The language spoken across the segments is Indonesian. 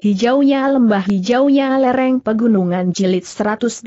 Hijaunya lembah hijaunya lereng pegunungan jilid 118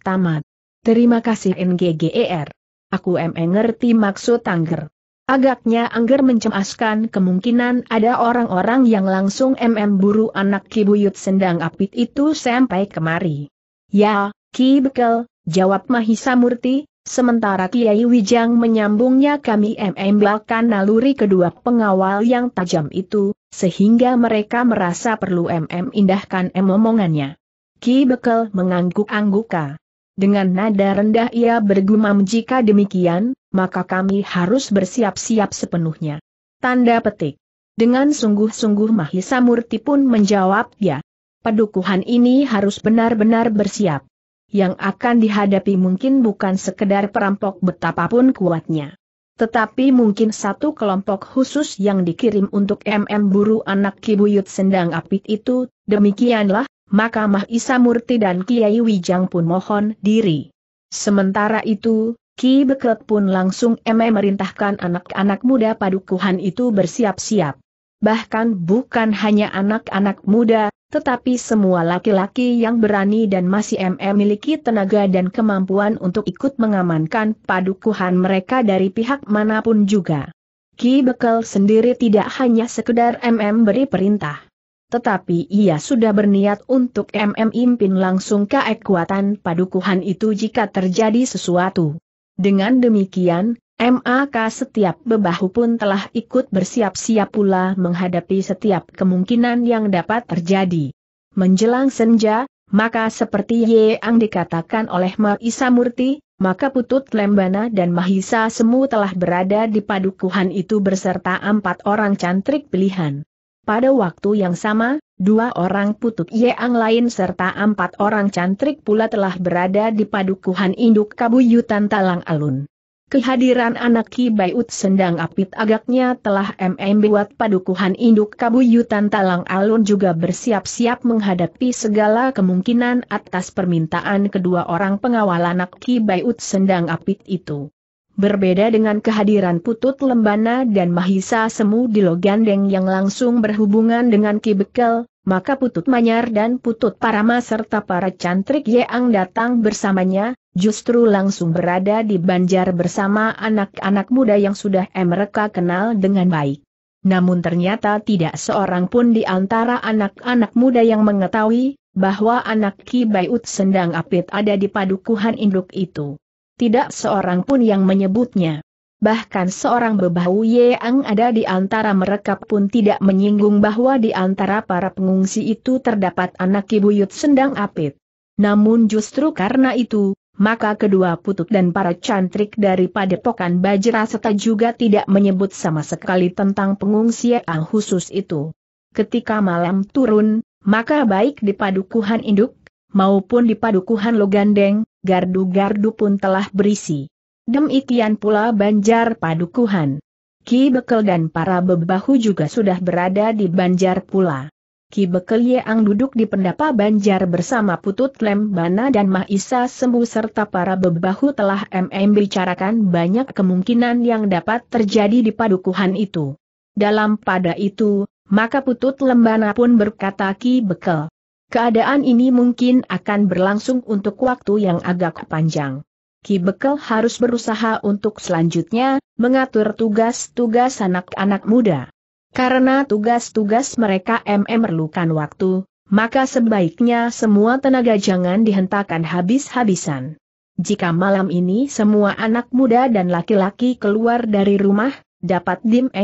tamat. Terima kasih NGGER. Aku emang e ngerti maksud Angger. Agaknya Angger mencemaskan kemungkinan ada orang-orang yang langsung mm buru anak kibuyut sendang apit itu sampai kemari. Ya, Ki Bekel, jawab Mahisa Murti, Sementara Kiai Wijang menyambungnya kami membalkan naluri kedua pengawal yang tajam itu, sehingga mereka merasa perlu MM indahkan M omongannya. Ki Bekel mengangguk-angguka. Dengan nada rendah ia bergumam jika demikian, maka kami harus bersiap-siap sepenuhnya. Tanda petik. Dengan sungguh-sungguh Mahisa Murti pun menjawab ya. Pedukuhan ini harus benar-benar bersiap yang akan dihadapi mungkin bukan sekedar perampok betapapun kuatnya. Tetapi mungkin satu kelompok khusus yang dikirim untuk MM Buru anak Kibuyut Sendang Apit itu, demikianlah, maka Mahisa Murti dan Kiai Wijang pun mohon diri. Sementara itu, Ki Beket pun langsung MM merintahkan anak-anak muda padukuhan itu bersiap-siap. Bahkan bukan hanya anak-anak muda, tetapi semua laki-laki yang berani dan masih MM miliki tenaga dan kemampuan untuk ikut mengamankan padukuhan mereka dari pihak manapun juga. Ki Bekel sendiri tidak hanya sekedar MM beri perintah. Tetapi ia sudah berniat untuk MM impin langsung kekuatan padukuhan itu jika terjadi sesuatu. Dengan demikian, MAK setiap bebahu pun telah ikut bersiap-siap pula menghadapi setiap kemungkinan yang dapat terjadi. Menjelang senja, maka seperti yang dikatakan oleh Mahisa Murti, maka Putut Lembana dan Mahisa Semu telah berada di padukuhan itu berserta empat orang cantrik pilihan. Pada waktu yang sama, dua orang Putut Yang lain serta empat orang cantrik pula telah berada di padukuhan induk kabuyutan Talang Alun. Kehadiran anak Ki Bayut Sendang Apit agaknya telah MM buat padukuhan induk kabuyutan Talang Alun juga bersiap-siap menghadapi segala kemungkinan atas permintaan kedua orang pengawal anak Ki Bayut Sendang Apit itu. Berbeda dengan kehadiran Putut Lembana dan Mahisa Semu di Logandeng yang langsung berhubungan dengan Ki Bekel, maka Putut Manyar dan Putut Parama serta para cantrik Yeang datang bersamanya, justru langsung berada di Banjar bersama anak-anak muda yang sudah mereka kenal dengan baik. Namun ternyata tidak seorang pun di antara anak-anak muda yang mengetahui bahwa anak Ki Bayut Sendang Apit ada di padukuhan induk itu. Tidak seorang pun yang menyebutnya. Bahkan seorang bebahu yang ada di antara mereka pun tidak menyinggung bahwa di antara para pengungsi itu terdapat anak Ki Buyut Sendang Apit. Namun justru karena itu, maka kedua putut dan para cantrik dari padepokan Bajra Seta juga tidak menyebut sama sekali tentang pengungsian khusus itu. Ketika malam turun, maka baik di padukuhan induk, maupun di padukuhan Logandeng, gardu-gardu pun telah berisi. Demikian pula banjar padukuhan. Ki Bekel dan para bebahu juga sudah berada di banjar pula. Ki Bekel Yeang duduk di pendapa Banjar bersama Putut Lembana dan Mahisa Sembu serta para bebahu telah MM bicarakan banyak kemungkinan yang dapat terjadi di padukuhan itu. Dalam pada itu, maka Putut Lembana pun berkata Ki Bekel. Keadaan ini mungkin akan berlangsung untuk waktu yang agak panjang. Ki Bekel harus berusaha untuk selanjutnya mengatur tugas-tugas anak-anak muda. Karena tugas-tugas mereka MM memerlukan waktu, maka sebaiknya semua tenaga jangan dihentakkan habis-habisan. Jika malam ini semua anak muda dan laki-laki keluar dari rumah, dapat Dim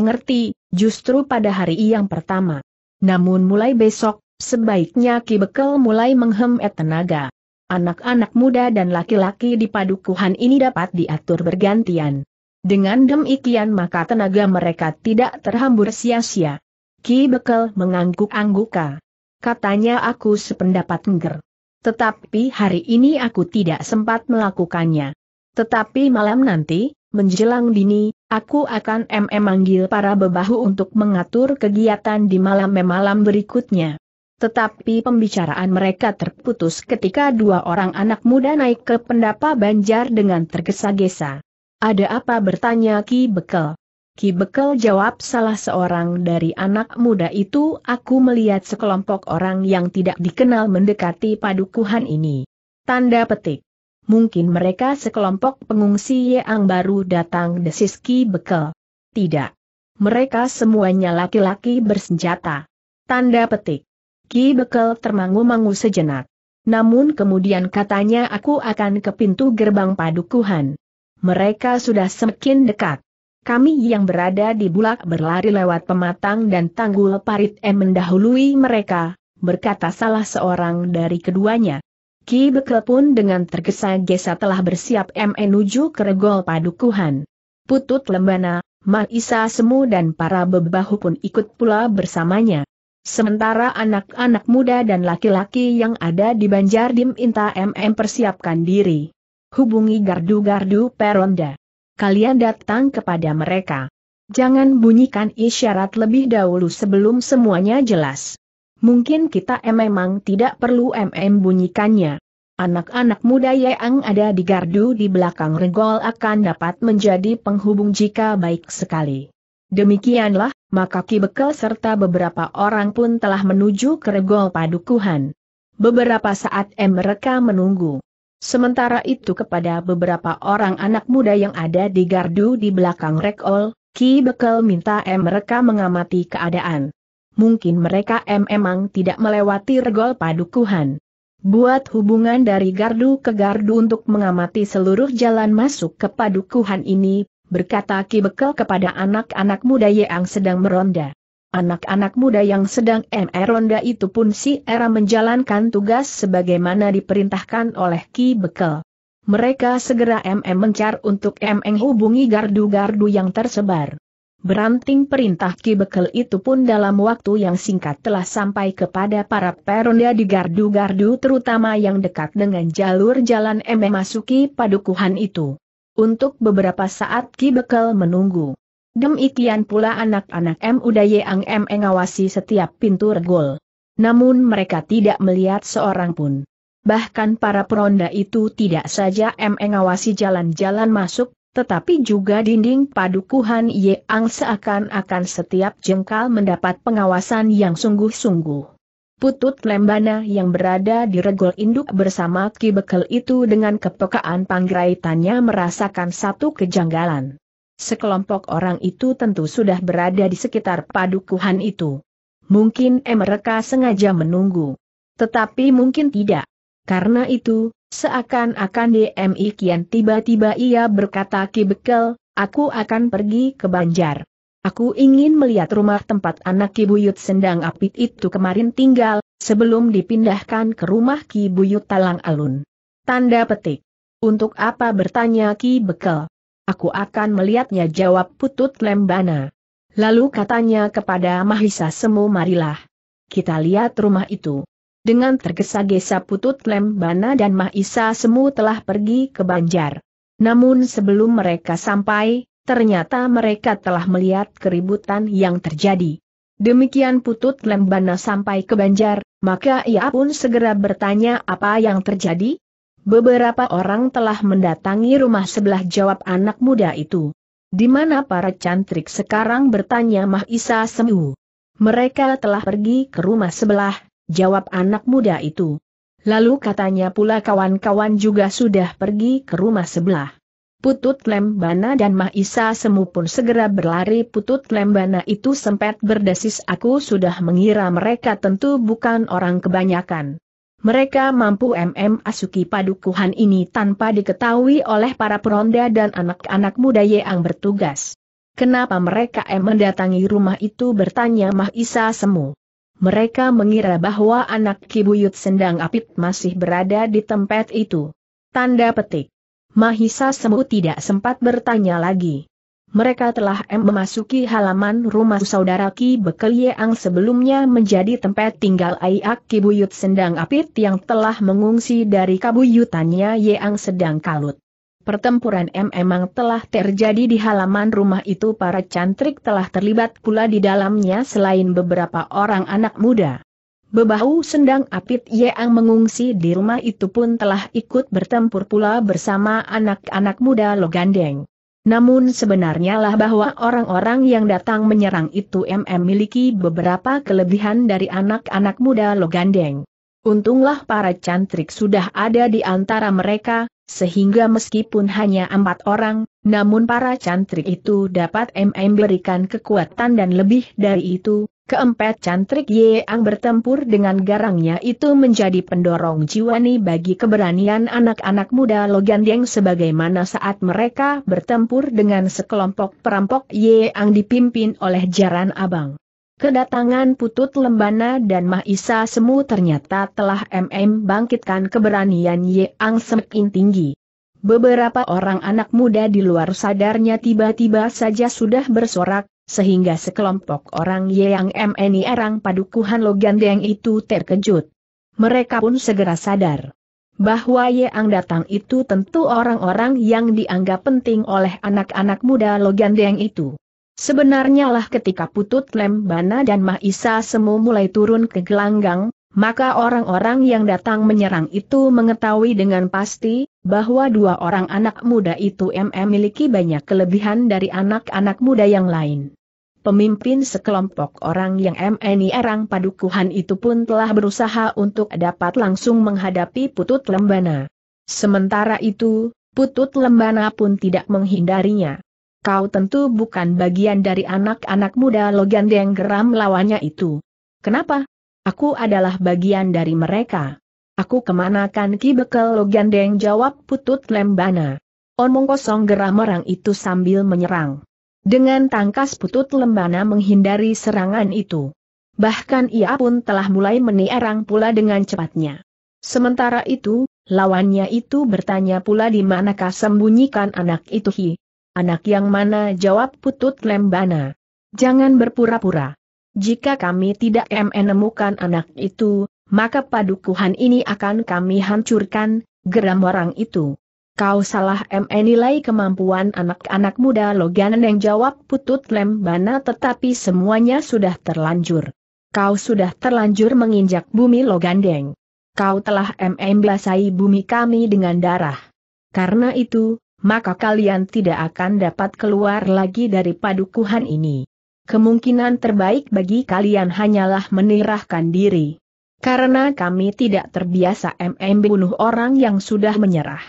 justru pada hari yang pertama. Namun mulai besok, sebaiknya Ki Bekel mulai menghemat tenaga. Anak-anak muda dan laki-laki di padukuhan ini dapat diatur bergantian. Dengan demikian maka tenaga mereka tidak terhambur sia-sia. Ki Bekel mengangguk-angguka. Katanya aku sependapat ngger. Tetapi hari ini aku tidak sempat melakukannya. Tetapi malam nanti, menjelang dini, aku akan MM manggil para bebahu untuk mengatur kegiatan di malam-malam berikutnya. Tetapi pembicaraan mereka terputus ketika dua orang anak muda naik ke pendapa banjar dengan tergesa-gesa. Ada apa bertanya Ki Bekel? Ki Bekel jawab salah seorang dari anak muda itu aku melihat sekelompok orang yang tidak dikenal mendekati padukuhan ini. Tanda petik. Mungkin mereka sekelompok pengungsi yang baru datang desis Ki Bekel. Tidak. Mereka semuanya laki-laki bersenjata. Tanda petik. Ki Bekel termangu-mangu sejenak. Namun kemudian katanya aku akan ke pintu gerbang padukuhan. Mereka sudah semakin dekat. Kami yang berada di bulak berlari lewat pematang dan tanggul parit M mendahului mereka, berkata salah seorang dari keduanya. Ki Bekel pun dengan tergesa-gesa telah bersiap M menuju ke padukuhan. Putut Lembana, Maisa Semu dan para bebahu pun ikut pula bersamanya. Sementara anak-anak muda dan laki-laki yang ada di Banjar Dim Inta MM persiapkan diri hubungi gardu-gardu peronda. Kalian datang kepada mereka. Jangan bunyikan isyarat lebih dahulu sebelum semuanya jelas. Mungkin kita memang tidak perlu MM bunyikannya. Anak-anak muda yang ada di gardu di belakang regol akan dapat menjadi penghubung jika baik sekali. Demikianlah, maka Ki Bekel serta beberapa orang pun telah menuju ke regol padukuhan. Beberapa saat mereka menunggu. Sementara itu kepada beberapa orang anak muda yang ada di gardu di belakang rekol, Ki Bekel minta mereka mengamati keadaan. Mungkin mereka M emang tidak melewati regol padukuhan. Buat hubungan dari gardu ke gardu untuk mengamati seluruh jalan masuk ke padukuhan ini, berkata Ki Bekel kepada anak-anak muda yang sedang meronda. Anak-anak muda yang sedang MR Ronda itu pun si era menjalankan tugas sebagaimana diperintahkan oleh Ki Bekel. Mereka segera MM mencar untuk MM hubungi gardu-gardu yang tersebar. Beranting perintah Ki Bekel itu pun dalam waktu yang singkat telah sampai kepada para peronda di gardu-gardu terutama yang dekat dengan jalur jalan MM masuki padukuhan itu. Untuk beberapa saat Ki Bekel menunggu. Demikian pula anak-anak M. Udayang M. mengawasi setiap pintu regol. Namun mereka tidak melihat seorang pun. Bahkan para peronda itu tidak saja M. mengawasi jalan-jalan masuk, tetapi juga dinding padukuhan Yang seakan-akan setiap jengkal mendapat pengawasan yang sungguh-sungguh. Putut Lembana yang berada di regol induk bersama Ki Bekel itu dengan kepekaan panggraitannya merasakan satu kejanggalan. Sekelompok orang itu tentu sudah berada di sekitar padukuhan itu. Mungkin eh mereka sengaja menunggu. Tetapi mungkin tidak. Karena itu, seakan-akan DMI Kian tiba-tiba ia berkata Ki Bekel, aku akan pergi ke Banjar. Aku ingin melihat rumah tempat anak Ki Buyut Sendang Apit itu kemarin tinggal, sebelum dipindahkan ke rumah Ki Buyut Talang Alun. Tanda petik. Untuk apa bertanya Ki Bekel? aku akan melihatnya jawab putut Lembana. Lalu katanya kepada Mahisa Semu marilah. Kita lihat rumah itu. Dengan tergesa-gesa putut Lembana dan Mahisa Semu telah pergi ke Banjar. Namun sebelum mereka sampai, ternyata mereka telah melihat keributan yang terjadi. Demikian putut Lembana sampai ke Banjar, maka ia pun segera bertanya apa yang terjadi, Beberapa orang telah mendatangi rumah sebelah jawab anak muda itu. Di mana para cantrik sekarang bertanya Mahisa Semu. Mereka telah pergi ke rumah sebelah, jawab anak muda itu. Lalu katanya pula kawan-kawan juga sudah pergi ke rumah sebelah. Putut Lembana dan Mahisa Semu pun segera berlari Putut Lembana itu sempat berdesis aku sudah mengira mereka tentu bukan orang kebanyakan. Mereka mampu MM Asuki padukuhan ini tanpa diketahui oleh para peronda dan anak-anak muda yang bertugas. Kenapa mereka M mendatangi rumah itu bertanya Mahisa Semu. Mereka mengira bahwa anak Kibuyut Sendang Apit masih berada di tempat itu. Tanda petik. Mahisa Semu tidak sempat bertanya lagi mereka telah memasuki halaman rumah saudara Ki Bekel yang sebelumnya menjadi tempat tinggal Aiak Ki Buyut Sendang Apit yang telah mengungsi dari kabuyutannya Yeang sedang kalut. Pertempuran M memang telah terjadi di halaman rumah itu para cantrik telah terlibat pula di dalamnya selain beberapa orang anak muda. Bebahu sendang apit Yeang mengungsi di rumah itu pun telah ikut bertempur pula bersama anak-anak muda Logandeng. Namun sebenarnya lah bahwa orang-orang yang datang menyerang itu MM miliki beberapa kelebihan dari anak-anak muda Logandeng. Untunglah para cantrik sudah ada di antara mereka, sehingga meskipun hanya empat orang, namun para cantrik itu dapat MM berikan kekuatan dan lebih dari itu, Keempat cantrik Yeang bertempur dengan garangnya itu menjadi pendorong jiwani bagi keberanian anak-anak muda Logan yang sebagaimana saat mereka bertempur dengan sekelompok perampok Ye Yeang dipimpin oleh Jaran Abang. Kedatangan Putut Lembana dan Mahisa Semu ternyata telah MM bangkitkan keberanian Ye Yeang semakin tinggi. Beberapa orang anak muda di luar sadarnya tiba-tiba saja sudah bersorak, sehingga sekelompok orang Yeang MNI erang padukuhan Deng itu terkejut. Mereka pun segera sadar bahwa Yeang datang itu tentu orang-orang yang dianggap penting oleh anak-anak muda Deng itu. Sebenarnya lah ketika Putut Lem Bana dan Mahisa semua mulai turun ke gelanggang, maka orang-orang yang datang menyerang itu mengetahui dengan pasti, bahwa dua orang anak muda itu MM memiliki banyak kelebihan dari anak-anak muda yang lain. Pemimpin sekelompok orang yang MNI Erang Padukuhan itu pun telah berusaha untuk dapat langsung menghadapi Putut Lembana. Sementara itu, Putut Lembana pun tidak menghindarinya. Kau tentu bukan bagian dari anak-anak muda Logan yang geram lawannya itu. Kenapa? Aku adalah bagian dari mereka. Aku kemanakan Ki Bekel Logan Deng jawab Putut Lembana. Omong kosong geram orang itu sambil menyerang. Dengan tangkas putut lembana menghindari serangan itu. Bahkan ia pun telah mulai menierang pula dengan cepatnya. Sementara itu, lawannya itu bertanya pula di manakah sembunyikan anak itu hi. Anak yang mana jawab putut lembana. Jangan berpura-pura. Jika kami tidak menemukan anak itu, maka padukuhan ini akan kami hancurkan, geram orang itu. Kau salah menilai kemampuan anak-anak muda Logan yang jawab putut lem bana tetapi semuanya sudah terlanjur. Kau sudah terlanjur menginjak bumi Logan Deng. Kau telah MM bumi kami dengan darah. Karena itu, maka kalian tidak akan dapat keluar lagi dari padukuhan ini. Kemungkinan terbaik bagi kalian hanyalah menirahkan diri. Karena kami tidak terbiasa MM e, bunuh orang yang sudah menyerah.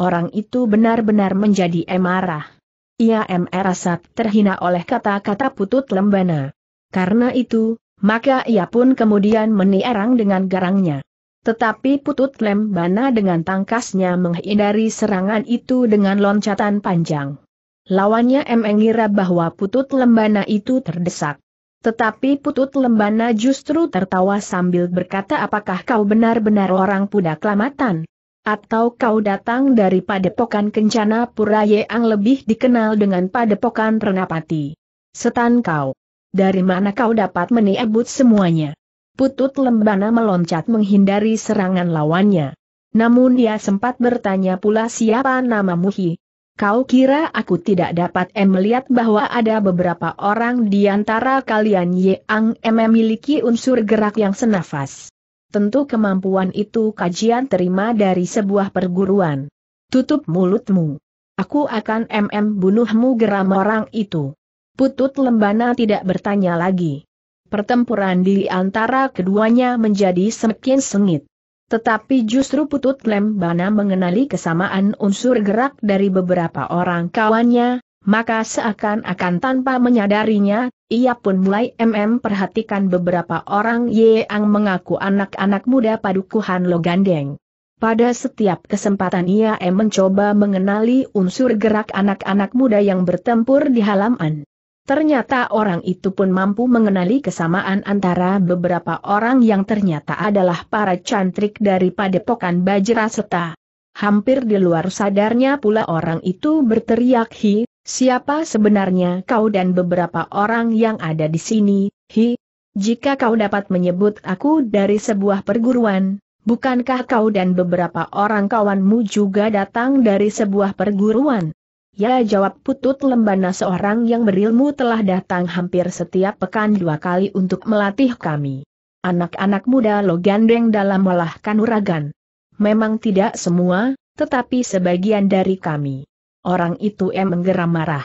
Orang itu benar-benar menjadi emarah. Ia merasa terhina oleh kata-kata putut lembana. Karena itu, maka ia pun kemudian menierang dengan garangnya. Tetapi putut lembana dengan tangkasnya menghindari serangan itu dengan loncatan panjang. Lawannya mengira bahwa putut lembana itu terdesak. Tetapi putut lembana justru tertawa sambil berkata apakah kau benar-benar orang pudak lamatan? Atau kau datang dari Padepokan Kencana Pura yang lebih dikenal dengan Padepokan Renapati? Setan kau. Dari mana kau dapat menyebut semuanya? Putut Lembana meloncat menghindari serangan lawannya. Namun dia sempat bertanya pula siapa nama Muhi. Kau kira aku tidak dapat em melihat bahwa ada beberapa orang di antara kalian yang em memiliki unsur gerak yang senafas tentu kemampuan itu kajian terima dari sebuah perguruan. Tutup mulutmu. Aku akan mm bunuhmu geram orang itu. Putut Lembana tidak bertanya lagi. Pertempuran di antara keduanya menjadi semakin sengit. Tetapi justru Putut Lembana mengenali kesamaan unsur gerak dari beberapa orang kawannya, maka seakan-akan tanpa menyadarinya, ia pun mulai MM perhatikan beberapa orang yang mengaku anak-anak muda padukuhan Logandeng. Pada setiap kesempatan ia M mencoba mengenali unsur gerak anak-anak muda yang bertempur di halaman. Ternyata orang itu pun mampu mengenali kesamaan antara beberapa orang yang ternyata adalah para cantrik dari padepokan Bajra Seta. Hampir di luar sadarnya pula orang itu berteriak hi, Siapa sebenarnya kau dan beberapa orang yang ada di sini, hi? Jika kau dapat menyebut aku dari sebuah perguruan, bukankah kau dan beberapa orang kawanmu juga datang dari sebuah perguruan? Ya jawab putut lembana seorang yang berilmu telah datang hampir setiap pekan dua kali untuk melatih kami. Anak-anak muda lo gandeng dalam melahkan uragan. Memang tidak semua, tetapi sebagian dari kami. Orang itu M menggeram marah.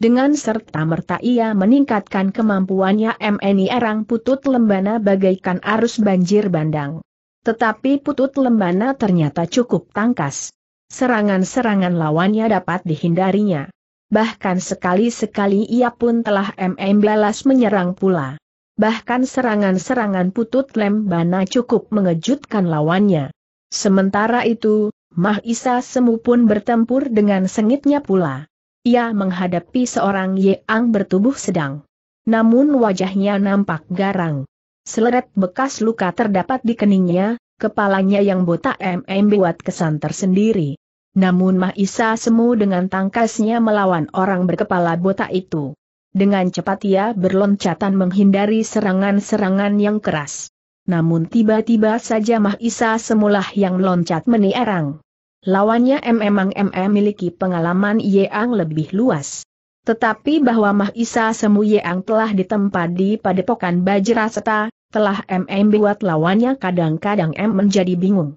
Dengan serta-merta ia meningkatkan kemampuannya MNI erang putut lembana bagaikan arus banjir bandang. Tetapi putut lembana ternyata cukup tangkas. Serangan-serangan lawannya dapat dihindarinya. Bahkan sekali-sekali ia pun telah MM balas menyerang pula. Bahkan serangan-serangan putut lembana cukup mengejutkan lawannya. Sementara itu, Mahisa Semu pun bertempur dengan sengitnya pula. Ia menghadapi seorang Yeang bertubuh sedang. Namun wajahnya nampak garang. Seleret bekas luka terdapat di keningnya, kepalanya yang botak MM buat kesan tersendiri. Namun Mahisa Semu dengan tangkasnya melawan orang berkepala botak itu. Dengan cepat ia berloncatan menghindari serangan-serangan yang keras. Namun tiba-tiba saja Mahisa semula yang loncat menierang. Lawannya M memang MM memiliki pengalaman yeang lebih luas. Tetapi bahwa Mahisa Semu yeang telah ditempa di padepokan Bajraseta, telah MM buat lawannya kadang-kadang M menjadi bingung.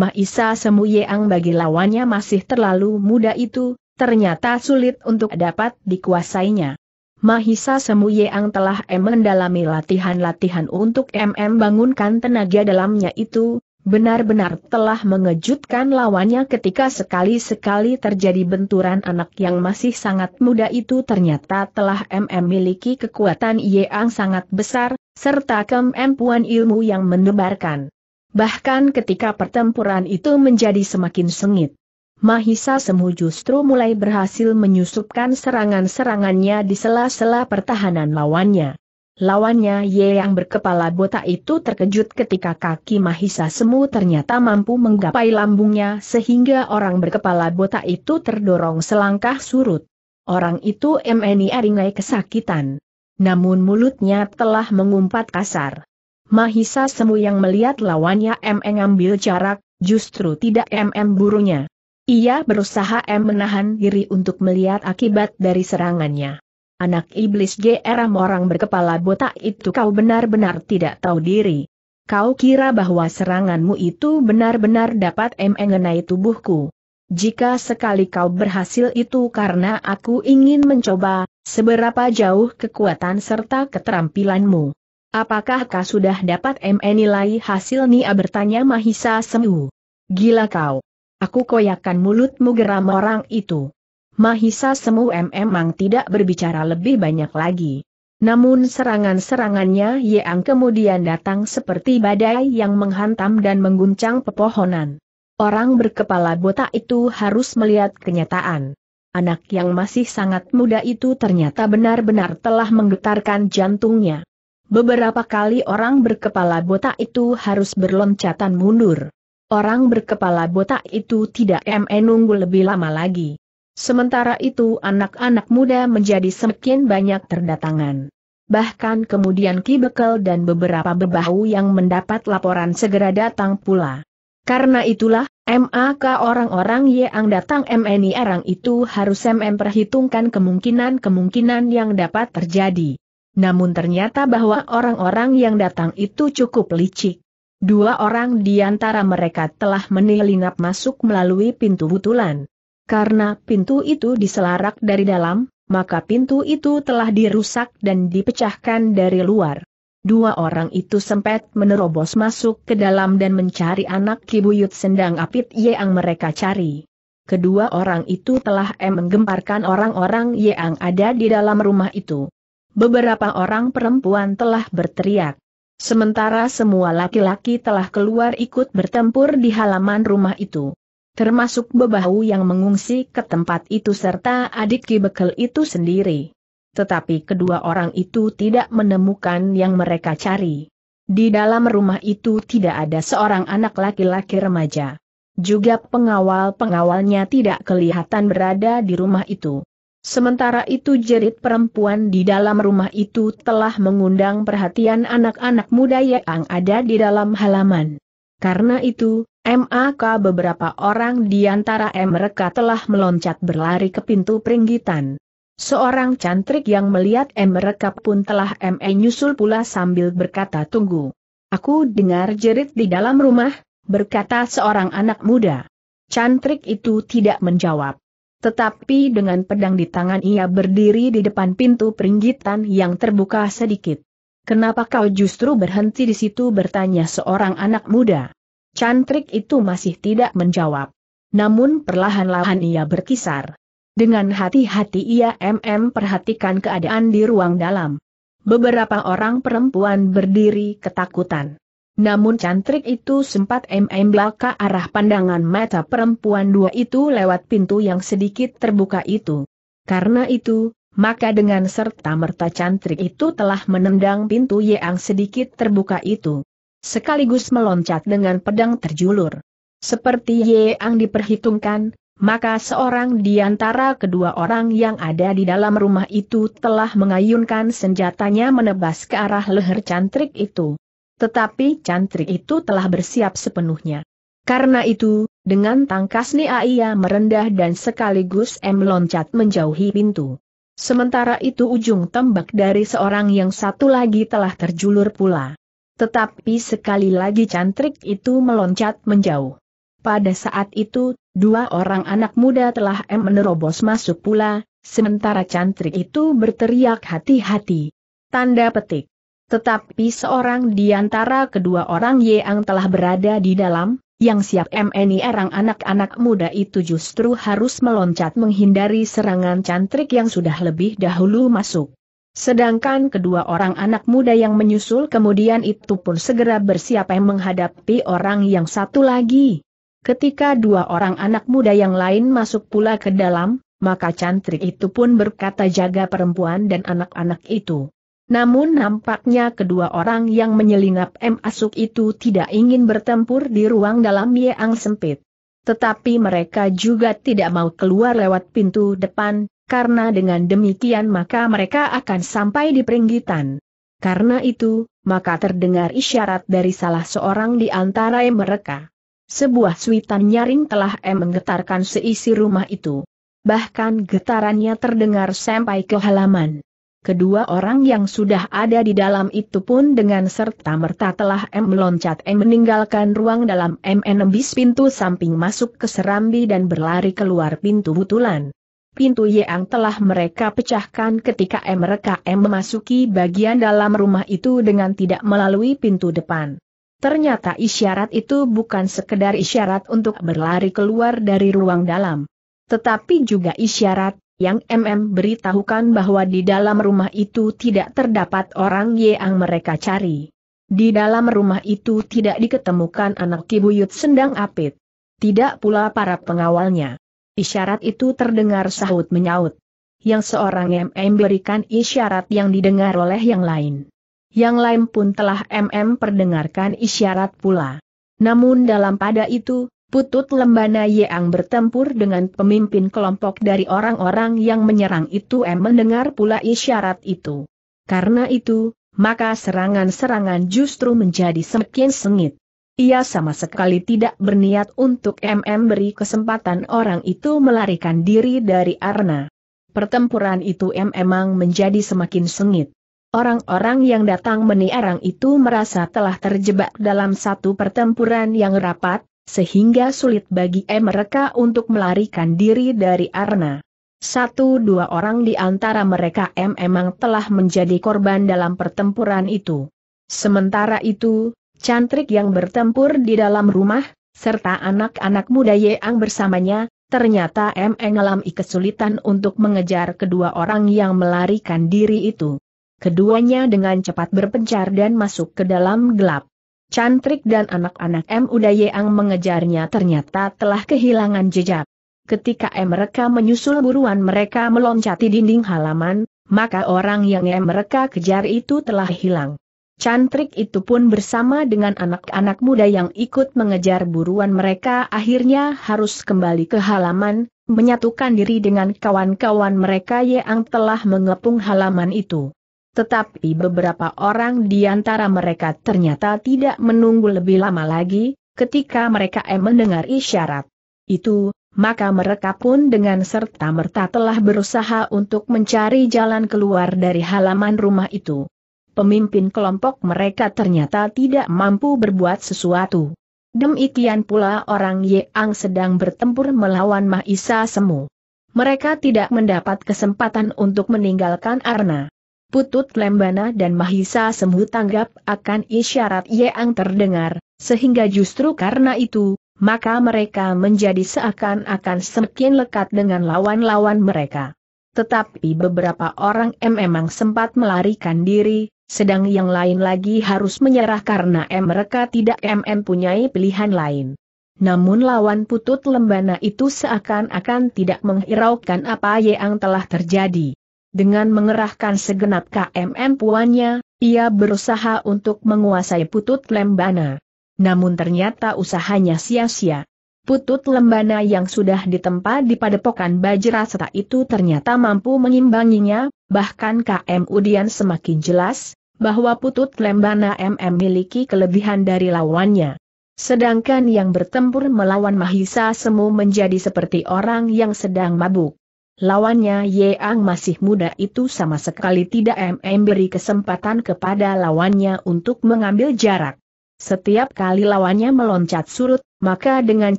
Mahisa Semu yeang bagi lawannya masih terlalu muda itu, ternyata sulit untuk dapat dikuasainya. Mahisa yang telah mendalami latihan-latihan untuk MM bangunkan tenaga dalamnya itu, benar-benar telah mengejutkan lawannya ketika sekali-sekali terjadi benturan anak yang masih sangat muda itu ternyata telah MM miliki kekuatan yang sangat besar, serta kemampuan ilmu yang mendebarkan. Bahkan ketika pertempuran itu menjadi semakin sengit. Mahisa Semu justru mulai berhasil menyusupkan serangan-serangannya di sela-sela pertahanan lawannya. Lawannya Ye yang berkepala botak itu terkejut ketika kaki Mahisa Semu ternyata mampu menggapai lambungnya sehingga orang berkepala botak itu terdorong selangkah surut. Orang itu MNI aringai kesakitan. Namun mulutnya telah mengumpat kasar. Mahisa Semu yang melihat lawannya MM ambil jarak, justru tidak M burunya. Ia berusaha M menahan diri untuk melihat akibat dari serangannya. Anak iblis GRM orang berkepala botak itu kau benar-benar tidak tahu diri. Kau kira bahwa seranganmu itu benar-benar dapat mengenai tubuhku. Jika sekali kau berhasil itu karena aku ingin mencoba, seberapa jauh kekuatan serta keterampilanmu. Apakah kau sudah dapat menilai hasil Nia bertanya Mahisa Semu? Gila kau. Aku koyakan mulutmu geram orang itu. Mahisa Semu memang tidak berbicara lebih banyak lagi. Namun serangan-serangannya yang kemudian datang seperti badai yang menghantam dan mengguncang pepohonan. Orang berkepala botak itu harus melihat kenyataan. Anak yang masih sangat muda itu ternyata benar-benar telah menggetarkan jantungnya. Beberapa kali orang berkepala botak itu harus berloncatan mundur. Orang berkepala botak itu tidak menunggu eh, lebih lama lagi. Sementara itu anak-anak muda menjadi semakin banyak terdatangan. Bahkan kemudian Ki Bekel dan beberapa bebahu yang mendapat laporan segera datang pula. Karena itulah, MAK orang-orang yang datang MNI Arang itu harus memperhitungkan kemungkinan-kemungkinan yang dapat terjadi. Namun ternyata bahwa orang-orang yang datang itu cukup licik. Dua orang di antara mereka telah menyelinap masuk melalui pintu butulan. Karena pintu itu diselarak dari dalam, maka pintu itu telah dirusak dan dipecahkan dari luar. Dua orang itu sempat menerobos masuk ke dalam dan mencari anak kibuyut sendang apit yang mereka cari. Kedua orang itu telah menggemparkan orang-orang yang ada di dalam rumah itu. Beberapa orang perempuan telah berteriak. Sementara semua laki-laki telah keluar ikut bertempur di halaman rumah itu. Termasuk bebahu yang mengungsi ke tempat itu serta adik kibekel itu sendiri. Tetapi kedua orang itu tidak menemukan yang mereka cari. Di dalam rumah itu tidak ada seorang anak laki-laki remaja. Juga pengawal-pengawalnya tidak kelihatan berada di rumah itu. Sementara itu jerit perempuan di dalam rumah itu telah mengundang perhatian anak-anak muda yang ada di dalam halaman. Karena itu, MAK beberapa orang di antara mereka telah meloncat berlari ke pintu peringgitan. Seorang cantrik yang melihat mereka pun telah ME nyusul pula sambil berkata tunggu. Aku dengar jerit di dalam rumah, berkata seorang anak muda. Cantrik itu tidak menjawab. Tetapi dengan pedang di tangan ia berdiri di depan pintu peringgitan yang terbuka sedikit. Kenapa kau justru berhenti di situ bertanya seorang anak muda? Cantrik itu masih tidak menjawab. Namun perlahan-lahan ia berkisar. Dengan hati-hati ia MM perhatikan keadaan di ruang dalam. Beberapa orang perempuan berdiri ketakutan. Namun cantrik itu sempat MM belaka arah pandangan mata perempuan dua itu lewat pintu yang sedikit terbuka itu. Karena itu, maka dengan serta merta cantrik itu telah menendang pintu yang sedikit terbuka itu. Sekaligus meloncat dengan pedang terjulur. Seperti yang diperhitungkan, maka seorang di antara kedua orang yang ada di dalam rumah itu telah mengayunkan senjatanya menebas ke arah leher cantrik itu. Tetapi cantrik itu telah bersiap sepenuhnya. Karena itu, dengan tangkas Nia ia merendah dan sekaligus M loncat menjauhi pintu. Sementara itu ujung tembak dari seorang yang satu lagi telah terjulur pula. Tetapi sekali lagi cantrik itu meloncat menjauh. Pada saat itu, dua orang anak muda telah M menerobos masuk pula, sementara cantrik itu berteriak hati-hati. Tanda petik. Tetapi seorang di antara kedua orang yang telah berada di dalam, yang siap MNI erang anak-anak muda itu justru harus meloncat menghindari serangan cantrik yang sudah lebih dahulu masuk. Sedangkan kedua orang anak muda yang menyusul kemudian itu pun segera bersiap menghadapi orang yang satu lagi. Ketika dua orang anak muda yang lain masuk pula ke dalam, maka cantrik itu pun berkata jaga perempuan dan anak-anak itu. Namun nampaknya kedua orang yang menyelinap M. Asuk itu tidak ingin bertempur di ruang dalam yang sempit. Tetapi mereka juga tidak mau keluar lewat pintu depan, karena dengan demikian maka mereka akan sampai di peringgitan. Karena itu, maka terdengar isyarat dari salah seorang di antara mereka. Sebuah suitan nyaring telah M menggetarkan seisi rumah itu. Bahkan getarannya terdengar sampai ke halaman. Kedua orang yang sudah ada di dalam itu pun dengan serta-merta telah M meloncat M meninggalkan ruang dalam M menembis pintu samping masuk ke serambi dan berlari keluar pintu butulan. Pintu yang telah mereka pecahkan ketika M mereka M memasuki bagian dalam rumah itu dengan tidak melalui pintu depan. Ternyata isyarat itu bukan sekedar isyarat untuk berlari keluar dari ruang dalam. Tetapi juga isyarat yang MM beritahukan bahwa di dalam rumah itu tidak terdapat orang yang mereka cari. Di dalam rumah itu tidak diketemukan anak kibuyut sendang apit. Tidak pula para pengawalnya. Isyarat itu terdengar sahut menyaut. Yang seorang MM berikan isyarat yang didengar oleh yang lain. Yang lain pun telah MM perdengarkan isyarat pula. Namun dalam pada itu, Putut Lembana yang bertempur dengan pemimpin kelompok dari orang-orang yang menyerang itu M mendengar pula isyarat itu. Karena itu, maka serangan-serangan justru menjadi semakin sengit. Ia sama sekali tidak berniat untuk MM beri kesempatan orang itu melarikan diri dari Arna. Pertempuran itu M memang menjadi semakin sengit. Orang-orang yang datang meniarang itu merasa telah terjebak dalam satu pertempuran yang rapat, sehingga sulit bagi mereka untuk melarikan diri dari arena. Satu dua orang di antara mereka M memang telah menjadi korban dalam pertempuran itu. Sementara itu, cantrik yang bertempur di dalam rumah, serta anak-anak muda Yeang bersamanya, ternyata M mengalami kesulitan untuk mengejar kedua orang yang melarikan diri itu. Keduanya dengan cepat berpencar dan masuk ke dalam gelap. Cantrik dan anak-anak M. Udayang mengejarnya ternyata telah kehilangan jejak. Ketika M. mereka menyusul buruan mereka meloncati dinding halaman, maka orang yang M. mereka kejar itu telah hilang. Cantrik itu pun bersama dengan anak-anak muda yang ikut mengejar buruan mereka akhirnya harus kembali ke halaman, menyatukan diri dengan kawan-kawan mereka yang telah mengepung halaman itu. Tetapi beberapa orang di antara mereka ternyata tidak menunggu lebih lama lagi, ketika mereka mendengar isyarat. Itu, maka mereka pun dengan serta-merta telah berusaha untuk mencari jalan keluar dari halaman rumah itu. Pemimpin kelompok mereka ternyata tidak mampu berbuat sesuatu. Demikian pula orang Yeang sedang bertempur melawan Mahisa Semu. Mereka tidak mendapat kesempatan untuk meninggalkan Arna. Putut Lembana dan Mahisa Semu tanggap akan isyarat Yeang terdengar, sehingga justru karena itu, maka mereka menjadi seakan-akan semakin lekat dengan lawan-lawan mereka. Tetapi beberapa orang M memang sempat melarikan diri, sedang yang lain lagi harus menyerah karena mereka tidak M pilihan lain. Namun lawan putut lembana itu seakan-akan tidak menghiraukan apa yang telah terjadi. Dengan mengerahkan segenap KMM puannya, ia berusaha untuk menguasai putut lembana. Namun ternyata usahanya sia-sia. Putut lembana yang sudah ditempa di padepokan Bajrasata itu ternyata mampu mengimbanginya, bahkan KM Udian semakin jelas, bahwa putut lembana MM miliki kelebihan dari lawannya. Sedangkan yang bertempur melawan Mahisa Semu menjadi seperti orang yang sedang mabuk. Lawannya Yeang masih muda itu sama sekali tidak MM beri kesempatan kepada lawannya untuk mengambil jarak. Setiap kali lawannya meloncat surut, maka dengan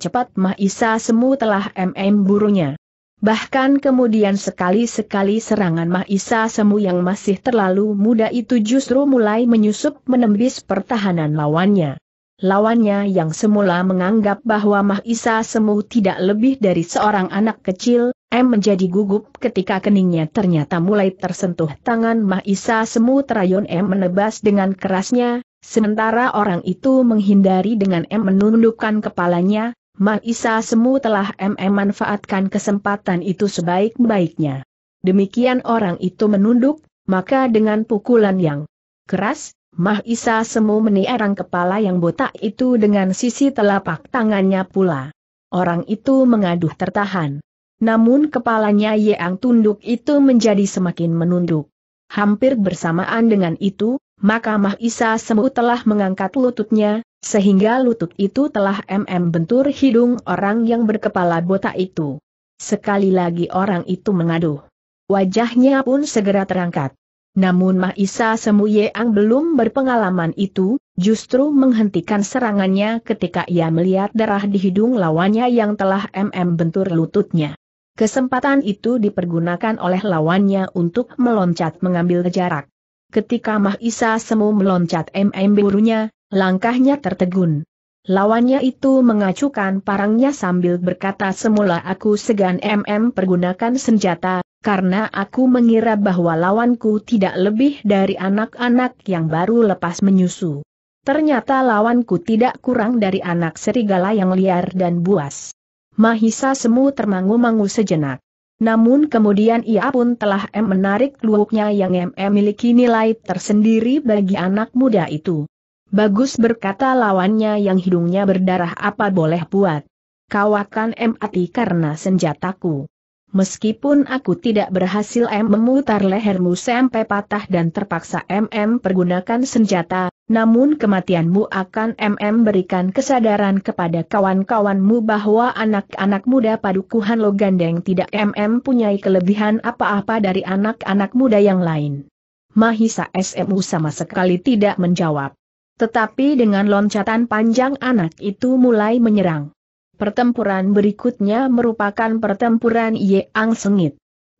cepat Mahisa Semu telah MM burunya. Bahkan kemudian sekali-sekali serangan Mahisa Semu yang masih terlalu muda itu justru mulai menyusup menembis pertahanan lawannya. Lawannya yang semula menganggap bahwa Mahisa Semu tidak lebih dari seorang anak kecil, M menjadi gugup ketika keningnya ternyata mulai tersentuh tangan Mahisa Semu Terayon M menebas dengan kerasnya, sementara orang itu menghindari dengan M menundukkan kepalanya, Mahisa Semu telah M manfaatkan kesempatan itu sebaik-baiknya. Demikian orang itu menunduk, maka dengan pukulan yang keras, Mahisa Semu meniarang kepala yang botak itu dengan sisi telapak tangannya pula. Orang itu mengaduh tertahan namun kepalanya yeang tunduk itu menjadi semakin menunduk. Hampir bersamaan dengan itu, maka Mahisa Semu telah mengangkat lututnya, sehingga lutut itu telah mm bentur hidung orang yang berkepala botak itu. Sekali lagi orang itu mengaduh. Wajahnya pun segera terangkat. Namun Mahisa Semu yeang belum berpengalaman itu, justru menghentikan serangannya ketika ia melihat darah di hidung lawannya yang telah mm bentur lututnya. Kesempatan itu dipergunakan oleh lawannya untuk meloncat mengambil jarak. Ketika Mahisa Semu meloncat MM burunya, langkahnya tertegun. Lawannya itu mengacukan parangnya sambil berkata semula aku segan MM pergunakan senjata, karena aku mengira bahwa lawanku tidak lebih dari anak-anak yang baru lepas menyusu. Ternyata lawanku tidak kurang dari anak serigala yang liar dan buas. Mahisa Semu termangu-mangu sejenak. Namun kemudian ia pun telah M menarik luuknya yang M memiliki nilai tersendiri bagi anak muda itu. Bagus berkata lawannya yang hidungnya berdarah apa boleh buat. Kau akan M ati karena senjataku. Meskipun aku tidak berhasil M memutar lehermu sampai patah dan terpaksa MM pergunakan senjata, namun kematianmu akan MM berikan kesadaran kepada kawan-kawanmu bahwa anak-anak muda padukuhan lo gandeng tidak MM punyai kelebihan apa-apa dari anak-anak muda yang lain. Mahisa SMU sama sekali tidak menjawab. Tetapi dengan loncatan panjang anak itu mulai menyerang. Pertempuran berikutnya merupakan pertempuran Yeang Sengit.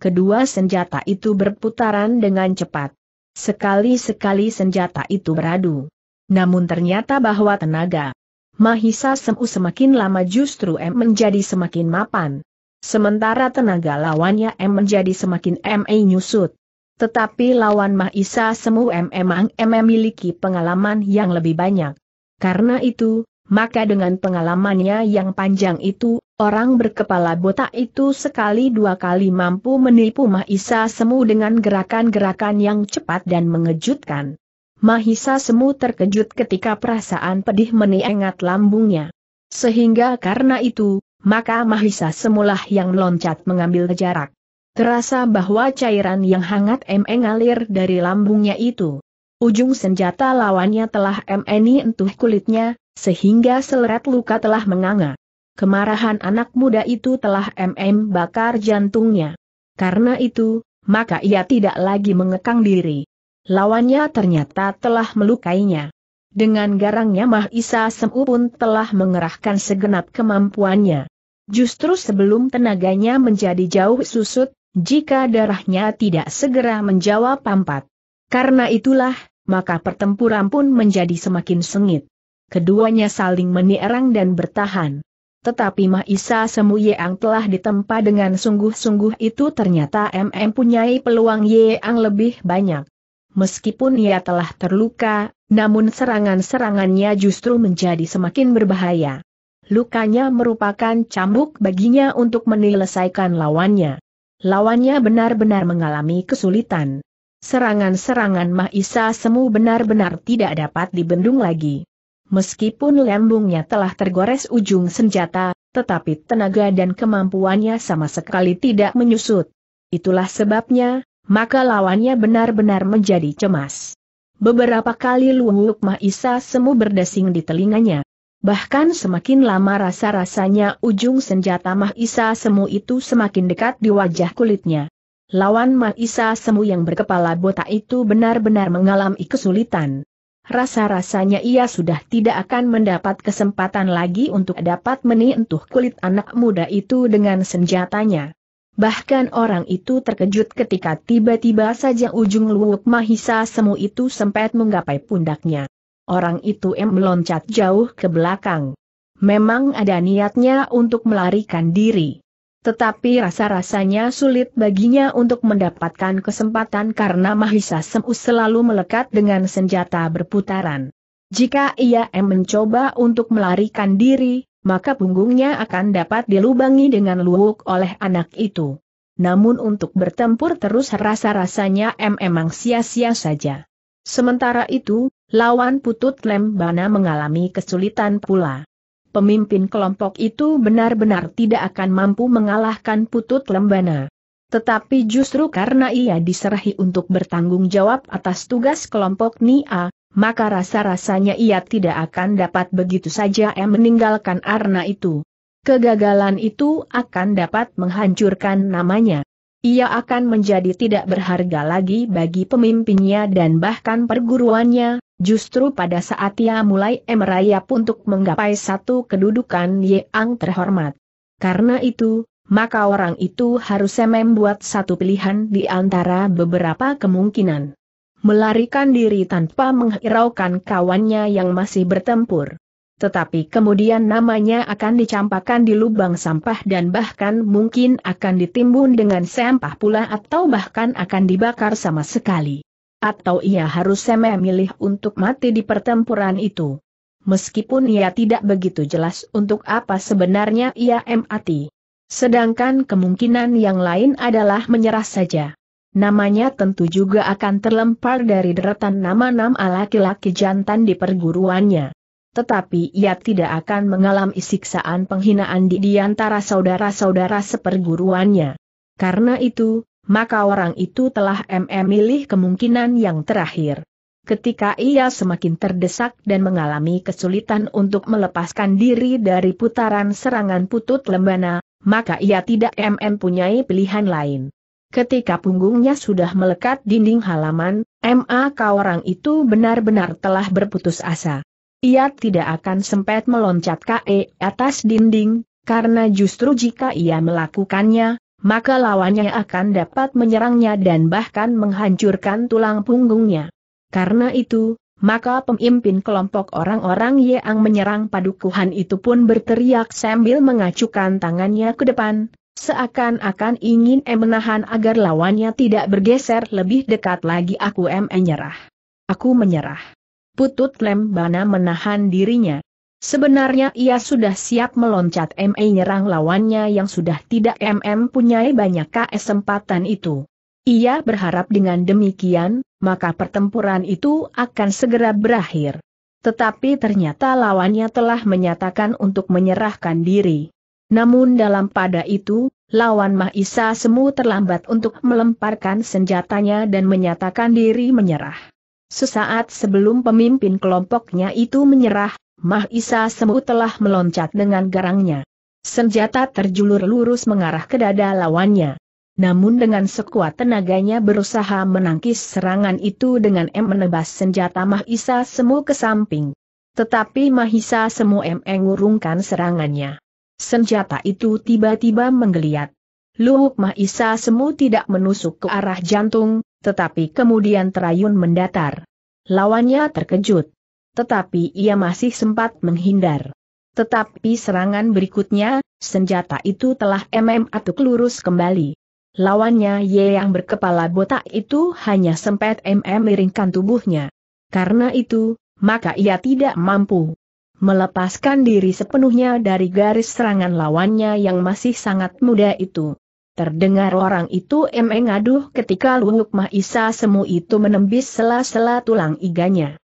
Kedua senjata itu berputaran dengan cepat. Sekali-sekali senjata itu beradu. Namun ternyata bahwa tenaga Mahisa Semu semakin lama justru M menjadi semakin mapan. Sementara tenaga lawannya M menjadi semakin MA nyusut. Tetapi lawan Mahisa Semu M emang M memiliki pengalaman yang lebih banyak. Karena itu, maka dengan pengalamannya yang panjang itu, Orang berkepala botak itu sekali dua kali mampu menipu Mahisa Semu dengan gerakan-gerakan yang cepat dan mengejutkan. Mahisa Semu terkejut ketika perasaan pedih meniengat lambungnya. Sehingga karena itu, maka Mahisa Semulah yang loncat mengambil jarak. Terasa bahwa cairan yang hangat M mengalir dari lambungnya itu. Ujung senjata lawannya telah M entuh kulitnya, sehingga seleret luka telah menganga. Kemarahan anak muda itu telah MM bakar jantungnya. Karena itu, maka ia tidak lagi mengekang diri. Lawannya ternyata telah melukainya. Dengan garangnya Mahisa Semu pun telah mengerahkan segenap kemampuannya. Justru sebelum tenaganya menjadi jauh susut, jika darahnya tidak segera menjawab pampat. Karena itulah, maka pertempuran pun menjadi semakin sengit. Keduanya saling menierang dan bertahan. Tetapi Mahisa Semu Yang telah ditempa dengan sungguh-sungguh itu ternyata MM punyai peluang Yang lebih banyak. Meskipun ia telah terluka, namun serangan-serangannya justru menjadi semakin berbahaya. Lukanya merupakan cambuk baginya untuk menyelesaikan lawannya. Lawannya benar-benar mengalami kesulitan. Serangan-serangan Mahisa Semu benar-benar tidak dapat dibendung lagi. Meskipun lembungnya telah tergores ujung senjata, tetapi tenaga dan kemampuannya sama sekali tidak menyusut. Itulah sebabnya, maka lawannya benar-benar menjadi cemas. Beberapa kali Luwuk Mahisa semu berdesing di telinganya. Bahkan semakin lama rasa-rasanya ujung senjata Mahisa semu itu semakin dekat di wajah kulitnya. Lawan Mahisa semu yang berkepala botak itu benar-benar mengalami kesulitan. Rasa-rasanya ia sudah tidak akan mendapat kesempatan lagi untuk dapat menyentuh kulit anak muda itu dengan senjatanya. Bahkan orang itu terkejut ketika tiba-tiba saja ujung luwuk Mahisa Semu itu sempat menggapai pundaknya. Orang itu em meloncat jauh ke belakang. Memang ada niatnya untuk melarikan diri. Tetapi rasa-rasanya sulit baginya untuk mendapatkan kesempatan karena Mahisa Semus selalu melekat dengan senjata berputaran. Jika ia mencoba untuk melarikan diri, maka punggungnya akan dapat dilubangi dengan luwuk oleh anak itu. Namun untuk bertempur terus rasa-rasanya M emang sia-sia saja. Sementara itu, lawan putut Lembana mengalami kesulitan pula pemimpin kelompok itu benar-benar tidak akan mampu mengalahkan Putut Lembana. Tetapi justru karena ia diserahi untuk bertanggung jawab atas tugas kelompok NIA, maka rasa-rasanya ia tidak akan dapat begitu saja meninggalkan arna itu. Kegagalan itu akan dapat menghancurkan namanya ia akan menjadi tidak berharga lagi bagi pemimpinnya dan bahkan perguruannya, Justru pada saat ia mulai merayap untuk menggapai satu kedudukan yang terhormat. Karena itu, maka orang itu harus membuat satu pilihan di antara beberapa kemungkinan. Melarikan diri tanpa menghiraukan kawannya yang masih bertempur. Tetapi kemudian namanya akan dicampakkan di lubang sampah dan bahkan mungkin akan ditimbun dengan sampah pula atau bahkan akan dibakar sama sekali. Atau ia harus memilih untuk mati di pertempuran itu. Meskipun ia tidak begitu jelas untuk apa sebenarnya ia mati. Sedangkan kemungkinan yang lain adalah menyerah saja. Namanya tentu juga akan terlempar dari deretan nama-nama laki-laki jantan di perguruannya. Tetapi ia tidak akan mengalami siksaan penghinaan di, di antara saudara-saudara seperguruannya. Karena itu, maka orang itu telah memilih kemungkinan yang terakhir. Ketika ia semakin terdesak dan mengalami kesulitan untuk melepaskan diri dari putaran serangan putut lembana, maka ia tidak mempunyai pilihan lain. Ketika punggungnya sudah melekat dinding halaman, maka orang itu benar-benar telah berputus asa. Ia tidak akan sempat meloncat KE atas dinding, karena justru jika ia melakukannya, maka lawannya akan dapat menyerangnya dan bahkan menghancurkan tulang punggungnya. Karena itu, maka pemimpin kelompok orang-orang yang menyerang padukuhan itu pun berteriak sambil mengacukan tangannya ke depan, seakan-akan ingin em menahan agar lawannya tidak bergeser lebih dekat lagi aku em menyerah. Aku menyerah. Putut Lembana menahan dirinya. Sebenarnya ia sudah siap meloncat ME nyerang lawannya yang sudah tidak MM punyai banyak kesempatan itu. Ia berharap dengan demikian, maka pertempuran itu akan segera berakhir. Tetapi ternyata lawannya telah menyatakan untuk menyerahkan diri. Namun dalam pada itu, lawan Mahisa Semu terlambat untuk melemparkan senjatanya dan menyatakan diri menyerah. Sesaat sebelum pemimpin kelompoknya itu menyerah, Mahisa Semu telah meloncat dengan garangnya. Senjata terjulur lurus mengarah ke dada lawannya. Namun dengan sekuat tenaganya berusaha menangkis serangan itu dengan M menebas senjata Mahisa Semu ke samping. Tetapi Mahisa Semu M mengurungkan serangannya. Senjata itu tiba-tiba menggeliat. Luhuk Mahisa Semu tidak menusuk ke arah jantung, tetapi kemudian terayun mendatar. Lawannya terkejut tetapi ia masih sempat menghindar. Tetapi serangan berikutnya, senjata itu telah MM atau lurus kembali. Lawannya Ye yang berkepala botak itu hanya sempat MM miringkan tubuhnya. Karena itu, maka ia tidak mampu melepaskan diri sepenuhnya dari garis serangan lawannya yang masih sangat muda itu. Terdengar orang itu emeng aduh ketika Luhuk Mahisa Semu itu menembis sela-sela tulang iganya.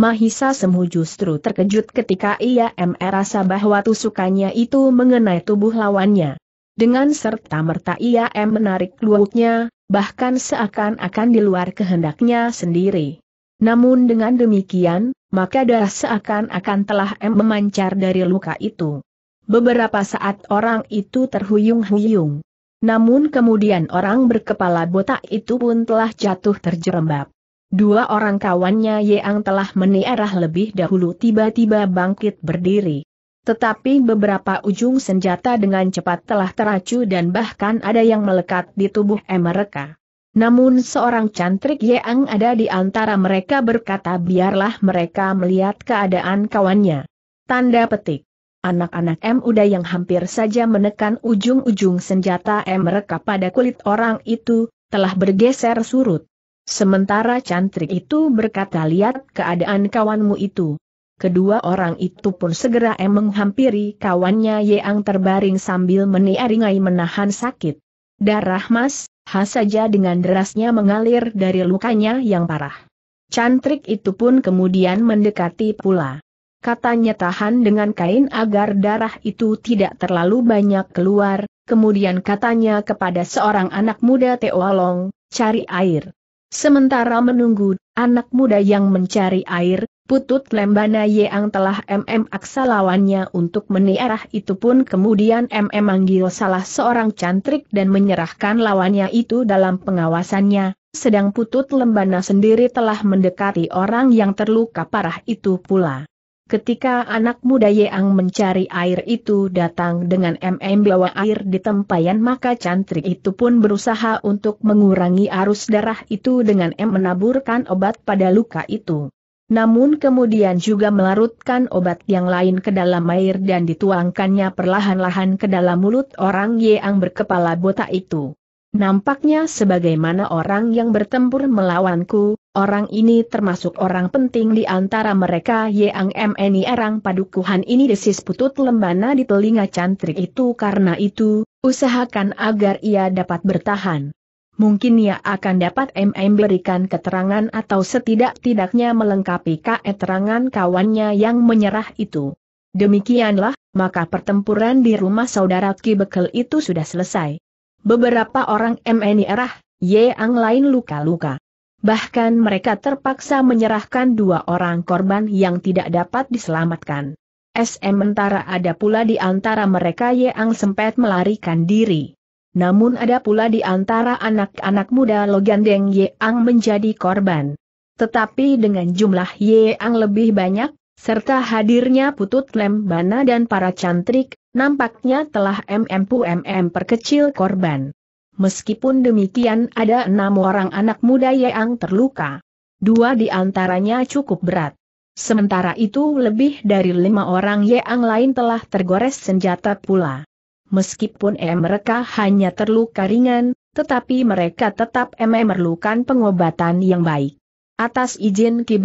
Mahisa Semu justru terkejut ketika ia merasa bahwa tusukannya itu mengenai tubuh lawannya. Dengan serta-merta ia menarik luwuknya, bahkan seakan-akan di luar kehendaknya sendiri. Namun dengan demikian, maka darah seakan-akan telah memancar dari luka itu. Beberapa saat orang itu terhuyung-huyung. Namun kemudian orang berkepala botak itu pun telah jatuh terjerembab. Dua orang kawannya Yeang telah meniarah lebih dahulu tiba-tiba bangkit berdiri. Tetapi beberapa ujung senjata dengan cepat telah teracu dan bahkan ada yang melekat di tubuh mereka. Namun seorang cantrik Yeang ada di antara mereka berkata biarlah mereka melihat keadaan kawannya. Tanda petik. Anak-anak M udah yang hampir saja menekan ujung-ujung senjata M mereka pada kulit orang itu, telah bergeser surut. Sementara cantrik itu berkata lihat keadaan kawanmu itu. Kedua orang itu pun segera em menghampiri kawannya Yeang terbaring sambil meniaringai menahan sakit. Darah mas, has saja dengan derasnya mengalir dari lukanya yang parah. Cantrik itu pun kemudian mendekati pula. Katanya tahan dengan kain agar darah itu tidak terlalu banyak keluar, kemudian katanya kepada seorang anak muda Teolong, cari air. Sementara menunggu, anak muda yang mencari air, putut lembana yang telah MM aksa lawannya untuk meniarah itu pun kemudian MM manggil salah seorang cantrik dan menyerahkan lawannya itu dalam pengawasannya, sedang putut lembana sendiri telah mendekati orang yang terluka parah itu pula. Ketika anak muda Yeang mencari air itu datang dengan MM bawa air di tempayan maka cantrik itu pun berusaha untuk mengurangi arus darah itu dengan M menaburkan obat pada luka itu. Namun kemudian juga melarutkan obat yang lain ke dalam air dan dituangkannya perlahan-lahan ke dalam mulut orang Yeang berkepala botak itu. Nampaknya sebagaimana orang yang bertempur melawanku, Orang ini termasuk orang penting di antara mereka Yang MNI Erang Padukuhan ini desis putut lembana di telinga cantrik itu karena itu, usahakan agar ia dapat bertahan. Mungkin ia akan dapat MM berikan keterangan atau setidak-tidaknya melengkapi keterangan kawannya yang menyerah itu. Demikianlah, maka pertempuran di rumah saudara Ki Bekel itu sudah selesai. Beberapa orang MNI Erah, Yang lain luka-luka bahkan mereka terpaksa menyerahkan dua orang korban yang tidak dapat diselamatkan. Sementara ada pula di antara mereka yang sempat melarikan diri. Namun ada pula di antara anak-anak muda Logandeng yang menjadi korban. Tetapi dengan jumlah yang lebih banyak, serta hadirnya putut lem, bana dan para cantrik, nampaknya telah mmpu mm perkecil korban. Meskipun demikian ada enam orang anak muda yang terluka. Dua di antaranya cukup berat. Sementara itu lebih dari lima orang yang lain telah tergores senjata pula. Meskipun eh mereka hanya terluka ringan, tetapi mereka tetap eh, memerlukan pengobatan yang baik. Atas izin Ki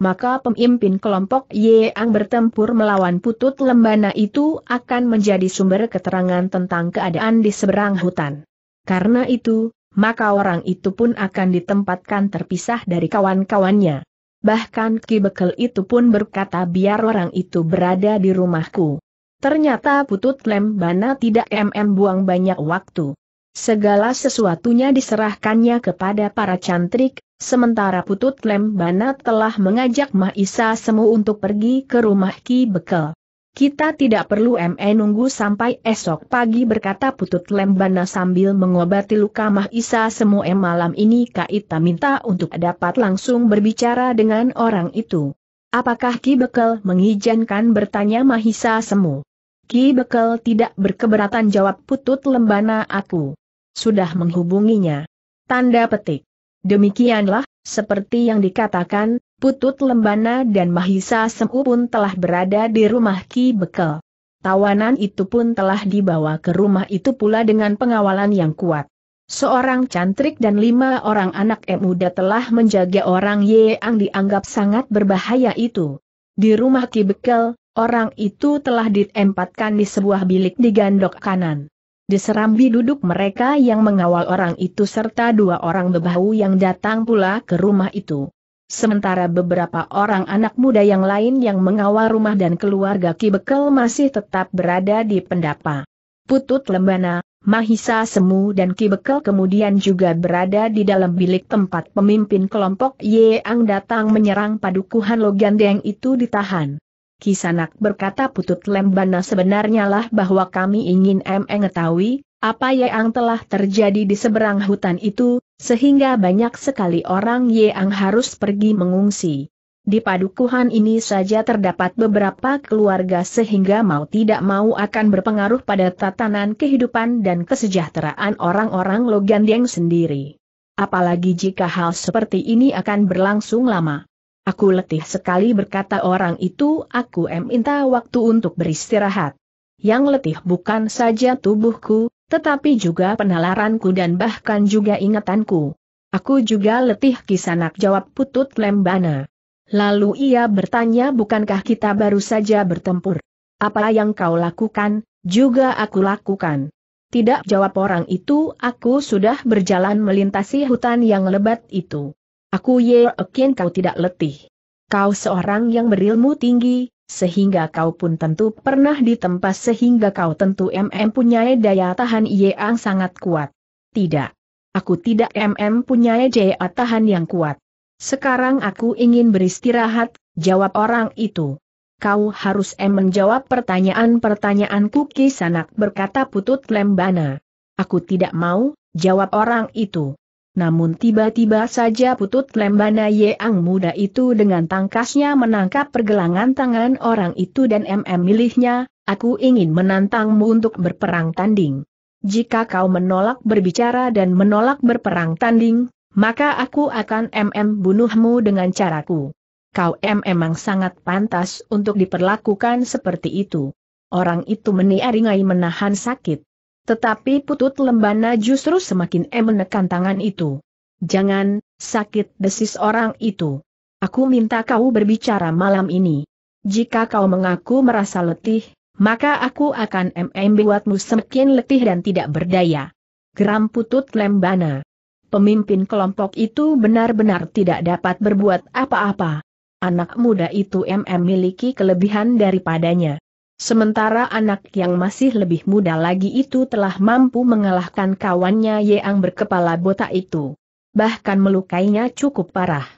maka pemimpin kelompok yang bertempur melawan putut lembana itu akan menjadi sumber keterangan tentang keadaan di seberang hutan. Karena itu, maka orang itu pun akan ditempatkan terpisah dari kawan-kawannya. Bahkan Ki Bekel itu pun berkata biar orang itu berada di rumahku. Ternyata Putut Bana tidak MM buang banyak waktu. Segala sesuatunya diserahkannya kepada para cantrik, sementara Putut Bana telah mengajak Mahisa Semu untuk pergi ke rumah Ki Bekel. Kita tidak perlu ME nunggu sampai esok pagi berkata Putut Lembana sambil mengobati luka Mahisa semua semua malam ini Kaita minta untuk dapat langsung berbicara dengan orang itu. Apakah Ki Bekel mengizinkan bertanya Mahisa Semu? Ki Bekel tidak berkeberatan jawab Putut Lembana aku. Sudah menghubunginya. Tanda petik. Demikianlah, seperti yang dikatakan, Putut Lembana dan Mahisa Semu pun telah berada di rumah Ki Bekel. Tawanan itu pun telah dibawa ke rumah itu pula dengan pengawalan yang kuat. Seorang cantrik dan lima orang anak muda telah menjaga orang Ye yang dianggap sangat berbahaya itu. Di rumah Ki Bekel, orang itu telah ditempatkan di sebuah bilik di gandok kanan. Diserambi duduk mereka yang mengawal orang itu serta dua orang bebahu yang datang pula ke rumah itu. Sementara beberapa orang anak muda yang lain yang mengawal rumah dan keluarga Ki Bekel masih tetap berada di pendapa. Putut Lembana, Mahisa Semu dan Ki Bekel kemudian juga berada di dalam bilik tempat pemimpin kelompok Yeang datang menyerang padukuhan Logan Logandeng itu ditahan. Kisanak berkata Putut Lembana sebenarnya lah bahwa kami ingin mengetahui apa yang telah terjadi di seberang hutan itu, sehingga banyak sekali orang yang harus pergi mengungsi. Di padukuhan ini saja terdapat beberapa keluarga sehingga mau tidak mau akan berpengaruh pada tatanan kehidupan dan kesejahteraan orang-orang Logan Logandeng sendiri. Apalagi jika hal seperti ini akan berlangsung lama. Aku letih sekali berkata orang itu aku minta waktu untuk beristirahat. Yang letih bukan saja tubuhku, tetapi juga penalaranku dan bahkan juga ingatanku. Aku juga letih kisanak jawab putut lembana. Lalu ia bertanya bukankah kita baru saja bertempur? Apa yang kau lakukan, juga aku lakukan. Tidak jawab orang itu, aku sudah berjalan melintasi hutan yang lebat itu. Aku yakin kau tidak letih. Kau seorang yang berilmu tinggi, sehingga kau pun tentu pernah ditempa sehingga kau tentu MM punya daya tahan yang sangat kuat. Tidak. Aku tidak MM punya daya tahan yang kuat. Sekarang aku ingin beristirahat, jawab orang itu. Kau harus em menjawab pertanyaan-pertanyaanku kisanak berkata putut lembana. Aku tidak mau, jawab orang itu. Namun tiba-tiba saja putut lembana Yeang muda itu dengan tangkasnya menangkap pergelangan tangan orang itu dan MM milihnya, aku ingin menantangmu untuk berperang tanding. Jika kau menolak berbicara dan menolak berperang tanding, maka aku akan MM bunuhmu dengan caraku. Kau M memang sangat pantas untuk diperlakukan seperti itu. Orang itu meniaringai menahan sakit. Tetapi putut lembana justru semakin em menekan tangan itu. Jangan, sakit desis orang itu. Aku minta kau berbicara malam ini. Jika kau mengaku merasa letih, maka aku akan mm buatmu semakin letih dan tidak berdaya. Geram putut lembana. Pemimpin kelompok itu benar-benar tidak dapat berbuat apa-apa. Anak muda itu mm miliki kelebihan daripadanya. Sementara anak yang masih lebih muda lagi itu telah mampu mengalahkan kawannya yang berkepala botak itu. Bahkan melukainya cukup parah.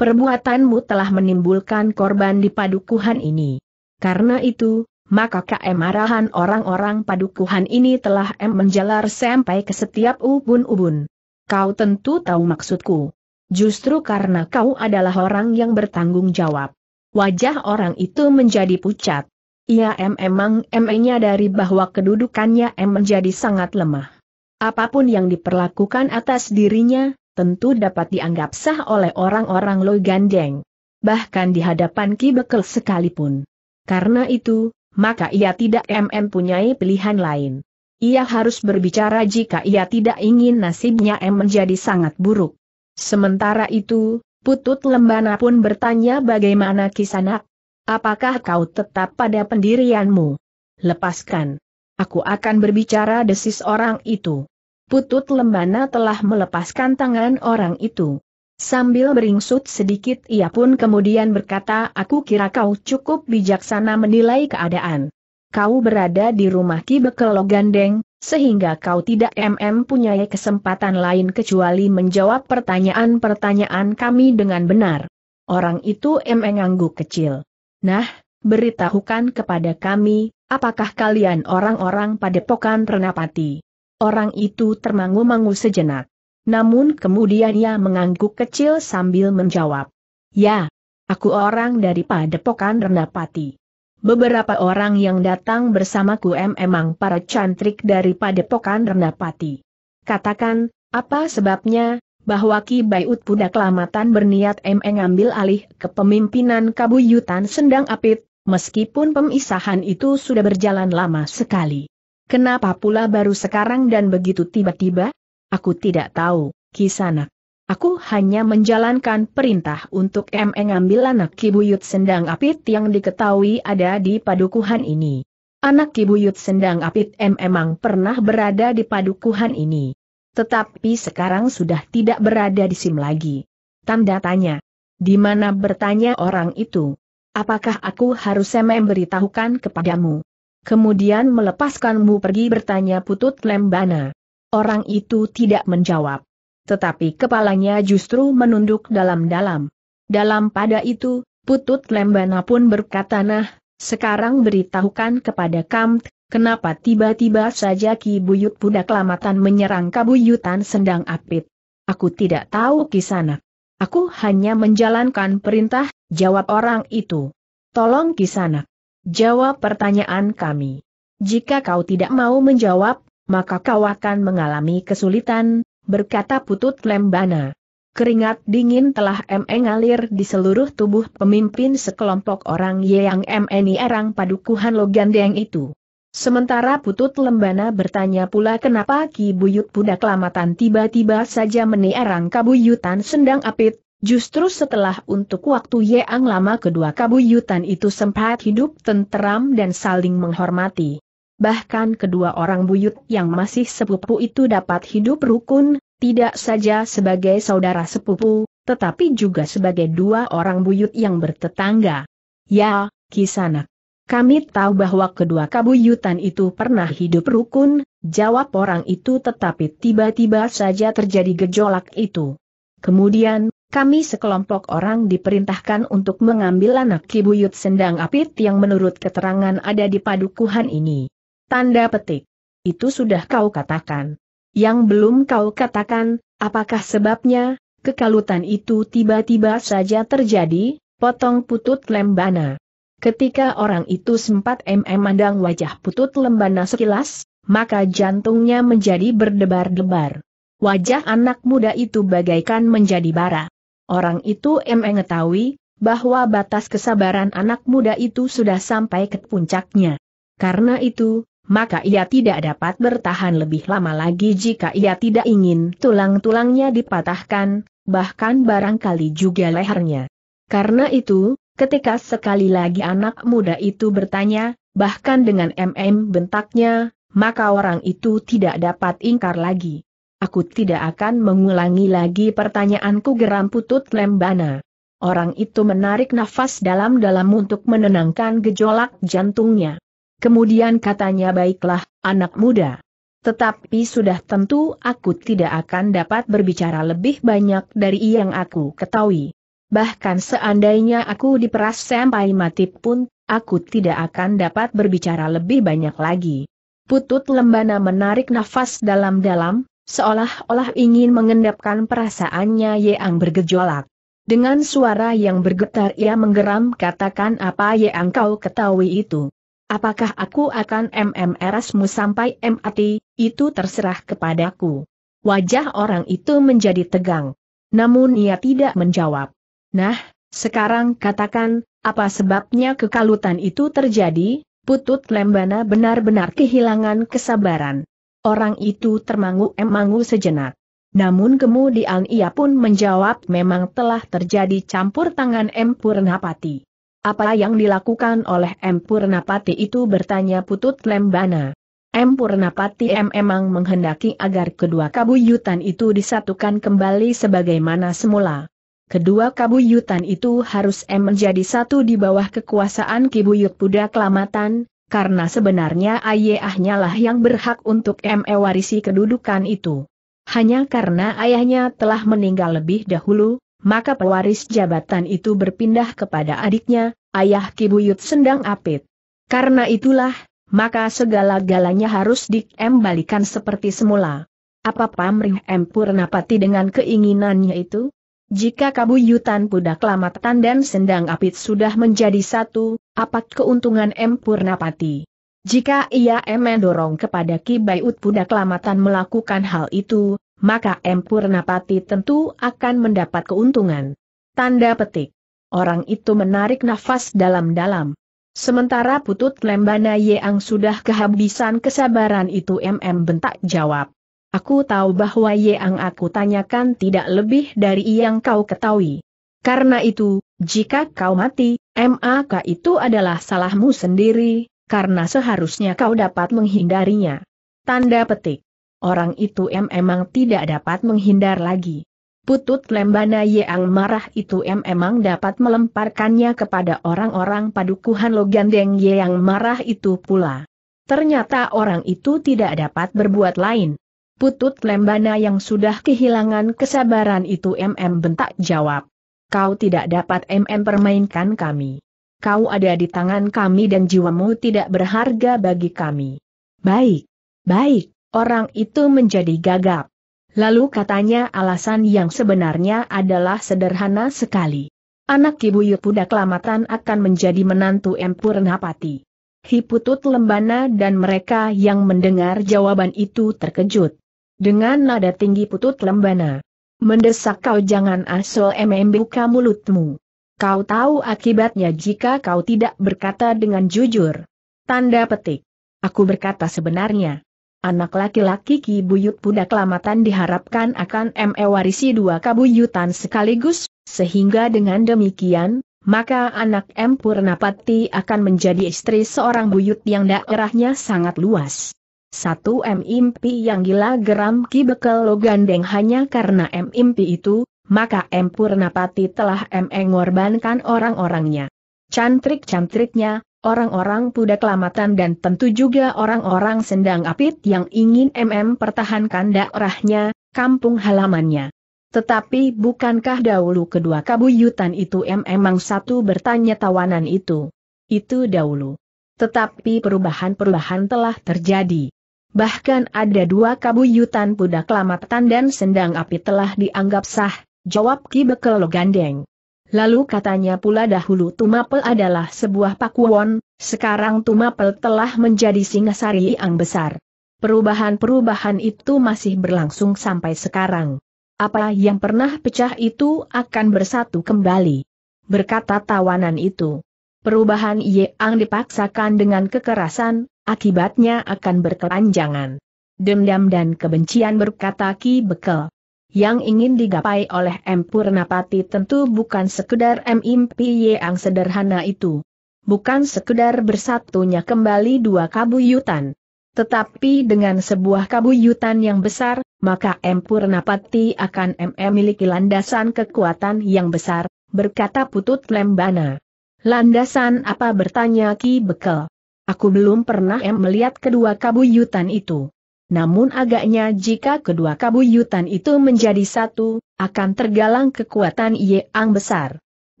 Perbuatanmu telah menimbulkan korban di padukuhan ini. Karena itu, maka kemarahan orang-orang padukuhan ini telah em menjalar sampai ke setiap ubun-ubun. Kau tentu tahu maksudku. Justru karena kau adalah orang yang bertanggung jawab. Wajah orang itu menjadi pucat. Ia memang emang nya dari bahwa kedudukannya M menjadi sangat lemah. Apapun yang diperlakukan atas dirinya, tentu dapat dianggap sah oleh orang-orang loh Gandeng. Bahkan di hadapan Ki Bekel sekalipun. Karena itu, maka ia tidak MM punyai pilihan lain. Ia harus berbicara jika ia tidak ingin nasibnya M menjadi sangat buruk. Sementara itu, Putut Lembana pun bertanya bagaimana Kisanak, Apakah kau tetap pada pendirianmu? Lepaskan. Aku akan berbicara desis orang itu. Putut Lembana telah melepaskan tangan orang itu. Sambil beringsut sedikit ia pun kemudian berkata aku kira kau cukup bijaksana menilai keadaan. Kau berada di rumah Ki Bekelo Gandeng, sehingga kau tidak mm punya kesempatan lain kecuali menjawab pertanyaan-pertanyaan kami dengan benar. Orang itu mm angguk kecil. Nah, beritahukan kepada kami, apakah kalian orang-orang padepokan Renapati? Orang itu termangu-mangu sejenak. Namun kemudian ia mengangguk kecil sambil menjawab. Ya, aku orang dari padepokan Renapati. Beberapa orang yang datang bersamaku em emang para cantrik dari padepokan Renapati. Katakan, apa sebabnya, bahwa Ki Baiut Pudak Lamatan berniat mengambil alih kepemimpinan Kabuyutan Sendang Apit, meskipun pemisahan itu sudah berjalan lama sekali. Kenapa pula baru sekarang dan begitu tiba-tiba? Aku tidak tahu, Kisanak. Aku hanya menjalankan perintah untuk mengambil anak Ki Buyut Sendang Apit yang diketahui ada di padukuhan ini. Anak Ki Buyut Sendang Apit M e memang pernah berada di padukuhan ini. Tetapi sekarang sudah tidak berada di SIM lagi. Tanda tanya. Di mana bertanya orang itu? Apakah aku harus memberitahukan kepadamu? Kemudian melepaskanmu pergi bertanya putut lembana. Orang itu tidak menjawab. Tetapi kepalanya justru menunduk dalam-dalam. Dalam pada itu, putut lembana pun berkata nah, sekarang beritahukan kepada Kamt, Kenapa tiba-tiba saja Ki Buyut Pudak Lamatan menyerang Kabuyutan Sendang Apit? Aku tidak tahu kisana. Aku hanya menjalankan perintah, jawab orang itu. Tolong kisana. Jawab pertanyaan kami. Jika kau tidak mau menjawab, maka kau akan mengalami kesulitan, berkata Putut Lembana. Keringat dingin telah mengalir di seluruh tubuh pemimpin sekelompok orang yang meni erang padukuhan Logandeng itu. Sementara Putut Lembana bertanya pula kenapa Ki Buyut Budak Lamatan tiba-tiba saja meniarang kabuyutan sendang apit, justru setelah untuk waktu yang lama kedua kabuyutan itu sempat hidup tenteram dan saling menghormati. Bahkan kedua orang buyut yang masih sepupu itu dapat hidup rukun, tidak saja sebagai saudara sepupu, tetapi juga sebagai dua orang buyut yang bertetangga. Ya, Kisanak. Kami tahu bahwa kedua kabuyutan itu pernah hidup rukun, jawab orang itu tetapi tiba-tiba saja terjadi gejolak itu. Kemudian, kami sekelompok orang diperintahkan untuk mengambil anak kibuyut sendang apit yang menurut keterangan ada di padukuhan ini. Tanda petik. Itu sudah kau katakan. Yang belum kau katakan, apakah sebabnya, kekalutan itu tiba-tiba saja terjadi, potong putut lembana. Ketika orang itu sempat memandang wajah putut lembana sekilas, maka jantungnya menjadi berdebar-debar. Wajah anak muda itu bagaikan menjadi bara. Orang itu mengetahui bahwa batas kesabaran anak muda itu sudah sampai ke puncaknya. Karena itu, maka ia tidak dapat bertahan lebih lama lagi jika ia tidak ingin tulang-tulangnya dipatahkan, bahkan barangkali juga lehernya. Karena itu, Ketika sekali lagi anak muda itu bertanya, bahkan dengan MM bentaknya, maka orang itu tidak dapat ingkar lagi. Aku tidak akan mengulangi lagi pertanyaanku geram putut lembana. Orang itu menarik nafas dalam-dalam untuk menenangkan gejolak jantungnya. Kemudian katanya baiklah, anak muda. Tetapi sudah tentu aku tidak akan dapat berbicara lebih banyak dari yang aku ketahui bahkan seandainya aku diperas sampai mati pun, aku tidak akan dapat berbicara lebih banyak lagi. Putut Lembana menarik nafas dalam-dalam, seolah-olah ingin mengendapkan perasaannya yang bergejolak. Dengan suara yang bergetar ia menggeram katakan apa yang kau ketahui itu. Apakah aku akan MMRSmu sampai mati? itu terserah kepadaku. Wajah orang itu menjadi tegang. Namun ia tidak menjawab. Nah, sekarang katakan, apa sebabnya kekalutan itu terjadi? Putut Lembana benar-benar kehilangan kesabaran. Orang itu termangu-emangu sejenak. Namun kemudian ia pun menjawab memang telah terjadi campur tangan M. Purnapati. Apa yang dilakukan oleh M. Purnapati itu bertanya Putut Lembana. M. Purnapati M memang menghendaki agar kedua kabuyutan itu disatukan kembali sebagaimana semula kedua kabuyutan itu harus M menjadi satu di bawah kekuasaan Kibuyut Buddha Kelamatan, karena sebenarnya ayahnya lah yang berhak untuk M mewarisi kedudukan itu. Hanya karena ayahnya telah meninggal lebih dahulu, maka pewaris jabatan itu berpindah kepada adiknya, ayah Kibuyut Sendang Apit. Karena itulah, maka segala-galanya harus dikembalikan seperti semula. Apa pamrih M Purnapati dengan keinginannya itu? Jika kabuyutan Pudak Lamatan dan sendang apit sudah menjadi satu, apa keuntungan M. Purnapati? Jika ia M. dorong kepada Ki Bayut Pudak Lamatan melakukan hal itu, maka M. Purnapati tentu akan mendapat keuntungan. Tanda petik. Orang itu menarik nafas dalam-dalam. Sementara putut lembana Yeang sudah kehabisan kesabaran itu MM bentak jawab. Aku tahu bahwa yang aku tanyakan tidak lebih dari yang kau ketahui. Karena itu, jika kau mati, MAK itu adalah salahmu sendiri, karena seharusnya kau dapat menghindarinya. Tanda petik. Orang itu em emang tidak dapat menghindar lagi. Putut lembana yang marah itu em emang dapat melemparkannya kepada orang-orang padukuhan logandeng Ye yang marah itu pula. Ternyata orang itu tidak dapat berbuat lain. Putut Lembana yang sudah kehilangan kesabaran itu MM bentak jawab. Kau tidak dapat MM permainkan kami. Kau ada di tangan kami dan jiwamu tidak berharga bagi kami. Baik, baik, orang itu menjadi gagap. Lalu katanya alasan yang sebenarnya adalah sederhana sekali. Anak Ibu Yupuda Kelamatan akan menjadi menantu Empurnapati. Hiputut Lembana dan mereka yang mendengar jawaban itu terkejut. Dengan nada tinggi putut lembana. Mendesak kau jangan asal membuka mulutmu. Kau tahu akibatnya jika kau tidak berkata dengan jujur. Tanda petik. Aku berkata sebenarnya. Anak laki-laki Ki Buyut Puda Kelamatan diharapkan akan mewarisi dua kabuyutan sekaligus, sehingga dengan demikian, maka anak M. Purnapati akan menjadi istri seorang buyut yang daerahnya sangat luas. Satu M Impi yang gila geram Ki Bekel Lo gandeng hanya karena M Impi itu, maka M Purnapati telah M e mengorbankan orang-orangnya. Cantrik-cantriknya, orang-orang puda kelamatan dan tentu juga orang-orang sendang apit yang ingin MM e pertahankan daerahnya, kampung halamannya. Tetapi bukankah dahulu kedua kabuyutan itu M e emang satu bertanya tawanan itu? Itu dahulu. Tetapi perubahan-perubahan telah terjadi bahkan ada dua kabuyutan pudak lamatan dan sendang api telah dianggap sah, jawab Ki Bekelo Gandeng. Lalu katanya pula dahulu Tumapel adalah sebuah pakuwon, sekarang Tumapel telah menjadi singasari yang besar. Perubahan-perubahan itu masih berlangsung sampai sekarang. Apa yang pernah pecah itu akan bersatu kembali. Berkata tawanan itu. Perubahan yang dipaksakan dengan kekerasan, akibatnya akan berkepanjangan. Dendam dan kebencian berkata Ki Bekel. Yang ingin digapai oleh M. Purnapati tentu bukan sekedar M. Impi yang sederhana itu. Bukan sekedar bersatunya kembali dua kabuyutan. Tetapi dengan sebuah kabuyutan yang besar, maka M. Purnapati akan memiliki landasan kekuatan yang besar, berkata Putut Lembana. Landasan apa bertanya Ki Bekel. Aku belum pernah melihat kedua kabuyutan itu. Namun agaknya jika kedua kabuyutan itu menjadi satu, akan tergalang kekuatan Ye Ang besar.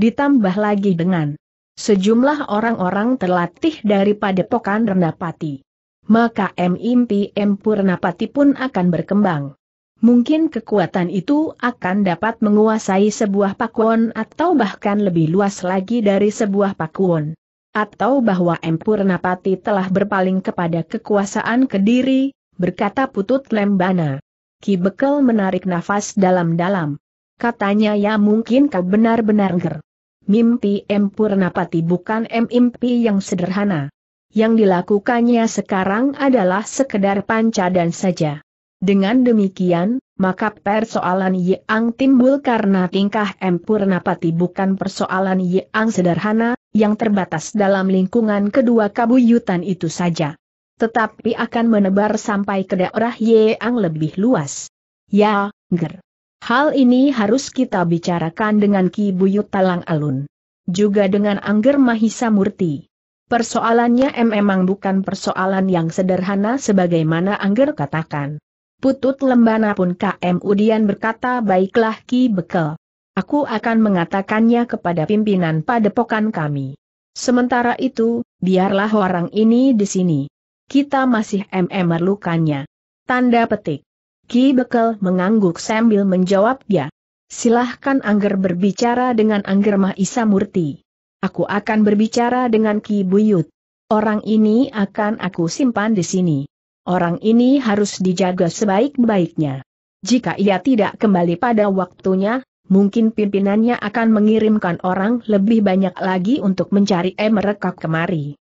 Ditambah lagi dengan sejumlah orang-orang terlatih daripada Pokan Rendapati. Maka M. Impi M. Purnapati pun akan berkembang. Mungkin kekuatan itu akan dapat menguasai sebuah pakuan atau bahkan lebih luas lagi dari sebuah pakuan atau bahwa Empurnapati Napati telah berpaling kepada kekuasaan Kediri, berkata Putut Lembana. Ki Bekel menarik nafas dalam-dalam. Katanya ya mungkin kau benar-benar ger. Mimpi Empurnapati Napati bukan mimpi yang sederhana. Yang dilakukannya sekarang adalah sekedar pancadan saja. Dengan demikian, maka persoalan yang timbul karena tingkah Empurnapati Napati bukan persoalan yang sederhana, yang terbatas dalam lingkungan kedua kabuyutan itu saja. Tetapi akan menebar sampai ke daerah Yeang lebih luas. Ya, ger. Hal ini harus kita bicarakan dengan Ki Buyut Talang Alun. Juga dengan Angger Mahisa Murti. Persoalannya memang bukan persoalan yang sederhana sebagaimana Angger katakan. Putut Lembana pun KM Udian berkata baiklah Ki Bekel. Aku akan mengatakannya kepada pimpinan padepokan kami. Sementara itu, biarlah orang ini di sini. Kita masih MM memerlukannya. Tanda petik. Ki Bekel mengangguk sambil menjawab ya. Silahkan Angger berbicara dengan Angger Mahisa Murti. Aku akan berbicara dengan Ki Buyut. Orang ini akan aku simpan di sini. Orang ini harus dijaga sebaik-baiknya. Jika ia tidak kembali pada waktunya, mungkin pimpinannya akan mengirimkan orang lebih banyak lagi untuk mencari Emerekak kemari.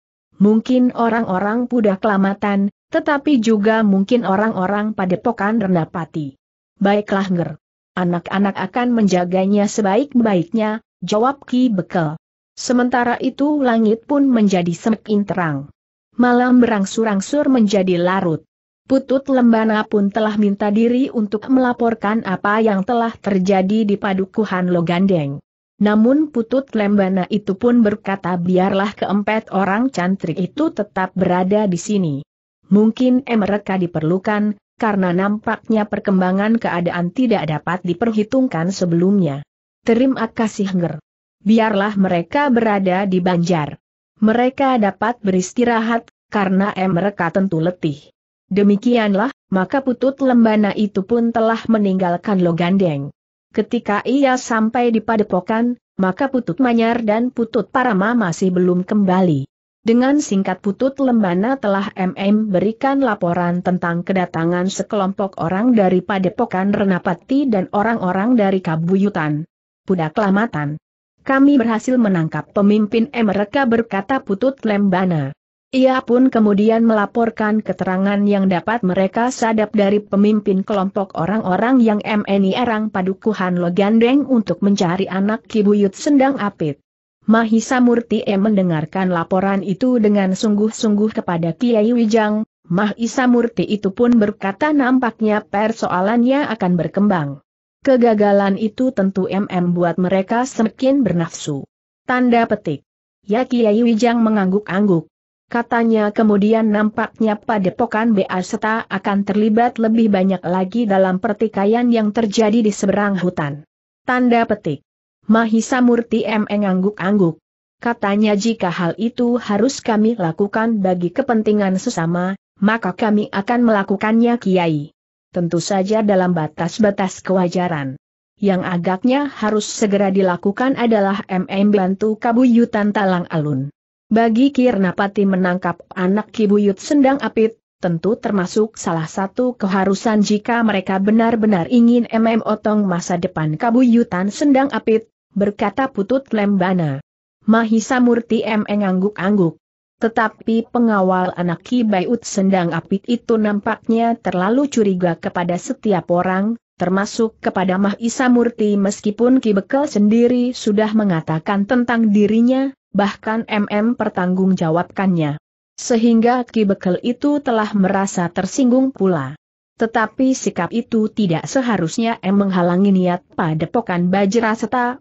Mungkin orang-orang pudah kelamatan, tetapi juga mungkin orang-orang pada padepokan rendapati. Baiklah Nger. Anak-anak akan menjaganya sebaik-baiknya, jawab Ki Bekel. Sementara itu langit pun menjadi semakin terang. Malam berangsur-angsur menjadi larut. Putut Lembana pun telah minta diri untuk melaporkan apa yang telah terjadi di padukuhan Logandeng. Namun Putut Lembana itu pun berkata biarlah keempat orang cantik itu tetap berada di sini. Mungkin mereka diperlukan, karena nampaknya perkembangan keadaan tidak dapat diperhitungkan sebelumnya. Terima kasih Nger. Biarlah mereka berada di Banjar. Mereka dapat beristirahat, karena mereka tentu letih. Demikianlah, maka putut lembana itu pun telah meninggalkan Logandeng. Ketika ia sampai di padepokan, maka putut manyar dan putut parama masih belum kembali. Dengan singkat putut lembana telah MM berikan laporan tentang kedatangan sekelompok orang dari padepokan Renapati dan orang-orang dari Kabuyutan. Pudaklamatan. Kami berhasil menangkap pemimpin mereka berkata putut lembana. Ia pun kemudian melaporkan keterangan yang dapat mereka sadap dari pemimpin kelompok orang-orang yang MNI Erang Padukuhan Logandeng untuk mencari anak Kibuyut Sendang Apit. Mahisa Murti e mendengarkan laporan itu dengan sungguh-sungguh kepada Kiai Wijang, Mahisa Murti itu pun berkata nampaknya persoalannya akan berkembang. Kegagalan itu tentu MM buat mereka semakin bernafsu. Tanda petik. Ya Kiai Wijang mengangguk-angguk. Katanya kemudian nampaknya padepokan BA Seta akan terlibat lebih banyak lagi dalam pertikaian yang terjadi di seberang hutan. Tanda petik. Mahisa Murti M. angguk-angguk. Katanya jika hal itu harus kami lakukan bagi kepentingan sesama, maka kami akan melakukannya Kiai. Tentu saja dalam batas-batas kewajaran. Yang agaknya harus segera dilakukan adalah MM bantu kabuyutan talang alun. Bagi Kirnapati menangkap anak Kibuyut Sendang Apit, tentu termasuk salah satu keharusan jika mereka benar-benar ingin MM Otong masa depan Kabuyutan Sendang Apit, berkata Putut Lembana. Mahisa Murti M ngangguk-angguk. Tetapi pengawal anak Kibayut Sendang Apit itu nampaknya terlalu curiga kepada setiap orang, termasuk kepada Mahisa Murti meskipun Ki sendiri sudah mengatakan tentang dirinya, bahkan MM pertanggungjawabkannya. Sehingga Ki Bekel itu telah merasa tersinggung pula. Tetapi sikap itu tidak seharusnya M menghalangi niat padepokan Bajra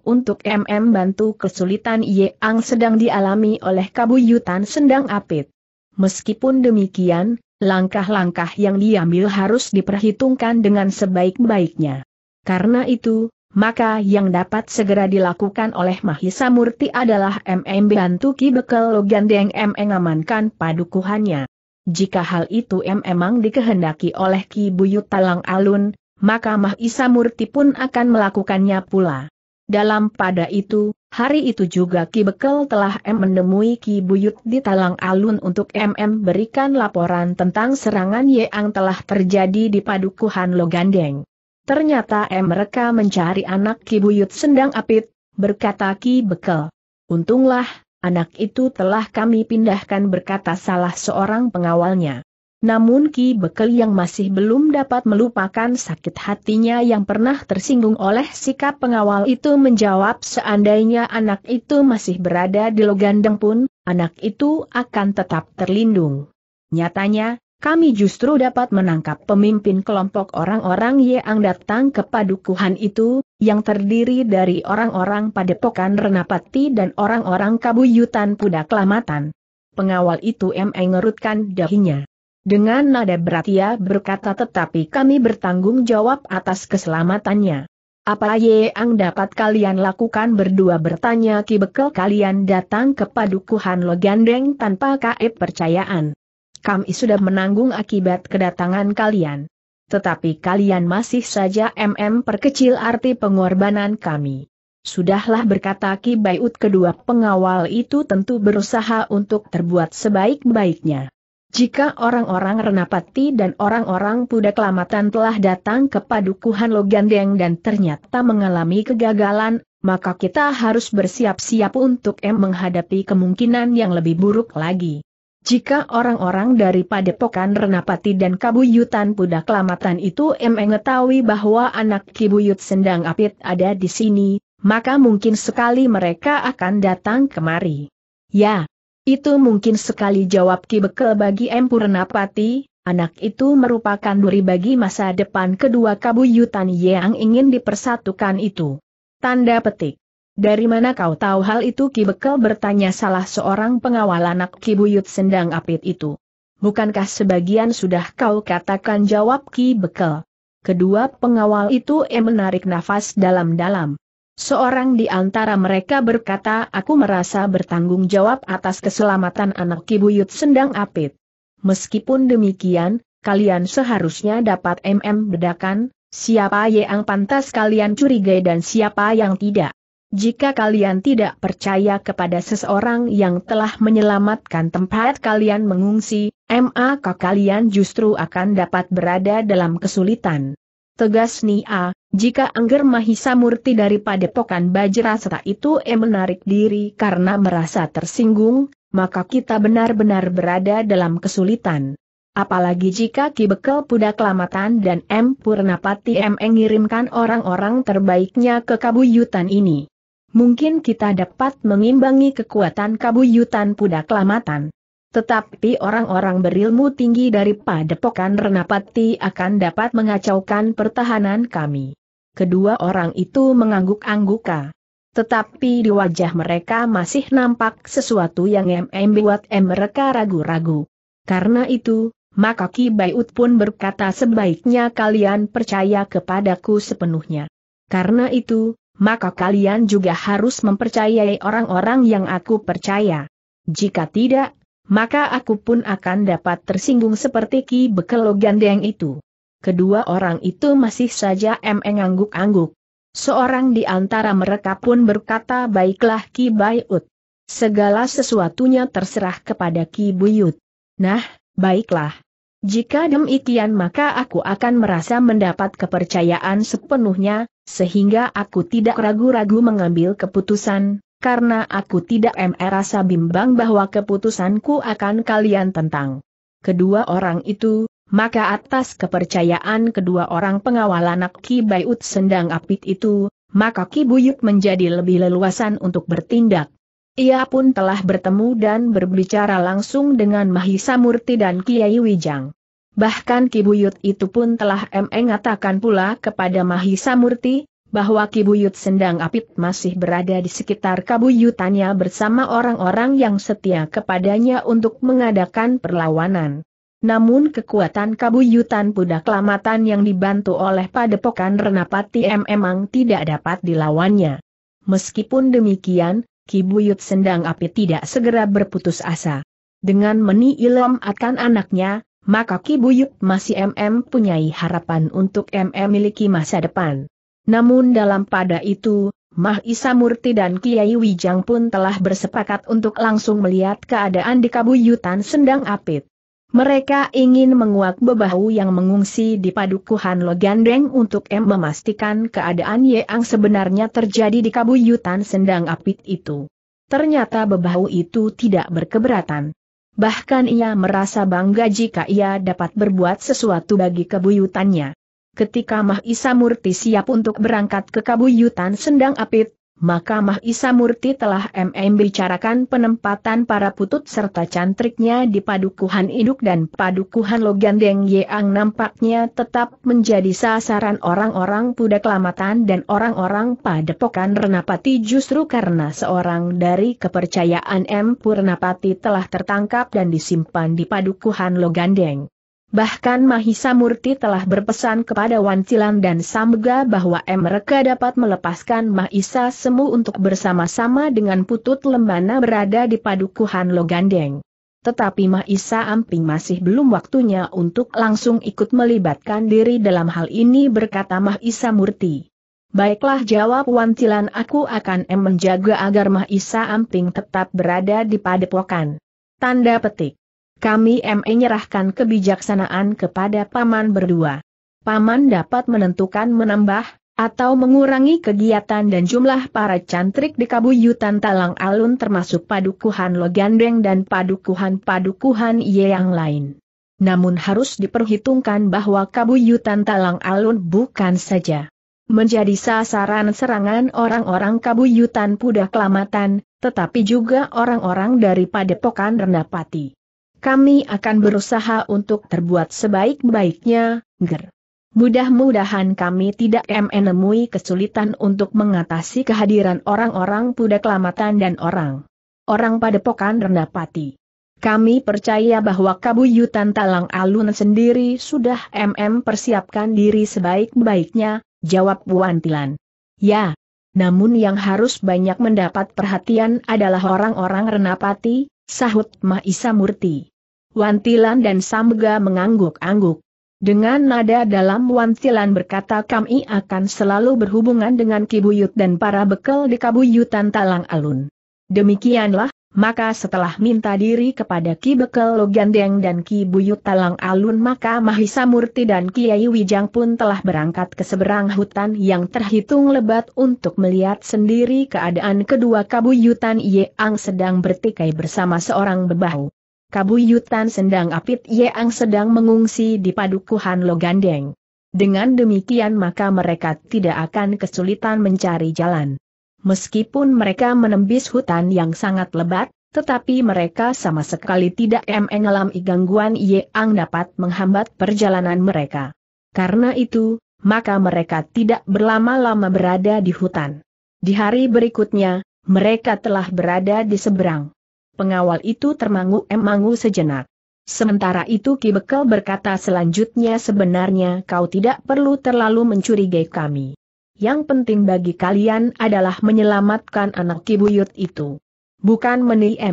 untuk MM bantu kesulitan Yeang sedang dialami oleh kabuyutan sendang apit. Meskipun demikian, langkah-langkah yang diambil harus diperhitungkan dengan sebaik-baiknya. Karena itu, maka yang dapat segera dilakukan oleh Mahisa Murti adalah MM bantu Ki Bekel Logandeng MM mengamankan padukuhannya. Jika hal itu M memang dikehendaki oleh Ki Buyut Talang Alun, maka Mahisa Murti pun akan melakukannya pula. Dalam pada itu, hari itu juga Ki Bekel telah M menemui Ki Buyut di Talang Alun untuk MM berikan laporan tentang serangan Yeang telah terjadi di padukuhan Logandeng. Ternyata em mereka mencari anak Ki Buyut Sendang Apit, berkata Ki Bekel. Untunglah, anak itu telah kami pindahkan berkata salah seorang pengawalnya. Namun Ki Bekel yang masih belum dapat melupakan sakit hatinya yang pernah tersinggung oleh sikap pengawal itu menjawab seandainya anak itu masih berada di Logandeng pun, anak itu akan tetap terlindung. Nyatanya, kami justru dapat menangkap pemimpin kelompok orang-orang yang datang ke padukuhan itu, yang terdiri dari orang-orang padepokan Renapati dan orang-orang kabuyutan Pudaklamatan. Pengawal itu me-ngerutkan dahinya. Dengan nada berat ia berkata tetapi kami bertanggung jawab atas keselamatannya. Apa yang dapat kalian lakukan berdua bertanya kibekel kalian datang ke padukuhan Logandeng tanpa kaib percayaan kami sudah menanggung akibat kedatangan kalian. Tetapi kalian masih saja MM perkecil arti pengorbanan kami. Sudahlah berkata Ki Baiut kedua pengawal itu tentu berusaha untuk terbuat sebaik-baiknya. Jika orang-orang Renapati dan orang-orang Puda Kelamatan telah datang ke Padukuhan Logandeng dan ternyata mengalami kegagalan, maka kita harus bersiap-siap untuk M menghadapi kemungkinan yang lebih buruk lagi. Jika orang-orang dari Padepokan Renapati dan Kabuyutan Puda Kelamatan itu mengetahui bahwa anak Kibuyut Sendang Apit ada di sini, maka mungkin sekali mereka akan datang kemari. Ya, itu mungkin sekali jawab Ki Bekel bagi M. Renapati, anak itu merupakan duri bagi masa depan kedua Kabuyutan yang ingin dipersatukan itu. Tanda petik. Dari mana kau tahu hal itu Ki Bekel bertanya salah seorang pengawal anak Ki Buyut Sendang Apit itu. Bukankah sebagian sudah kau katakan jawab Ki Bekel? Kedua pengawal itu eh menarik nafas dalam-dalam. Seorang di antara mereka berkata aku merasa bertanggung jawab atas keselamatan anak Ki Buyut Sendang Apit. Meskipun demikian, kalian seharusnya dapat MM bedakan, siapa yang pantas kalian curigai dan siapa yang tidak. Jika kalian tidak percaya kepada seseorang yang telah menyelamatkan tempat kalian mengungsi, maka kalian justru akan dapat berada dalam kesulitan. Tegas Nia, jika Angger Mahisa Murti dari Padepokan Bajrasata itu eh menarik diri karena merasa tersinggung, maka kita benar-benar berada dalam kesulitan. Apalagi jika Ki Bekel Puda Kelamatan dan M. Purnapati M. mengirimkan orang-orang terbaiknya ke kabuyutan ini mungkin kita dapat mengimbangi kekuatan kabuyutan kuda kelamatan. Tetapi orang-orang berilmu tinggi dari Padepokan Renapati akan dapat mengacaukan pertahanan kami. Kedua orang itu mengangguk-angguka. Tetapi di wajah mereka masih nampak sesuatu yang membuat mereka ragu-ragu. Karena itu, maka Ki Bayut pun berkata sebaiknya kalian percaya kepadaku sepenuhnya. Karena itu, maka kalian juga harus mempercayai orang-orang yang aku percaya. Jika tidak, maka aku pun akan dapat tersinggung seperti Ki Bekelo Gandeng itu. Kedua orang itu masih saja emeng angguk-angguk. Seorang di antara mereka pun berkata baiklah Ki Bayut. Segala sesuatunya terserah kepada Ki Buyut. Nah, baiklah. Jika demikian maka aku akan merasa mendapat kepercayaan sepenuhnya, sehingga aku tidak ragu-ragu mengambil keputusan, karena aku tidak merasa bimbang bahwa keputusanku akan kalian tentang kedua orang itu, maka atas kepercayaan kedua orang pengawal anak Ki Bayut Sendang Apit itu, maka Ki Buyut menjadi lebih leluasan untuk bertindak. Ia pun telah bertemu dan berbicara langsung dengan Mahisa Murti dan Kiai Wijang. Bahkan Kibuyut itu pun telah mengatakan pula kepada Mahisa Murti, bahwa Kibuyut Sendang Apit masih berada di sekitar kabuyutannya bersama orang-orang yang setia kepadanya untuk mengadakan perlawanan. Namun kekuatan kabuyutan Buddha Kelamatan yang dibantu oleh Padepokan Renapati M memang tidak dapat dilawannya. Meskipun demikian, Kibuyut Sendang Apit tidak segera berputus asa. Dengan meni ilom akan anaknya, maka Ki Buyuk masih MM punyai harapan untuk MM miliki masa depan. Namun dalam pada itu, Mah Isa Murti dan Kiai Wijang pun telah bersepakat untuk langsung melihat keadaan di Kabuyutan Sendang Apit. Mereka ingin menguak bebahu yang mengungsi di padukuhan Logandeng untuk M memastikan keadaan Yeang sebenarnya terjadi di Kabuyutan Sendang Apit itu. Ternyata bebahu itu tidak berkeberatan. Bahkan ia merasa bangga jika ia dapat berbuat sesuatu bagi kebuyutannya. Ketika Mahisa Murti siap untuk berangkat ke kabuyutan Sendang Apit, maka Mahisa Murti telah MM bicarakan penempatan para putut serta cantriknya di padukuhan induk dan padukuhan Logandeng Yeang, nampaknya tetap menjadi sasaran orang-orang Puda Kelamatan dan orang-orang Padepokan Renapati justru karena seorang dari kepercayaan M Purnapati telah tertangkap dan disimpan di padukuhan Logandeng. Bahkan Mahisa Murti telah berpesan kepada Wancilan dan Samga bahwa mereka dapat melepaskan Mahisa Semu untuk bersama-sama dengan Putut Lembana berada di padukuhan Logandeng. Tetapi Mahisa Amping masih belum waktunya untuk langsung ikut melibatkan diri dalam hal ini berkata Mahisa Murti. Baiklah jawab Wancilan aku akan menjaga agar Mahisa Amping tetap berada di padepokan. Tanda petik. Kami e menyerahkan kebijaksanaan kepada Paman berdua. Paman dapat menentukan menambah, atau mengurangi kegiatan dan jumlah para cantrik di kabuyutan talang alun termasuk padukuhan logandeng dan padukuhan-padukuhan ye yang lain. Namun harus diperhitungkan bahwa kabuyutan talang alun bukan saja menjadi sasaran serangan orang-orang kabuyutan Pudaklamatan, Kelamatan, tetapi juga orang-orang dari Padepokan Rendapati. Kami akan berusaha untuk terbuat sebaik-baiknya, ger. Mudah-mudahan kami tidak menemui kesulitan untuk mengatasi kehadiran orang-orang Puda Kelamatan dan orang. Orang Padepokan Renapati. Kami percaya bahwa Kabuyutan Talang Alun sendiri sudah MM persiapkan diri sebaik-baiknya, jawab Buantilan. Ya, namun yang harus banyak mendapat perhatian adalah orang-orang Renapati, sahut Mahisa Murti. Wantilan dan Samga mengangguk-angguk. Dengan nada dalam Wantilan berkata kami akan selalu berhubungan dengan Kibuyut dan para bekel di Kabuyutan Talang Alun. Demikianlah, maka setelah minta diri kepada Ki Bekel Logandeng dan Ki Buyut Talang Alun maka Mahisa Murti dan Kiai Wijang pun telah berangkat ke seberang hutan yang terhitung lebat untuk melihat sendiri keadaan kedua Kabuyutan Ye Ang sedang bertikai bersama seorang bebahu. Kabuyutan Sendang Apit Ye Ang sedang mengungsi di padukuhan Logandeng. Dengan demikian maka mereka tidak akan kesulitan mencari jalan. Meskipun mereka menembus hutan yang sangat lebat, tetapi mereka sama sekali tidak mengalami gangguan yang dapat menghambat perjalanan mereka. Karena itu, maka mereka tidak berlama-lama berada di hutan. Di hari berikutnya, mereka telah berada di seberang. Pengawal itu termangu mangu sejenak. Sementara itu Ki Bekel berkata selanjutnya sebenarnya kau tidak perlu terlalu mencurigai kami. Yang penting bagi kalian adalah menyelamatkan anak kibuyut itu. Bukan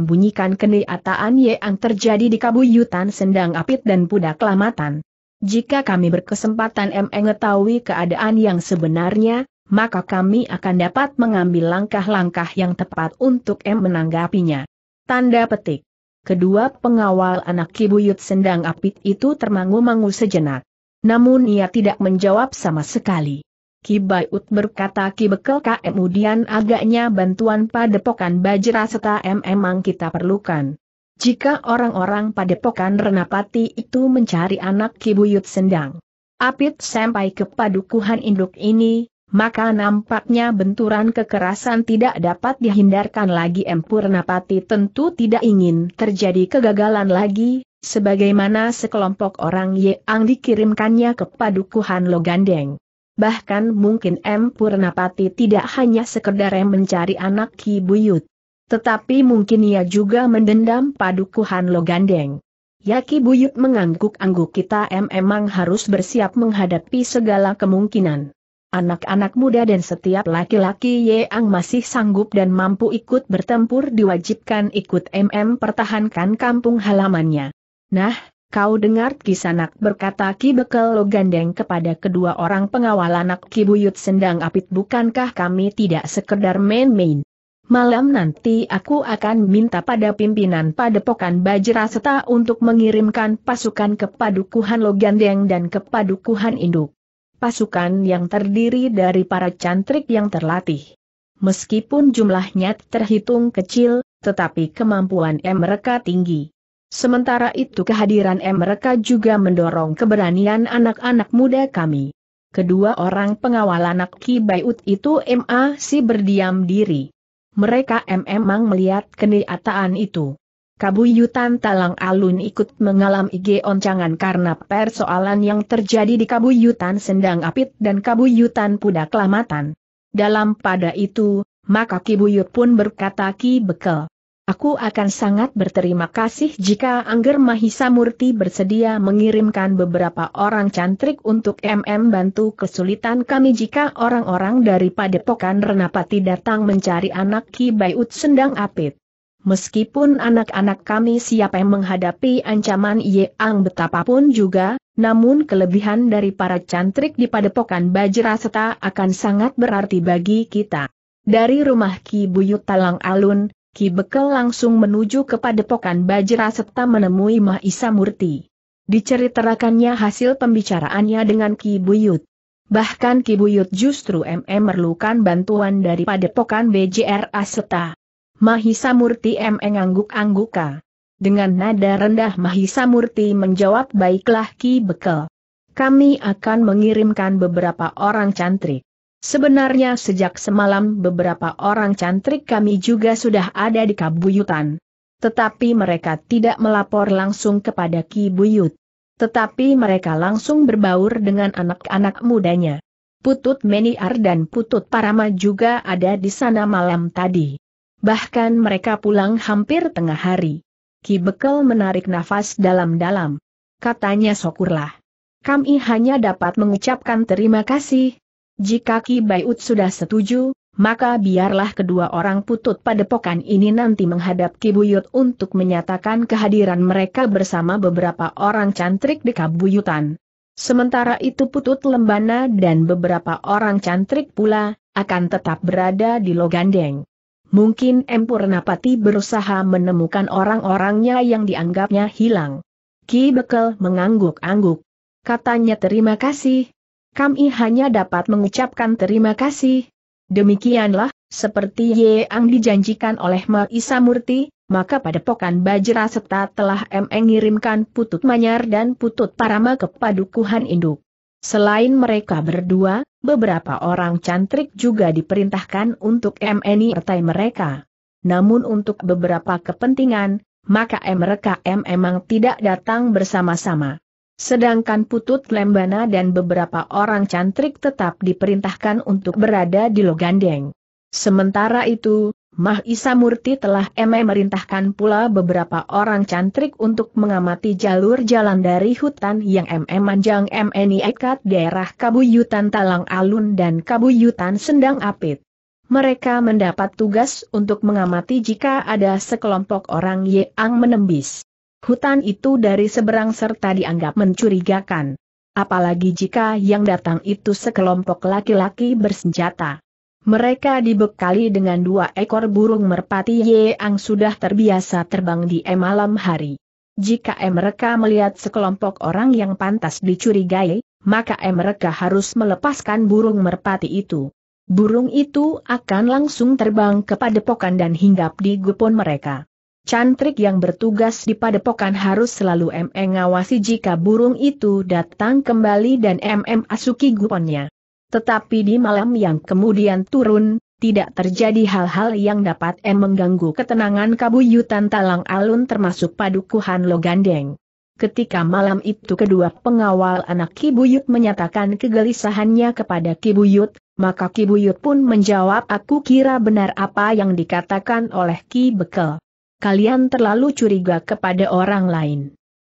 bunyikan keniataan yang terjadi di kabuyutan sendang apit dan pudak lamatan. Jika kami berkesempatan mengetahui keadaan yang sebenarnya, maka kami akan dapat mengambil langkah-langkah yang tepat untuk M menanggapinya. Tanda petik. Kedua pengawal anak kibuyut sendang apit itu termangu-mangu sejenak. Namun ia tidak menjawab sama sekali. Kibaiut berkata Kibekel kemudian agaknya bantuan padepokan Bajra serta M memang kita perlukan. Jika orang-orang pada padepokan Renapati itu mencari anak Buyut Sendang. Apit sampai ke padukuhan induk ini, maka nampaknya benturan kekerasan tidak dapat dihindarkan lagi renapati tentu tidak ingin terjadi kegagalan lagi, sebagaimana sekelompok orang yang dikirimkannya ke padukuhan Logandeng bahkan mungkin M. Purnapati tidak hanya sekedar mencari anak Ki Buyut. Tetapi mungkin ia juga mendendam padukuhan Logandeng. Ya, Ki Buyut mengangguk-angguk kita M emang harus bersiap menghadapi segala kemungkinan. Anak-anak muda dan setiap laki-laki yang masih sanggup dan mampu ikut bertempur diwajibkan ikut MM pertahankan kampung halamannya. Nah, Kau dengar Kisanak berkata Ki Bekel lo gandeng kepada kedua orang pengawal anak Ki Buyut Sendang Apit bukankah kami tidak sekedar main-main. Malam nanti aku akan minta pada pimpinan Padepokan bajra seta untuk mengirimkan pasukan ke Padukuhan Logandeng dan ke Padukuhan Induk. Pasukan yang terdiri dari para cantrik yang terlatih. Meskipun jumlahnya terhitung kecil, tetapi kemampuan mereka tinggi. Sementara itu kehadiran mereka juga mendorong keberanian anak-anak muda kami. Kedua orang pengawal anak Ki Bayut itu MA si berdiam diri. Mereka memang melihat kenyataan itu. Kabuyutan Talang Alun ikut mengalami geoncangan karena persoalan yang terjadi di Kabuyutan Sendang Apit dan Kabuyutan Pudak Lamatan. Dalam pada itu, maka Kibuyut pun berkata Ki Bekel. Aku akan sangat berterima kasih jika Angger Mahisa Murti bersedia mengirimkan beberapa orang cantrik untuk MM bantu kesulitan kami jika orang-orang dari Padepokan Renapati datang mencari anak Ki Bayut Sendang Apit. Meskipun anak-anak kami siap menghadapi ancaman Yeang betapapun juga, namun kelebihan dari para cantrik di Padepokan Bajraseta akan sangat berarti bagi kita. Dari rumah Ki Buyut Talang Alun, Ki Bekel langsung menuju ke padepokan Bajra serta menemui Mahisa Murti. Diceritakannya hasil pembicaraannya dengan Ki Buyut. Bahkan Ki Buyut justru MM merlukan bantuan dari padepokan Bajra serta Mahisa Murti MM ngangguk-angguka. Dengan nada rendah Mahisa Murti menjawab baiklah Ki Bekel. Kami akan mengirimkan beberapa orang cantrik. Sebenarnya sejak semalam beberapa orang cantrik kami juga sudah ada di Kabuyutan. Tetapi mereka tidak melapor langsung kepada Ki Buyut. Tetapi mereka langsung berbaur dengan anak-anak mudanya. Putut Meniar dan Putut Parama juga ada di sana malam tadi. Bahkan mereka pulang hampir tengah hari. Ki Bekel menarik nafas dalam-dalam. Katanya syukurlah. Kami hanya dapat mengucapkan terima kasih, jika Ki Baiut sudah setuju, maka biarlah kedua orang putut pada padepokan ini nanti menghadap Ki Buyut untuk menyatakan kehadiran mereka bersama beberapa orang cantrik di Kabuyutan. Sementara itu Putut Lembana dan beberapa orang cantrik pula, akan tetap berada di Logandeng. Mungkin Empur Napati berusaha menemukan orang-orangnya yang dianggapnya hilang. Ki Bekel mengangguk-angguk. Katanya terima kasih, kami hanya dapat mengucapkan terima kasih. Demikianlah, seperti yang dijanjikan oleh Ma Murti, maka padepokan Bajra setelah telah mengirimkan putut Manyar dan putut Parama ke padukuhan induk. Selain mereka berdua, beberapa orang cantrik juga diperintahkan untuk MNI mereka. Namun untuk beberapa kepentingan, maka mereka memang tidak datang bersama-sama. Sedangkan Putut Lembana dan beberapa orang cantrik tetap diperintahkan untuk berada di Logandeng. Sementara itu, Mah Isa Murti telah memerintahkan pula beberapa orang cantrik untuk mengamati jalur jalan dari hutan yang MM Manjang MNI Ekat daerah Kabuyutan Talang Alun dan Kabuyutan Sendang Apit. Mereka mendapat tugas untuk mengamati jika ada sekelompok orang yang menembis hutan itu dari seberang serta dianggap mencurigakan. Apalagi jika yang datang itu sekelompok laki-laki bersenjata. Mereka dibekali dengan dua ekor burung merpati yang sudah terbiasa terbang di malam hari. Jika mereka melihat sekelompok orang yang pantas dicurigai, maka mereka harus melepaskan burung merpati itu. Burung itu akan langsung terbang kepada pokan dan hinggap di gupon mereka cantrik yang bertugas di padepokan harus selalu MM ngawasi jika burung itu datang kembali dan MM asuki guponnya. Tetapi di malam yang kemudian turun, tidak terjadi hal-hal yang dapat M mengganggu ketenangan kabuyutan talang alun termasuk padukuhan Logandeng. Ketika malam itu kedua pengawal anak Kibuyut menyatakan kegelisahannya kepada Kibuyut, maka Kibuyut pun menjawab aku kira benar apa yang dikatakan oleh Ki Bekel kalian terlalu curiga kepada orang lain.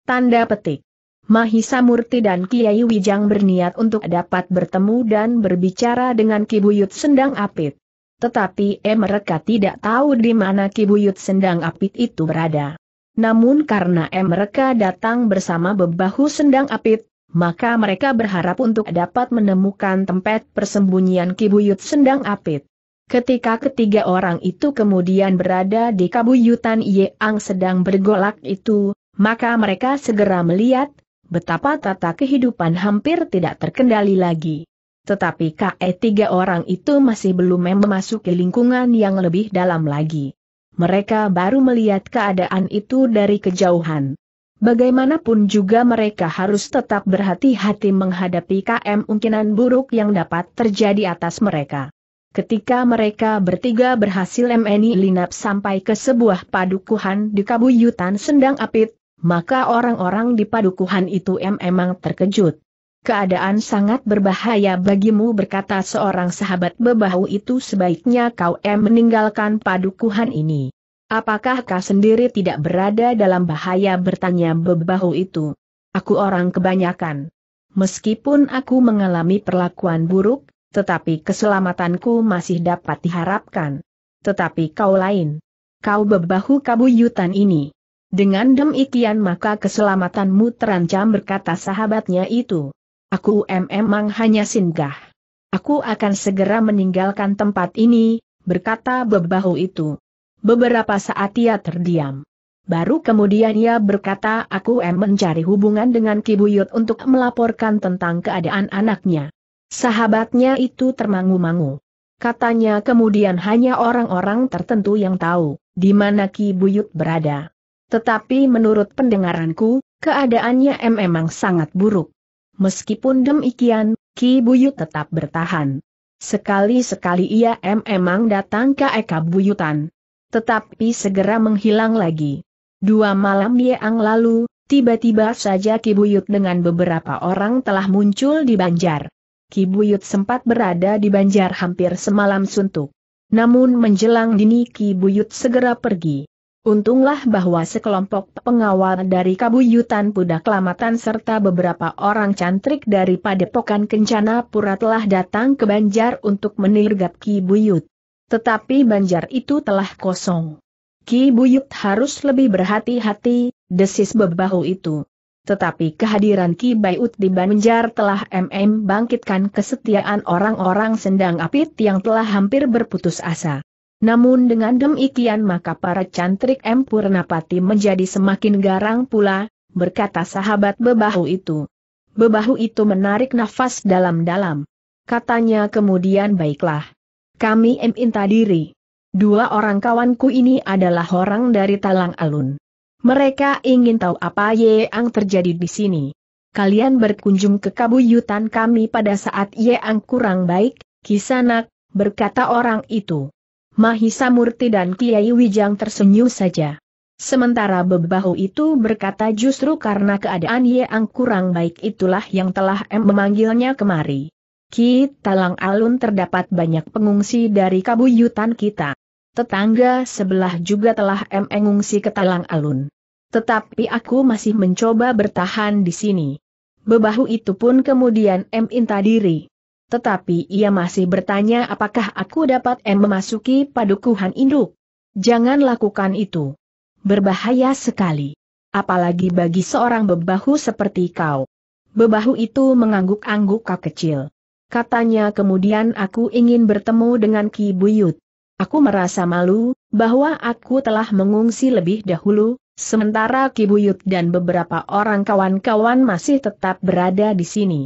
Tanda petik. Mahisa Murti dan Kiai Wijang berniat untuk dapat bertemu dan berbicara dengan Kibuyut Sendang Apit. Tetapi eh mereka tidak tahu di mana Kibuyut Sendang Apit itu berada. Namun karena eh mereka datang bersama Bebahu Sendang Apit, maka mereka berharap untuk dapat menemukan tempat persembunyian Kibuyut Sendang Apit. Ketika ketiga orang itu kemudian berada di kabuyutan Yeang sedang bergolak itu, maka mereka segera melihat betapa tata kehidupan hampir tidak terkendali lagi. Tetapi KE tiga orang itu masih belum memasuki lingkungan yang lebih dalam lagi. Mereka baru melihat keadaan itu dari kejauhan. Bagaimanapun juga mereka harus tetap berhati-hati menghadapi KM mungkinan buruk yang dapat terjadi atas mereka. Ketika mereka bertiga berhasil meni linap sampai ke sebuah padukuhan di Kabuyutan Sendang Apit, maka orang-orang di padukuhan itu memang terkejut. Keadaan sangat berbahaya bagimu berkata seorang sahabat bebahu itu sebaiknya kau em meninggalkan padukuhan ini. Apakah kau sendiri tidak berada dalam bahaya bertanya bebahu itu? Aku orang kebanyakan. Meskipun aku mengalami perlakuan buruk, tetapi keselamatanku masih dapat diharapkan. Tetapi kau lain. Kau bebahu kabuyutan ini. Dengan demikian maka keselamatanmu terancam berkata sahabatnya itu. Aku memang hanya singgah. Aku akan segera meninggalkan tempat ini, berkata bebahu itu. Beberapa saat ia terdiam. Baru kemudian ia berkata aku em mencari hubungan dengan Kibuyut untuk melaporkan tentang keadaan anaknya. Sahabatnya itu termangu-mangu. Katanya kemudian hanya orang-orang tertentu yang tahu, di mana Ki Buyut berada. Tetapi menurut pendengaranku, keadaannya memang sangat buruk. Meskipun demikian, Ki Buyut tetap bertahan. Sekali-sekali ia memang datang ke Eka Buyutan. Tetapi segera menghilang lagi. Dua malam yang lalu, tiba-tiba saja Ki Buyut dengan beberapa orang telah muncul di Banjar. Ki Buyut sempat berada di Banjar hampir semalam suntuk. Namun menjelang dini Ki Buyut segera pergi. Untunglah bahwa sekelompok pengawal dari Kabuyutan Pudak Kelamatan serta beberapa orang cantrik dari Padepokan Kencana Pura telah datang ke Banjar untuk menirgat Ki Buyut. Tetapi Banjar itu telah kosong. Ki Buyut harus lebih berhati-hati, desis bebahu itu. Tetapi kehadiran Ki Baiut di Banjar telah MM bangkitkan kesetiaan orang-orang sendang apit yang telah hampir berputus asa. Namun dengan demikian maka para cantrik M Purnapati menjadi semakin garang pula, berkata sahabat bebahu itu. Bebahu itu menarik nafas dalam-dalam. Katanya kemudian baiklah. Kami M inta diri. Dua orang kawanku ini adalah orang dari Talang Alun. Mereka ingin tahu apa yang terjadi di sini. Kalian berkunjung ke kabuyutan kami pada saat yang kurang baik, Kisanak, berkata orang itu. Mahisa Murti dan Kiai Wijang tersenyum saja. Sementara bebahu itu berkata justru karena keadaan yang kurang baik itulah yang telah M memanggilnya kemari. Ki Talang Alun terdapat banyak pengungsi dari kabuyutan kita. Tetangga sebelah juga telah mengungsi ke Talang Alun. Tetapi aku masih mencoba bertahan di sini. Bebahu itu pun kemudian minta diri. Tetapi ia masih bertanya apakah aku dapat M memasuki padukuhan induk. Jangan lakukan itu. Berbahaya sekali. Apalagi bagi seorang bebahu seperti kau. Bebahu itu mengangguk-angguk kau kecil. Katanya kemudian aku ingin bertemu dengan Ki Buyut. Aku merasa malu, bahwa aku telah mengungsi lebih dahulu, sementara Kibuyut dan beberapa orang kawan-kawan masih tetap berada di sini.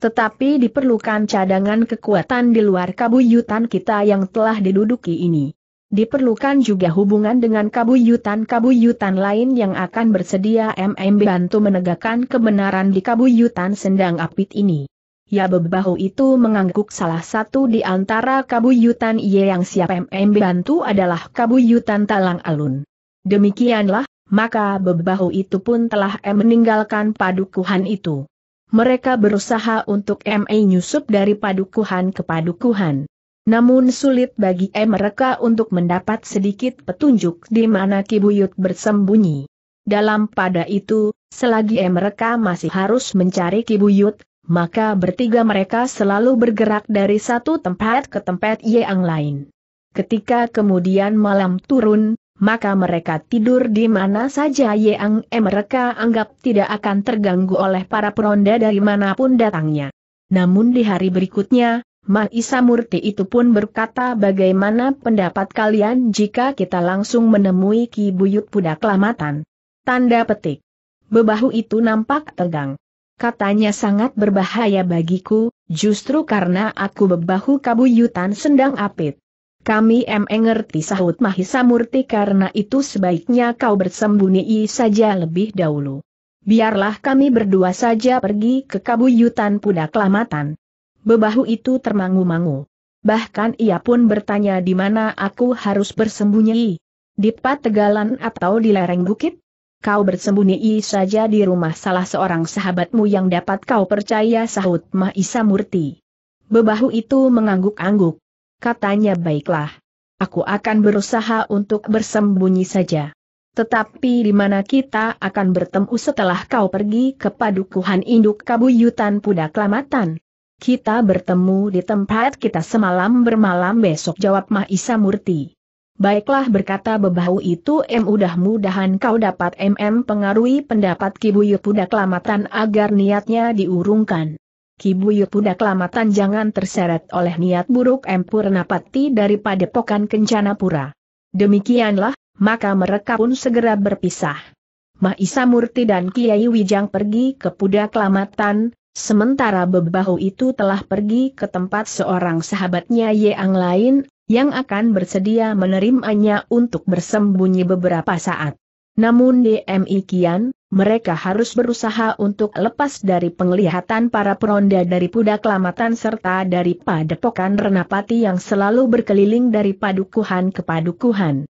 Tetapi diperlukan cadangan kekuatan di luar kabuyutan kita yang telah diduduki ini. Diperlukan juga hubungan dengan kabuyutan-kabuyutan lain yang akan bersedia MMB bantu menegakkan kebenaran di kabuyutan sendang apit ini. Ya bebahu itu mengangguk salah satu di antara kabuyutan ye yang siap MM bantu adalah kabuyutan Talang Alun. Demikianlah, maka bebahu itu pun telah M meninggalkan padukuhan itu. Mereka berusaha untuk MA nyusup dari padukuhan ke padukuhan. Namun sulit bagi M mereka untuk mendapat sedikit petunjuk di mana Kibuyut bersembunyi. Dalam pada itu, selagi M mereka masih harus mencari Kibuyut, maka bertiga mereka selalu bergerak dari satu tempat ke tempat yang lain. Ketika kemudian malam turun, maka mereka tidur di mana saja yang mereka anggap tidak akan terganggu oleh para peronda dari manapun datangnya. Namun di hari berikutnya, Maisa Murti itu pun berkata bagaimana pendapat kalian jika kita langsung menemui Ki Buyut Pudak Lamatan. Tanda petik. Bebahu itu nampak tegang katanya sangat berbahaya bagiku, justru karena aku bebahu kabuyutan sendang apit. Kami mengerti ngerti sahut Mahisa Murti karena itu sebaiknya kau bersembunyi saja lebih dahulu. Biarlah kami berdua saja pergi ke kabuyutan pudak lamatan. Bebahu itu termangu-mangu. Bahkan ia pun bertanya di mana aku harus bersembunyi. Di tegalan atau di lereng bukit? kau bersembunyi saja di rumah salah seorang sahabatmu yang dapat kau percaya sahut Mahisa Murti. Bebahu itu mengangguk-angguk. Katanya baiklah. Aku akan berusaha untuk bersembunyi saja. Tetapi di mana kita akan bertemu setelah kau pergi ke padukuhan induk kabuyutan Pudaklamatan? Kelamatan? Kita bertemu di tempat kita semalam bermalam besok jawab Mahisa Murti. Baiklah berkata bebau itu M mudah-mudahan kau dapat MM pengaruhi pendapat Kibuyu Pudak Lamatan agar niatnya diurungkan. Kibuyu Pudak Lamatan jangan terseret oleh niat buruk napati Purnapati pokan kencana pura. Demikianlah, maka mereka pun segera berpisah. Maisa Murti dan Kiai Wijang pergi ke Pudak Kelamatan, sementara bebahu itu telah pergi ke tempat seorang sahabatnya yang lain yang akan bersedia menerimanya untuk bersembunyi beberapa saat. Namun demikian, mereka harus berusaha untuk lepas dari penglihatan para peronda dari Puda Kelamatan serta dari Padepokan Renapati yang selalu berkeliling dari padukuhan ke padukuhan.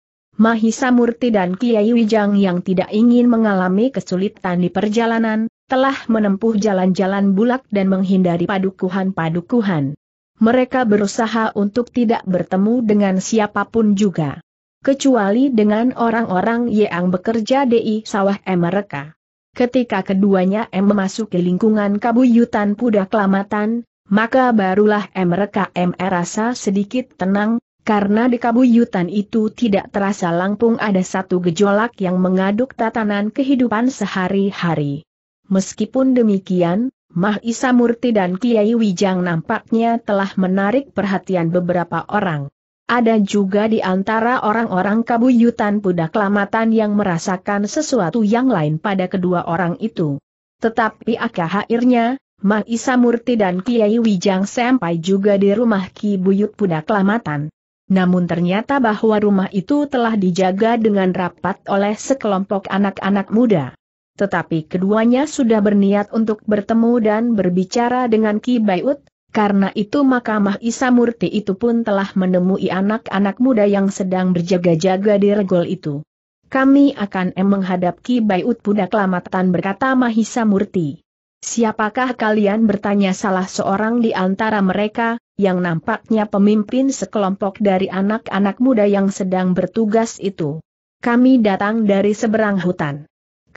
Mahisa Murti dan Kiai Wijang yang tidak ingin mengalami kesulitan di perjalanan, telah menempuh jalan-jalan bulak dan menghindari padukuhan-padukuhan mereka berusaha untuk tidak bertemu dengan siapapun juga. Kecuali dengan orang-orang yang bekerja di sawah mereka. Ketika keduanya M memasuki lingkungan kabuyutan Puda Kelamatan, maka barulah mereka M rasa sedikit tenang, karena di kabuyutan itu tidak terasa langsung ada satu gejolak yang mengaduk tatanan kehidupan sehari-hari. Meskipun demikian, Mah Isa Murti dan Kiai Wijang nampaknya telah menarik perhatian beberapa orang. Ada juga di antara orang-orang kabuyutan Pudak Lamatan yang merasakan sesuatu yang lain pada kedua orang itu. Tetapi akhirnya, Mah Isa Murti dan Kiai Wijang sampai juga di rumah Ki Buyut Pudak Lamatan. Namun ternyata bahwa rumah itu telah dijaga dengan rapat oleh sekelompok anak-anak muda tetapi keduanya sudah berniat untuk bertemu dan berbicara dengan Ki Baiut, karena itu Mahkamah Isamurti itu pun telah menemui anak-anak muda yang sedang berjaga-jaga di regol itu. Kami akan em menghadap Ki Baiut Budak Lamatan berkata Mahisa Murti. Siapakah kalian bertanya salah seorang di antara mereka, yang nampaknya pemimpin sekelompok dari anak-anak muda yang sedang bertugas itu. Kami datang dari seberang hutan.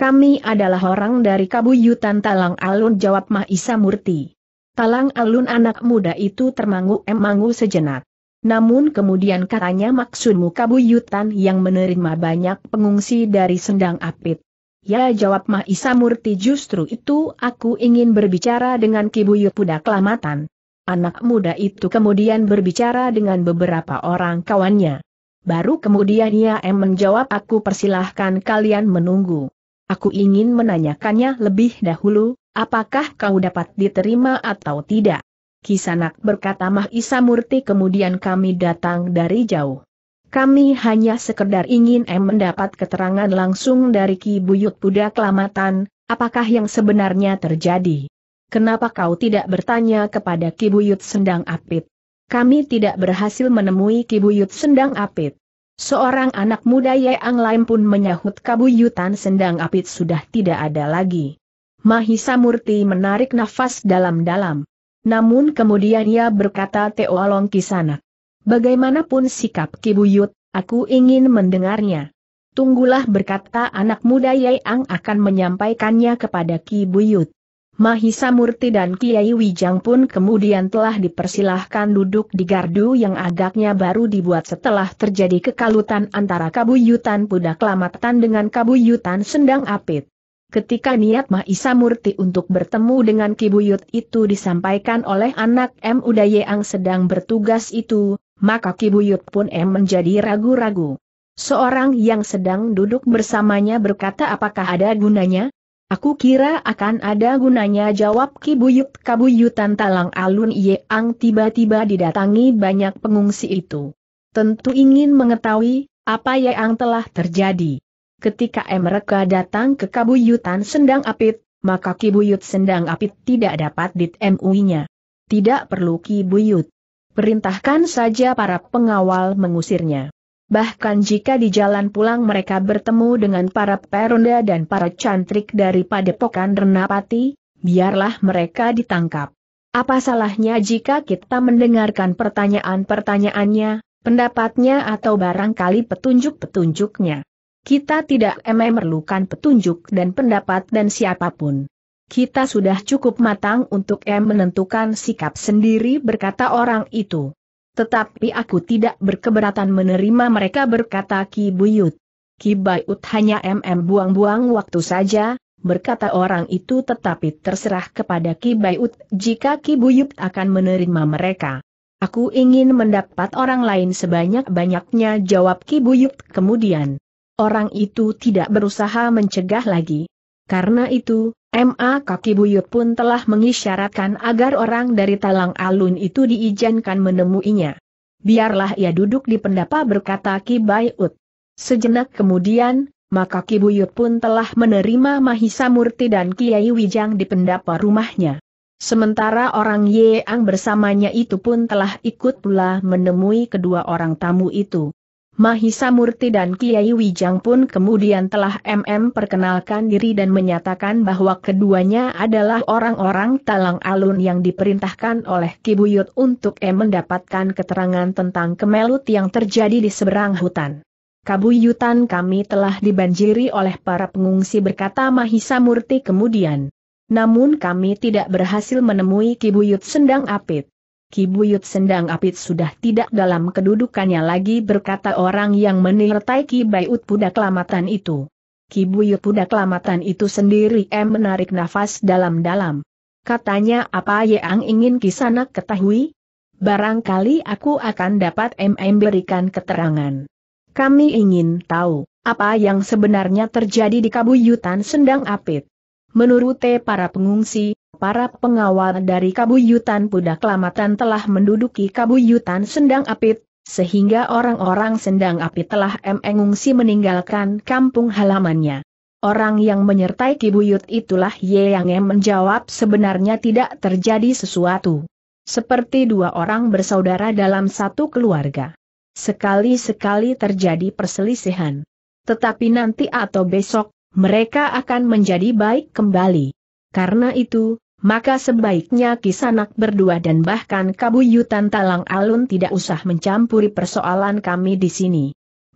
Kami adalah orang dari Kabuyutan Talang Alun jawab Mahisa Murti. Talang Alun anak muda itu termangu-emangu sejenak. Namun kemudian katanya maksudmu Kabuyutan yang menerima banyak pengungsi dari Sendang Apit. Ya jawab Mahisa Murti justru itu aku ingin berbicara dengan Kibuyut Puda Kelamatan. Anak muda itu kemudian berbicara dengan beberapa orang kawannya. Baru kemudian Ia menjawab aku persilahkan kalian menunggu. Aku ingin menanyakannya lebih dahulu, apakah kau dapat diterima atau tidak? Kisanak berkata Mahisa Murti kemudian kami datang dari jauh. Kami hanya sekedar ingin em mendapat keterangan langsung dari Ki Buyut Buddha Kelamatan, apakah yang sebenarnya terjadi. Kenapa kau tidak bertanya kepada Ki Buyut Sendang Apit? Kami tidak berhasil menemui Ki Buyut Sendang Apit. Seorang anak muda Yeang Lain pun menyahut kabuyutan sendang apit sudah tidak ada lagi. Mahisa Murti menarik nafas dalam-dalam. Namun kemudian ia berkata Teolong Kisanak. Bagaimanapun sikap Kibuyut, aku ingin mendengarnya. Tunggulah berkata anak muda Yeang akan menyampaikannya kepada Kibuyut. Mahisa Murti dan Kiai Wijang pun kemudian telah dipersilahkan duduk di gardu yang agaknya baru dibuat setelah terjadi kekalutan antara kabuyutan Budak Kelamatan dengan kabuyutan Sendang Apit. Ketika niat Mahisa Murti untuk bertemu dengan Kibuyut itu disampaikan oleh anak M. Udaye yang sedang bertugas itu, maka Kibuyut pun M. menjadi ragu-ragu. Seorang yang sedang duduk bersamanya berkata apakah ada gunanya? Aku kira akan ada gunanya jawab Kibuyut kabuyutan talang alun Yeang tiba-tiba didatangi banyak pengungsi itu. Tentu ingin mengetahui, apa yang telah terjadi. Ketika mereka datang ke kabuyutan sendang apit, maka kibuyut sendang apit tidak dapat ditemuinya. Tidak perlu kibuyut. Perintahkan saja para pengawal mengusirnya. Bahkan jika di jalan pulang mereka bertemu dengan para peronda dan para cantrik dari padepokan Renapati, biarlah mereka ditangkap. Apa salahnya jika kita mendengarkan pertanyaan-pertanyaannya, pendapatnya atau barangkali petunjuk-petunjuknya? Kita tidak memerlukan petunjuk dan pendapat dan siapapun. Kita sudah cukup matang untuk em menentukan sikap sendiri berkata orang itu. Tetapi aku tidak berkeberatan menerima mereka berkata Ki Buyut. Ki Buyut hanya mm buang-buang waktu saja, berkata orang itu tetapi terserah kepada Ki Buyut jika Ki Buyut akan menerima mereka. Aku ingin mendapat orang lain sebanyak-banyaknya jawab Ki Buyut kemudian. Orang itu tidak berusaha mencegah lagi. Karena itu, MA Kaki Buyut pun telah mengisyaratkan agar orang dari Talang Alun itu diizinkan menemuinya. Biarlah ia duduk di pendapa berkata Ki Bayut. Sejenak kemudian, maka Ki Buyut pun telah menerima Mahisa Murti dan Kiai Wijang di pendapa rumahnya. Sementara orang Yeang bersamanya itu pun telah ikut pula menemui kedua orang tamu itu. Mahisa Murti dan Kiai Wijang pun kemudian telah MM perkenalkan diri dan menyatakan bahwa keduanya adalah orang-orang talang alun yang diperintahkan oleh Kibuyut untuk M mendapatkan keterangan tentang kemelut yang terjadi di seberang hutan. Kabuyutan kami telah dibanjiri oleh para pengungsi berkata Mahisa Murti kemudian. Namun kami tidak berhasil menemui Kibuyut Sendang Apit. Kibuyut Sendang Apit sudah tidak dalam kedudukannya lagi berkata orang yang menirtai Ki Bayut Pudak Lamatan itu. Kibuyut Buyut Pudak Lamatan itu sendiri M menarik nafas dalam-dalam. Katanya apa yang ingin kisanak ketahui? Barangkali aku akan dapat MM berikan keterangan. Kami ingin tahu, apa yang sebenarnya terjadi di kabuyutan sendang apit. Menurut para pengungsi, para pengawal dari Kabuyutan Pudaklamatan telah menduduki Kabuyutan Sendang Apit, sehingga orang-orang Sendang Apit telah mengungsi meninggalkan kampung halamannya. Orang yang menyertai Kibuyut itulah Ye yang menjawab sebenarnya tidak terjadi sesuatu. Seperti dua orang bersaudara dalam satu keluarga. Sekali-sekali terjadi perselisihan. Tetapi nanti atau besok, mereka akan menjadi baik kembali. Karena itu, maka sebaiknya kisanak berdua dan bahkan kabuyutan talang alun tidak usah mencampuri persoalan kami di sini.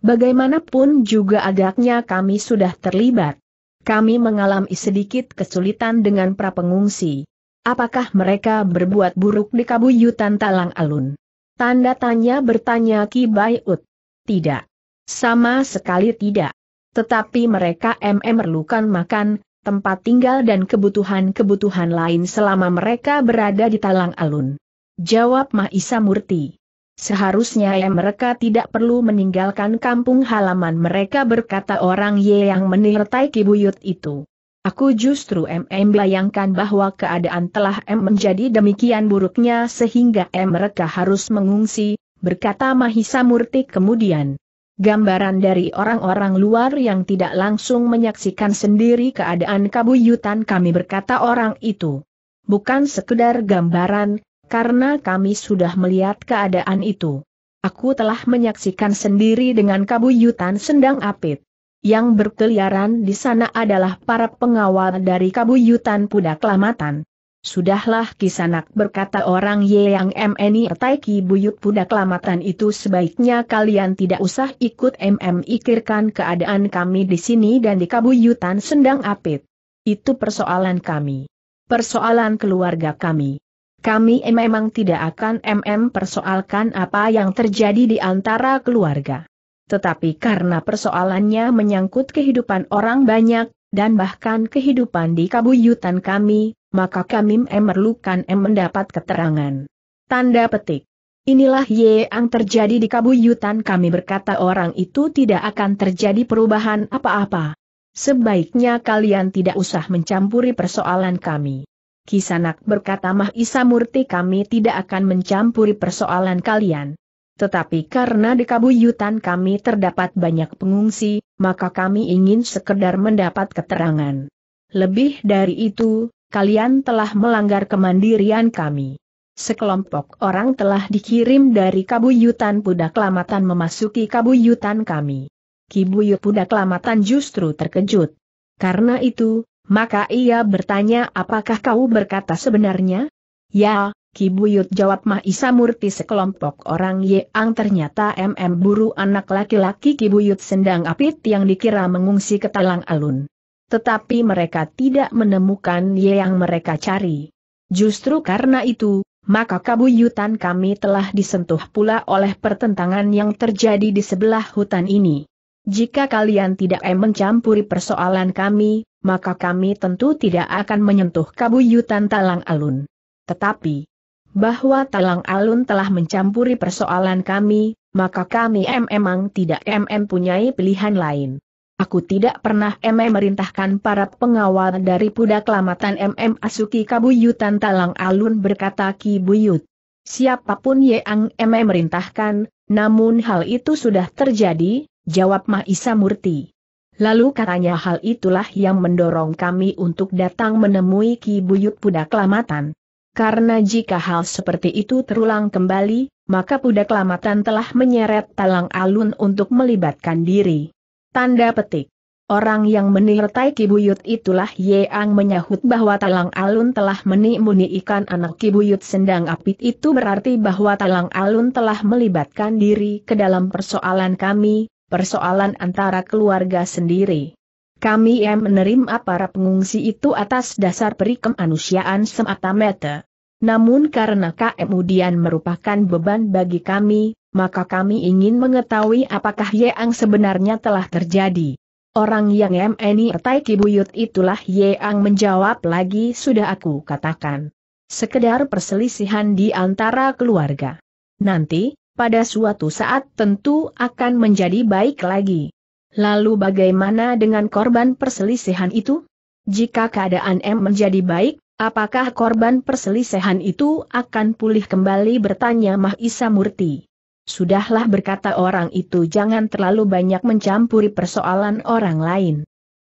Bagaimanapun juga agaknya kami sudah terlibat. Kami mengalami sedikit kesulitan dengan pra pengungsi. Apakah mereka berbuat buruk di kabuyutan talang alun? Tanda tanya bertanya Ki Bayut. Tidak. Sama sekali tidak. Tetapi mereka mm merlukan makan, tempat tinggal dan kebutuhan-kebutuhan lain selama mereka berada di Talang Alun. Jawab Mahisa Murti. Seharusnya ya mereka tidak perlu meninggalkan kampung halaman mereka berkata orang Ye yang menirtai kibuyut itu. Aku justru MM bayangkan bahwa keadaan telah M menjadi demikian buruknya sehingga M mereka harus mengungsi, berkata Mahisa Murti kemudian gambaran dari orang-orang luar yang tidak langsung menyaksikan sendiri keadaan kabuyutan kami berkata orang itu. Bukan sekedar gambaran, karena kami sudah melihat keadaan itu. Aku telah menyaksikan sendiri dengan kabuyutan sendang apit. Yang berkeliaran di sana adalah para pengawal dari kabuyutan pudak lamatan. Sudahlah kisanak berkata orang Ye yang MNI Taiki buyut pudak kelamatan itu sebaiknya kalian tidak usah ikut MM ikirkan keadaan kami di sini dan di kabuyutan sendang apit. Itu persoalan kami. Persoalan keluarga kami. Kami memang tidak akan MM persoalkan apa yang terjadi di antara keluarga. Tetapi karena persoalannya menyangkut kehidupan orang banyak, dan bahkan kehidupan di kabuyutan kami, maka kami memerlukan em mendapat keterangan. Tanda petik. Inilah yang terjadi di kabuyutan kami berkata orang itu tidak akan terjadi perubahan apa-apa. Sebaiknya kalian tidak usah mencampuri persoalan kami. Kisanak berkata Mah Isa Murti kami tidak akan mencampuri persoalan kalian. Tetapi karena di kabuyutan kami terdapat banyak pengungsi, maka kami ingin sekedar mendapat keterangan. Lebih dari itu, kalian telah melanggar kemandirian kami. Sekelompok orang telah dikirim dari Kabuyutan Puda Kelamatan memasuki Kabuyutan kami. Kibuyu Puda Kelamatan justru terkejut. Karena itu, maka ia bertanya apakah kau berkata sebenarnya? Ya, Kibuyut jawab Mahisa Murti sekelompok orang yang ternyata MM Buru anak laki-laki Kibuyut Sendang Apit yang dikira mengungsi ke Talang Alun tetapi mereka tidak menemukan Ye yang mereka cari. Justru karena itu, maka kabuyutan kami telah disentuh pula oleh pertentangan yang terjadi di sebelah hutan ini. Jika kalian tidak mencampuri persoalan kami, maka kami tentu tidak akan menyentuh kabuyutan Talang Alun. Tetapi, bahwa Talang Alun telah mencampuri persoalan kami, maka kami memang tidak mempunyai pilihan lain. Aku tidak pernah MM merintahkan para pengawal dari Puda Kelamatan MM Asuki Kabuyutan Talang Alun berkata Ki Buyut. Siapapun yang MM merintahkan, namun hal itu sudah terjadi, jawab Mahisa Murti. Lalu katanya hal itulah yang mendorong kami untuk datang menemui Ki Buyut Puda Kelamatan. Karena jika hal seperti itu terulang kembali, maka Puda Kelamatan telah menyeret Talang Alun untuk melibatkan diri. Tanda petik. Orang yang menirtai Kibuyut itulah Yeang menyahut bahwa Talang Alun telah menimuni ikan anak Kibuyut sendang apit itu berarti bahwa Talang Alun telah melibatkan diri ke dalam persoalan kami, persoalan antara keluarga sendiri. Kami yang menerima para pengungsi itu atas dasar perikem manusiaan semata mata. Namun karena KM kemudian merupakan beban bagi kami, maka kami ingin mengetahui apakah Yeang sebenarnya telah terjadi. Orang yang MNI Ertai Kibuyut itulah Yeang menjawab lagi sudah aku katakan. Sekedar perselisihan di antara keluarga. Nanti, pada suatu saat tentu akan menjadi baik lagi. Lalu bagaimana dengan korban perselisihan itu? Jika keadaan M menjadi baik, apakah korban perselisihan itu akan pulih kembali bertanya Mahisa Murti. Sudahlah berkata orang itu jangan terlalu banyak mencampuri persoalan orang lain.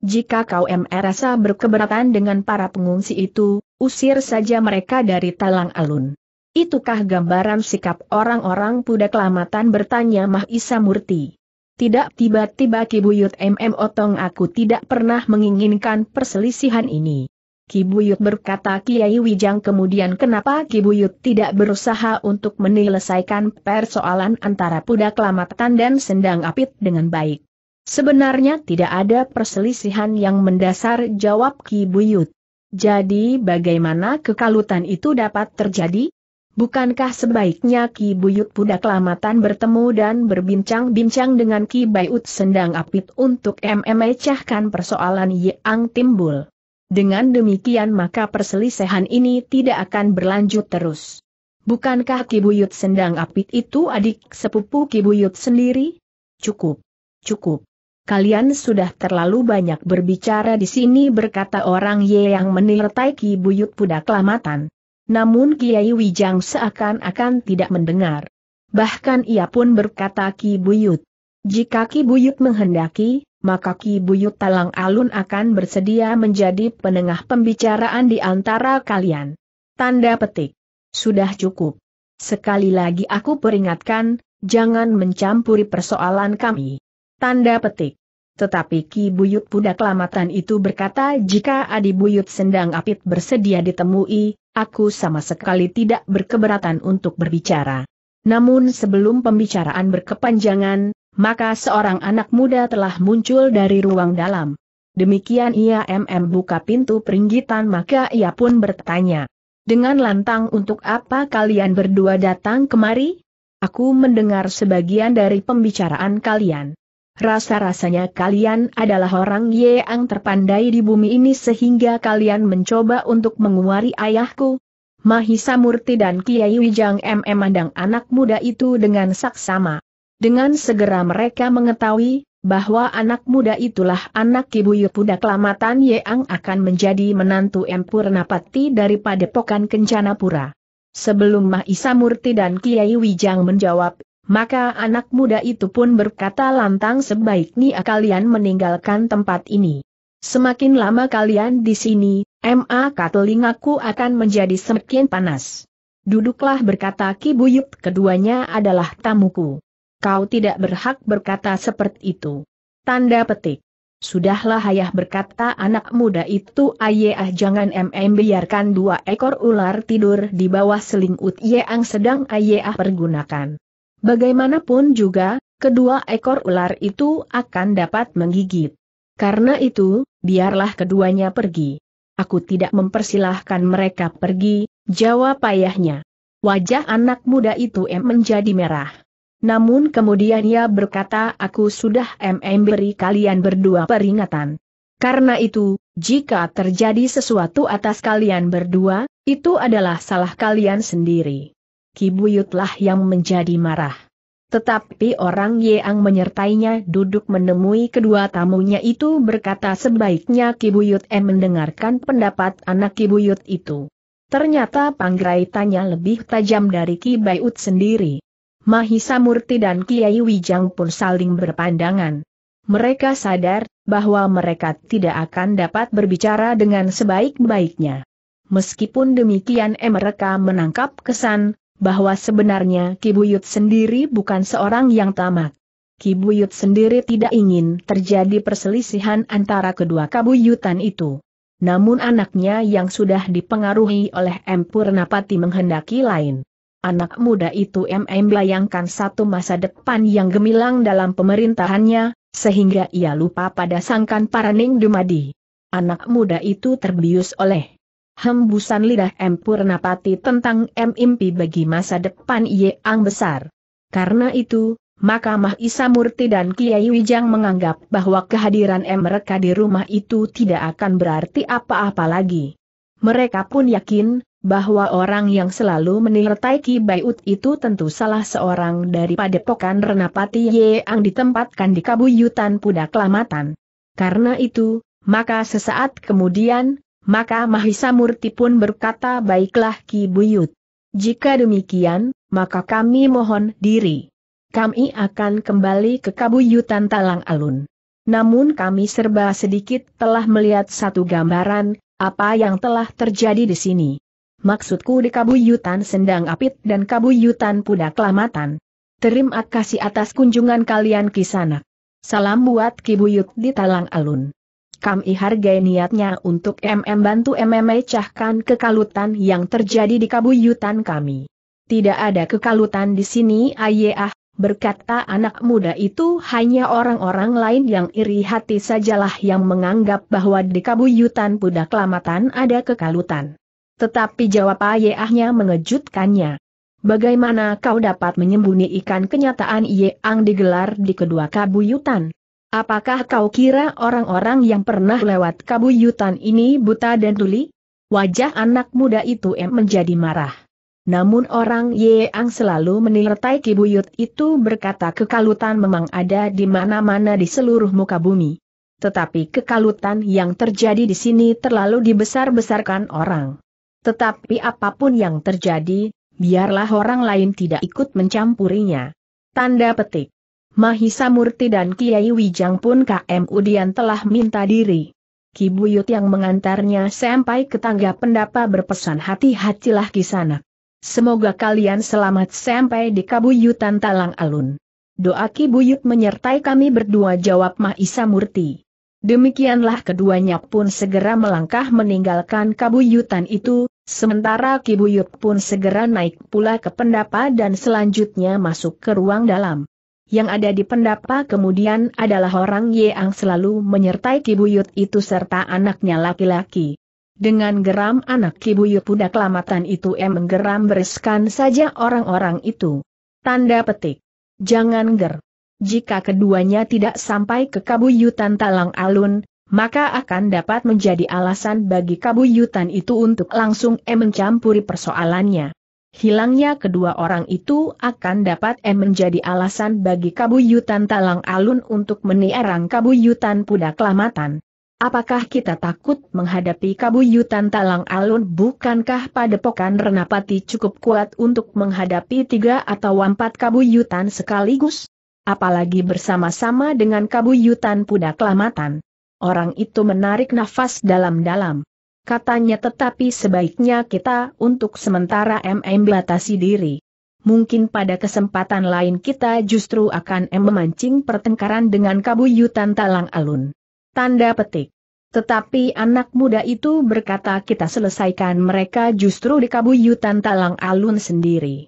Jika kau merasa berkeberatan dengan para pengungsi itu, usir saja mereka dari talang alun. Itukah gambaran sikap orang-orang pudak Kelamatan bertanya Mahisa Murti. Tidak tiba-tiba Kibuyut MM Otong aku tidak pernah menginginkan perselisihan ini. Kibuyut berkata Kiai Wijang kemudian kenapa Kibuyut tidak berusaha untuk menyelesaikan persoalan antara Puda Kelamatan dan Sendang Apit dengan baik. Sebenarnya tidak ada perselisihan yang mendasar jawab Kibuyut. Jadi bagaimana kekalutan itu dapat terjadi? Bukankah sebaiknya Ki Buyut Puda Kelamatan bertemu dan berbincang-bincang dengan Ki Bayut Sendang Apit untuk memecahkan persoalan yang timbul? Dengan demikian maka perselisihan ini tidak akan berlanjut terus. Bukankah Kibuyut Sendang Apit itu adik sepupu Kibuyut sendiri? Cukup. Cukup. Kalian sudah terlalu banyak berbicara di sini berkata orang Ye yang menirtai Kibuyut Pudak Lamatan. Namun Kiai Wijang seakan-akan tidak mendengar. Bahkan ia pun berkata Kibuyut. Jika Kibuyut menghendaki, maka Ki Buyut Talang Alun akan bersedia menjadi penengah pembicaraan di antara kalian. Tanda petik. Sudah cukup. Sekali lagi aku peringatkan, jangan mencampuri persoalan kami. Tanda petik. Tetapi Ki Buyut Puda Kelamatan itu berkata jika Adi Buyut Sendang Apit bersedia ditemui, aku sama sekali tidak berkeberatan untuk berbicara. Namun sebelum pembicaraan berkepanjangan, maka seorang anak muda telah muncul dari ruang dalam. Demikian ia MM buka pintu peringgitan maka ia pun bertanya. Dengan lantang untuk apa kalian berdua datang kemari? Aku mendengar sebagian dari pembicaraan kalian. Rasa-rasanya kalian adalah orang yang terpandai di bumi ini sehingga kalian mencoba untuk menguari ayahku. Mahisa Murti dan Kiai Wijang MM mandang anak muda itu dengan saksama. Dengan segera mereka mengetahui, bahwa anak muda itulah anak Ibu Yupuda Kelamatan Yeang akan menjadi menantu Empur daripada dari Padepokan Pura. Sebelum Mahisa Murti dan Kiai Wijang menjawab, maka anak muda itu pun berkata lantang sebaiknya kalian meninggalkan tempat ini. Semakin lama kalian di sini, MA Katelingaku akan menjadi semakin panas. Duduklah berkata Ki keduanya adalah tamuku. Kau tidak berhak berkata seperti itu. Tanda petik. Sudahlah ayah berkata anak muda itu ayah ah, jangan mm biarkan dua ekor ular tidur di bawah seling yang sedang ayah ah, pergunakan. Bagaimanapun juga, kedua ekor ular itu akan dapat menggigit. Karena itu, biarlah keduanya pergi. Aku tidak mempersilahkan mereka pergi, jawab ayahnya. Wajah anak muda itu em menjadi merah namun kemudian ia berkata aku sudah MM beri kalian berdua peringatan. Karena itu, jika terjadi sesuatu atas kalian berdua, itu adalah salah kalian sendiri. Kibuyutlah yang menjadi marah. Tetapi orang Yeang menyertainya duduk menemui kedua tamunya itu berkata sebaiknya Kibuyut M mendengarkan pendapat anak Kibuyut itu. Ternyata panggraitannya lebih tajam dari Kibayut sendiri. Mahisa Murti dan Kiai Wijang pun saling berpandangan. Mereka sadar bahwa mereka tidak akan dapat berbicara dengan sebaik-baiknya. Meskipun demikian mereka menangkap kesan bahwa sebenarnya Kibuyut sendiri bukan seorang yang tamak. Kibuyut sendiri tidak ingin terjadi perselisihan antara kedua kabuyutan itu. Namun anaknya yang sudah dipengaruhi oleh Empurnapati menghendaki lain anak muda itu MM bayangkan satu masa depan yang gemilang dalam pemerintahannya, sehingga ia lupa pada sangkan para Ning Dumadi. Anak muda itu terbius oleh hembusan lidah M. Purnapati tentang M. Impi bagi masa depan yang besar. Karena itu, maka Mah Murti dan Kiai Wijang menganggap bahwa kehadiran M mereka di rumah itu tidak akan berarti apa-apa lagi. Mereka pun yakin, bahwa orang yang selalu menyertai Ki Baiut itu tentu salah seorang daripada padepokan Renapati yang ditempatkan di Kabuyutan Pudak Lamatan. Karena itu, maka sesaat kemudian, maka Mahisa Murti pun berkata baiklah Ki Buyut. Jika demikian, maka kami mohon diri. Kami akan kembali ke Kabuyutan Talang Alun. Namun kami serba sedikit telah melihat satu gambaran, apa yang telah terjadi di sini maksudku di kabuyutan sendang apit dan kabuyutan pudak Terima kasih atas kunjungan kalian ke sana. Salam buat kibuyut di talang alun. Kami hargai niatnya untuk MM bantu MM cahkan kekalutan yang terjadi di kabuyutan kami. Tidak ada kekalutan di sini ayah, berkata anak muda itu hanya orang-orang lain yang iri hati sajalah yang menganggap bahwa di kabuyutan pudak ada kekalutan. Tetapi jawab ayahnya mengejutkannya. Bagaimana kau dapat menyembunyikan kenyataan Ang digelar di kedua kabuyutan? Apakah kau kira orang-orang yang pernah lewat kabuyutan ini buta dan tuli? Wajah anak muda itu em menjadi marah. Namun orang Ang selalu menilai kibuyut itu berkata kekalutan memang ada di mana-mana di seluruh muka bumi. Tetapi kekalutan yang terjadi di sini terlalu dibesar-besarkan orang. Tetapi apapun yang terjadi, biarlah orang lain tidak ikut mencampurinya. Tanda petik. Mahisa Murti dan Kiai Wijang pun KM Udian telah minta diri. Ki Buyut yang mengantarnya sampai ke tangga pendapa berpesan hati-hatilah kisana. Semoga kalian selamat sampai di Kabuyutan Talang Alun. Doa Ki Buyut menyertai kami berdua jawab Mahisa Murti. Demikianlah keduanya pun segera melangkah meninggalkan kabuyutan itu, sementara kibuyut pun segera naik pula ke pendapa dan selanjutnya masuk ke ruang dalam. Yang ada di pendapa kemudian adalah orang yang selalu menyertai kibuyut itu serta anaknya laki-laki. Dengan geram anak kibuyut pudak kelamatan itu em menggeram bereskan saja orang-orang itu. Tanda petik. Jangan ger. Jika keduanya tidak sampai ke kabuyutan talang alun, maka akan dapat menjadi alasan bagi kabuyutan itu untuk langsung e mencampuri persoalannya. Hilangnya kedua orang itu akan dapat e menjadi alasan bagi kabuyutan talang alun untuk menierang kabuyutan pudak lamatan. Apakah kita takut menghadapi kabuyutan talang alun bukankah padepokan renapati cukup kuat untuk menghadapi tiga atau empat kabuyutan sekaligus? apalagi bersama-sama dengan kabuyutan kuda kelamatan. Orang itu menarik nafas dalam-dalam. Katanya tetapi sebaiknya kita untuk sementara MM batasi diri. Mungkin pada kesempatan lain kita justru akan M memancing pertengkaran dengan kabuyutan talang alun. Tanda petik. Tetapi anak muda itu berkata kita selesaikan mereka justru di kabuyutan talang alun sendiri.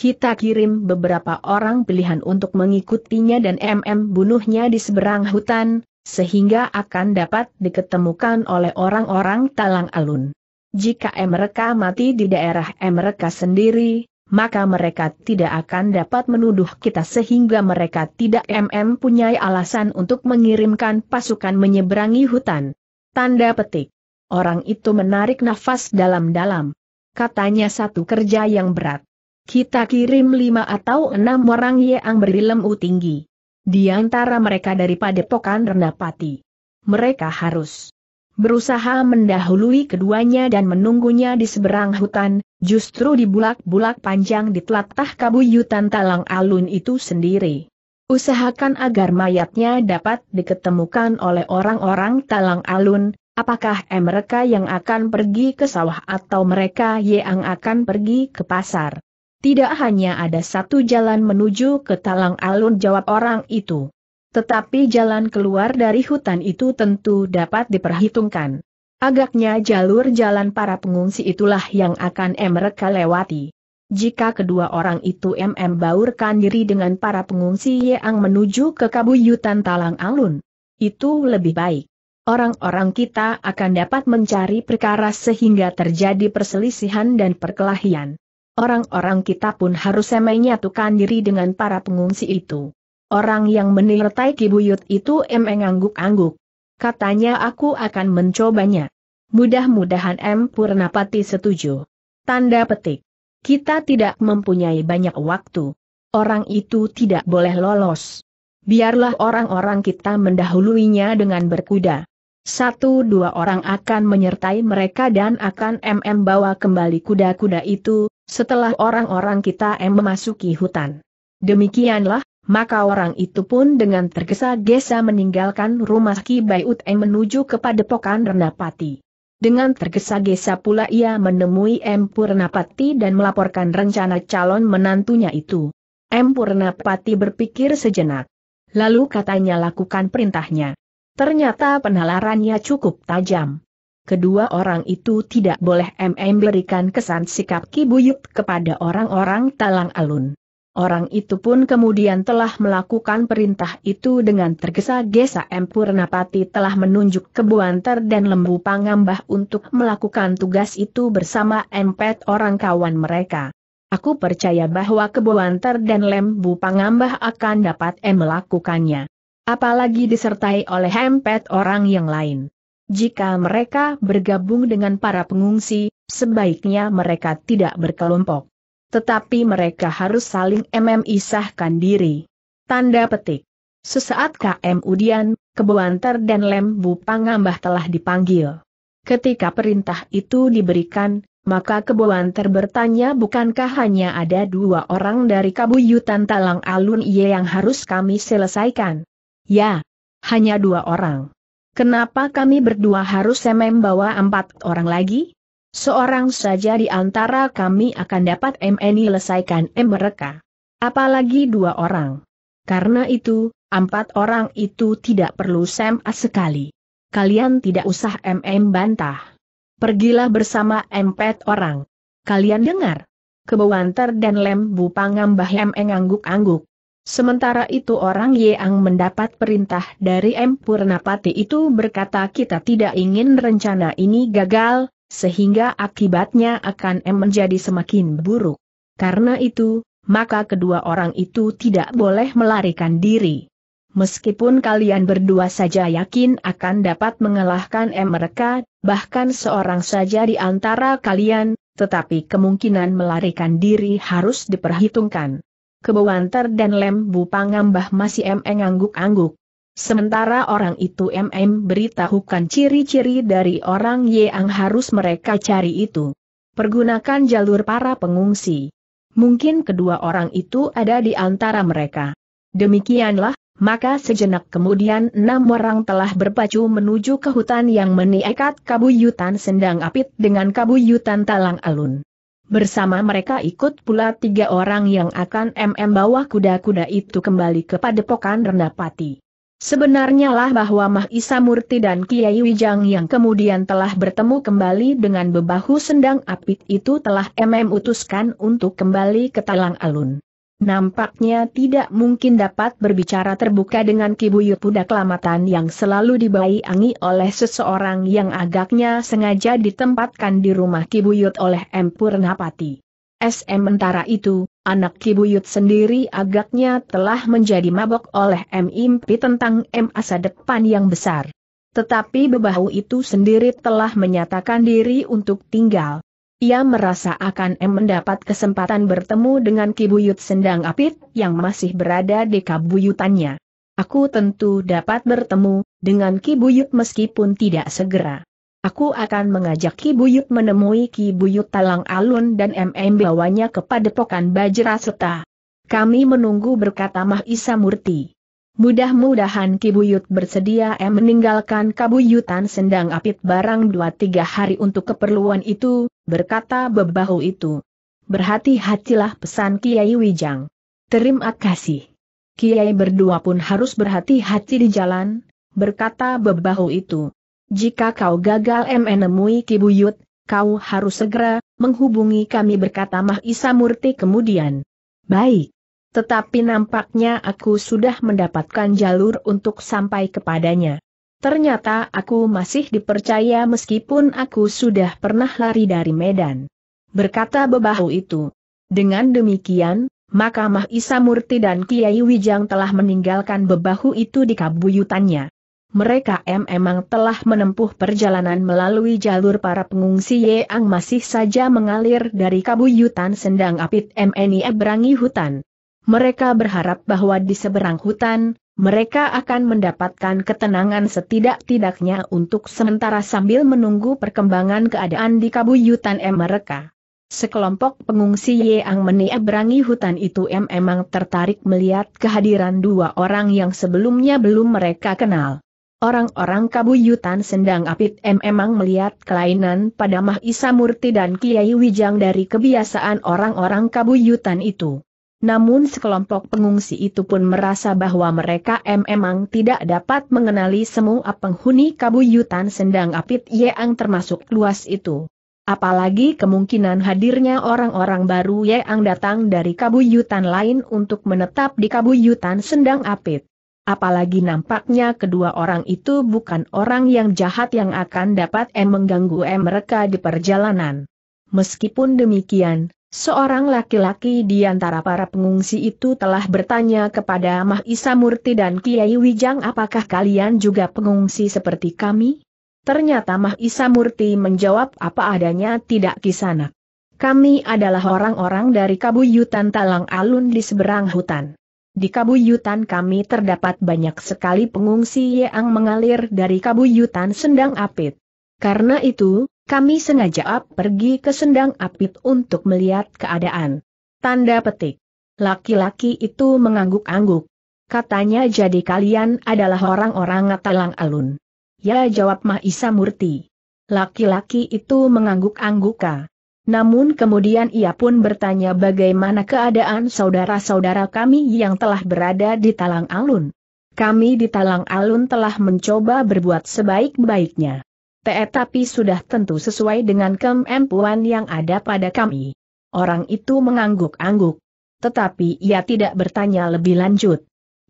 Kita kirim beberapa orang pilihan untuk mengikutinya dan MM bunuhnya di seberang hutan, sehingga akan dapat diketemukan oleh orang-orang Talang Alun. Jika mereka mati di daerah mereka sendiri, maka mereka tidak akan dapat menuduh kita sehingga mereka tidak MM punya alasan untuk mengirimkan pasukan menyeberangi hutan. Tanda petik. Orang itu menarik nafas dalam-dalam. Katanya satu kerja yang berat. Kita kirim lima atau enam orang yang berilmu tinggi. Di antara mereka daripada Padepokan Renapati. Mereka harus berusaha mendahului keduanya dan menunggunya di seberang hutan, justru di bulak-bulak panjang di telatah kabuyutan talang alun itu sendiri. Usahakan agar mayatnya dapat diketemukan oleh orang-orang talang alun, apakah mereka yang akan pergi ke sawah atau mereka yang akan pergi ke pasar. Tidak hanya ada satu jalan menuju ke Talang Alun jawab orang itu. Tetapi jalan keluar dari hutan itu tentu dapat diperhitungkan. Agaknya jalur jalan para pengungsi itulah yang akan mereka lewati. Jika kedua orang itu MM baurkan diri dengan para pengungsi yang menuju ke kabuyutan Talang Alun, itu lebih baik. Orang-orang kita akan dapat mencari perkara sehingga terjadi perselisihan dan perkelahian orang-orang kita pun harus menyatukan diri dengan para pengungsi itu. Orang yang menyertai Kibuyut itu emeng angguk-angguk. Katanya aku akan mencobanya. Mudah-mudahan M. Purnapati setuju. Tanda petik. Kita tidak mempunyai banyak waktu. Orang itu tidak boleh lolos. Biarlah orang-orang kita mendahuluinya dengan berkuda. Satu dua orang akan menyertai mereka dan akan MM bawa kembali kuda-kuda itu, setelah orang-orang kita M memasuki hutan. Demikianlah, maka orang itu pun dengan tergesa-gesa meninggalkan rumah Ki Bayut M menuju ke padepokan Renapati. Dengan tergesa-gesa pula ia menemui M. Purnapati dan melaporkan rencana calon menantunya itu. M. Purnapati berpikir sejenak. Lalu katanya lakukan perintahnya. Ternyata penalarannya cukup tajam. Kedua orang itu tidak boleh MM berikan kesan sikap kibuyut kepada orang-orang talang alun. Orang itu pun kemudian telah melakukan perintah itu dengan tergesa-gesa M. Purnapati telah menunjuk ke Buantar dan Lembu Pangambah untuk melakukan tugas itu bersama empat orang kawan mereka. Aku percaya bahwa Keboanter dan Lembu Pangambah akan dapat melakukannya apalagi disertai oleh hempet orang yang lain. Jika mereka bergabung dengan para pengungsi, sebaiknya mereka tidak berkelompok. Tetapi mereka harus saling memisahkan diri. Tanda petik. Sesaat KM Udian, Kebuanter dan Lembu Pangambah telah dipanggil. Ketika perintah itu diberikan, maka Kebuanter bertanya bukankah hanya ada dua orang dari Kabuyutan Talang Alun Iye yang harus kami selesaikan. Ya, hanya dua orang. Kenapa kami berdua harus bawa empat orang lagi? Seorang saja di antara kami akan dapat menyelesaikan mereka. Apalagi dua orang. Karena itu, empat orang itu tidak perlu sem sekali. Kalian tidak usah MM bantah. Pergilah bersama empat orang. Kalian dengar? Kebawanter dan Lem Bu Pangambah Em mengangguk-angguk. Sementara itu orang Yeang mendapat perintah dari M. Purnapati itu berkata kita tidak ingin rencana ini gagal, sehingga akibatnya akan M menjadi semakin buruk. Karena itu, maka kedua orang itu tidak boleh melarikan diri. Meskipun kalian berdua saja yakin akan dapat mengalahkan M mereka, bahkan seorang saja di antara kalian, tetapi kemungkinan melarikan diri harus diperhitungkan. Kebawanter dan lem Lembu Pangambah masih mm angguk-angguk. Sementara orang itu MM beritahukan ciri-ciri dari orang yang harus mereka cari itu. Pergunakan jalur para pengungsi. Mungkin kedua orang itu ada di antara mereka. Demikianlah, maka sejenak kemudian enam orang telah berpacu menuju ke hutan yang meniikat kabuyutan sendang apit dengan kabuyutan talang alun. Bersama mereka ikut pula tiga orang yang akan MM bawah kuda-kuda itu kembali ke padepokan Renapati. Sebenarnya lah bahwa Mahisa Murti dan Kiai Wijang yang kemudian telah bertemu kembali dengan bebahu sendang apit itu telah MM utuskan untuk kembali ke Talang Alun. Nampaknya tidak mungkin dapat berbicara terbuka dengan Kibuyu pudak Kelamatan yang selalu dibaiangi oleh seseorang yang agaknya sengaja ditempatkan di rumah Kibuyut oleh Empur Napati. SM mentara itu, anak Kibuyut sendiri agaknya telah menjadi mabok oleh M. Impi tentang M. Asa Depan yang besar. Tetapi Bebahu itu sendiri telah menyatakan diri untuk tinggal. Ia merasa akan M mendapat kesempatan bertemu dengan Kibuyut Sendang Apit, yang masih berada di kabuyutannya. Aku tentu dapat bertemu dengan Kibuyut meskipun tidak segera. Aku akan mengajak Kibuyut menemui Kibuyut Talang Alun dan MM bawanya kepada Padepokan Bajra Seta. Kami menunggu berkata Mahisa Murti. Mudah-mudahan Kibuyut bersedia em eh, meninggalkan kabuyutan sendang apit barang dua tiga hari untuk keperluan itu, berkata bebahu itu. Berhati-hatilah pesan Kiai Wijang. Terima kasih. Kiai berdua pun harus berhati-hati di jalan, berkata bebahu itu. Jika kau gagal menemui Kibuyut, kau harus segera menghubungi kami berkata Mahisa Murti kemudian. Baik. Tetapi nampaknya aku sudah mendapatkan jalur untuk sampai kepadanya. Ternyata aku masih dipercaya meskipun aku sudah pernah lari dari Medan. Berkata bebahu itu. Dengan demikian, maka Mah Murti dan Kiai Wijang telah meninggalkan bebahu itu di kabuyutannya. Mereka memang telah menempuh perjalanan melalui jalur para pengungsi yang masih saja mengalir dari kabuyutan sendang apit MNI berangi hutan. Mereka berharap bahwa di seberang hutan, mereka akan mendapatkan ketenangan setidak-tidaknya untuk sementara sambil menunggu perkembangan keadaan di kabuyutan M mereka. Sekelompok pengungsi yang menyeberangi hutan itu M emang tertarik melihat kehadiran dua orang yang sebelumnya belum mereka kenal. Orang-orang kabuyutan sendang apit M emang melihat kelainan pada Mahisa Murti dan Kiai Wijang dari kebiasaan orang-orang kabuyutan itu. Namun sekelompok pengungsi itu pun merasa bahwa mereka memang tidak dapat mengenali semua penghuni kabuyutan sendang apit yang termasuk luas itu. Apalagi kemungkinan hadirnya orang-orang baru yang datang dari kabuyutan lain untuk menetap di kabuyutan sendang apit. Apalagi nampaknya kedua orang itu bukan orang yang jahat yang akan dapat em mengganggu em mereka di perjalanan. Meskipun demikian, Seorang laki-laki di antara para pengungsi itu telah bertanya kepada Mahisa Murti dan Kiai Wijang apakah kalian juga pengungsi seperti kami? Ternyata Mahisa Murti menjawab apa adanya tidak kisana. Kami adalah orang-orang dari Kabuyutan Talang Alun di seberang hutan. Di Kabuyutan kami terdapat banyak sekali pengungsi yang mengalir dari Kabuyutan Sendang Apit. Karena itu, kami sengaja ap pergi ke sendang apit untuk melihat keadaan. Tanda petik. Laki-laki itu mengangguk-angguk. Katanya jadi kalian adalah orang-orang ngatalang alun. Ya jawab Mahisa Murti. Laki-laki itu mengangguk-angguka. Namun kemudian ia pun bertanya bagaimana keadaan saudara-saudara kami yang telah berada di Talang Alun. Kami di Talang Alun telah mencoba berbuat sebaik-baiknya. Tetapi sudah tentu sesuai dengan kemampuan yang ada pada kami. Orang itu mengangguk-angguk. Tetapi ia tidak bertanya lebih lanjut.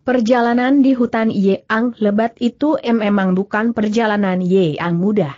Perjalanan di hutan Yeang lebat itu memang bukan perjalanan Yeang mudah.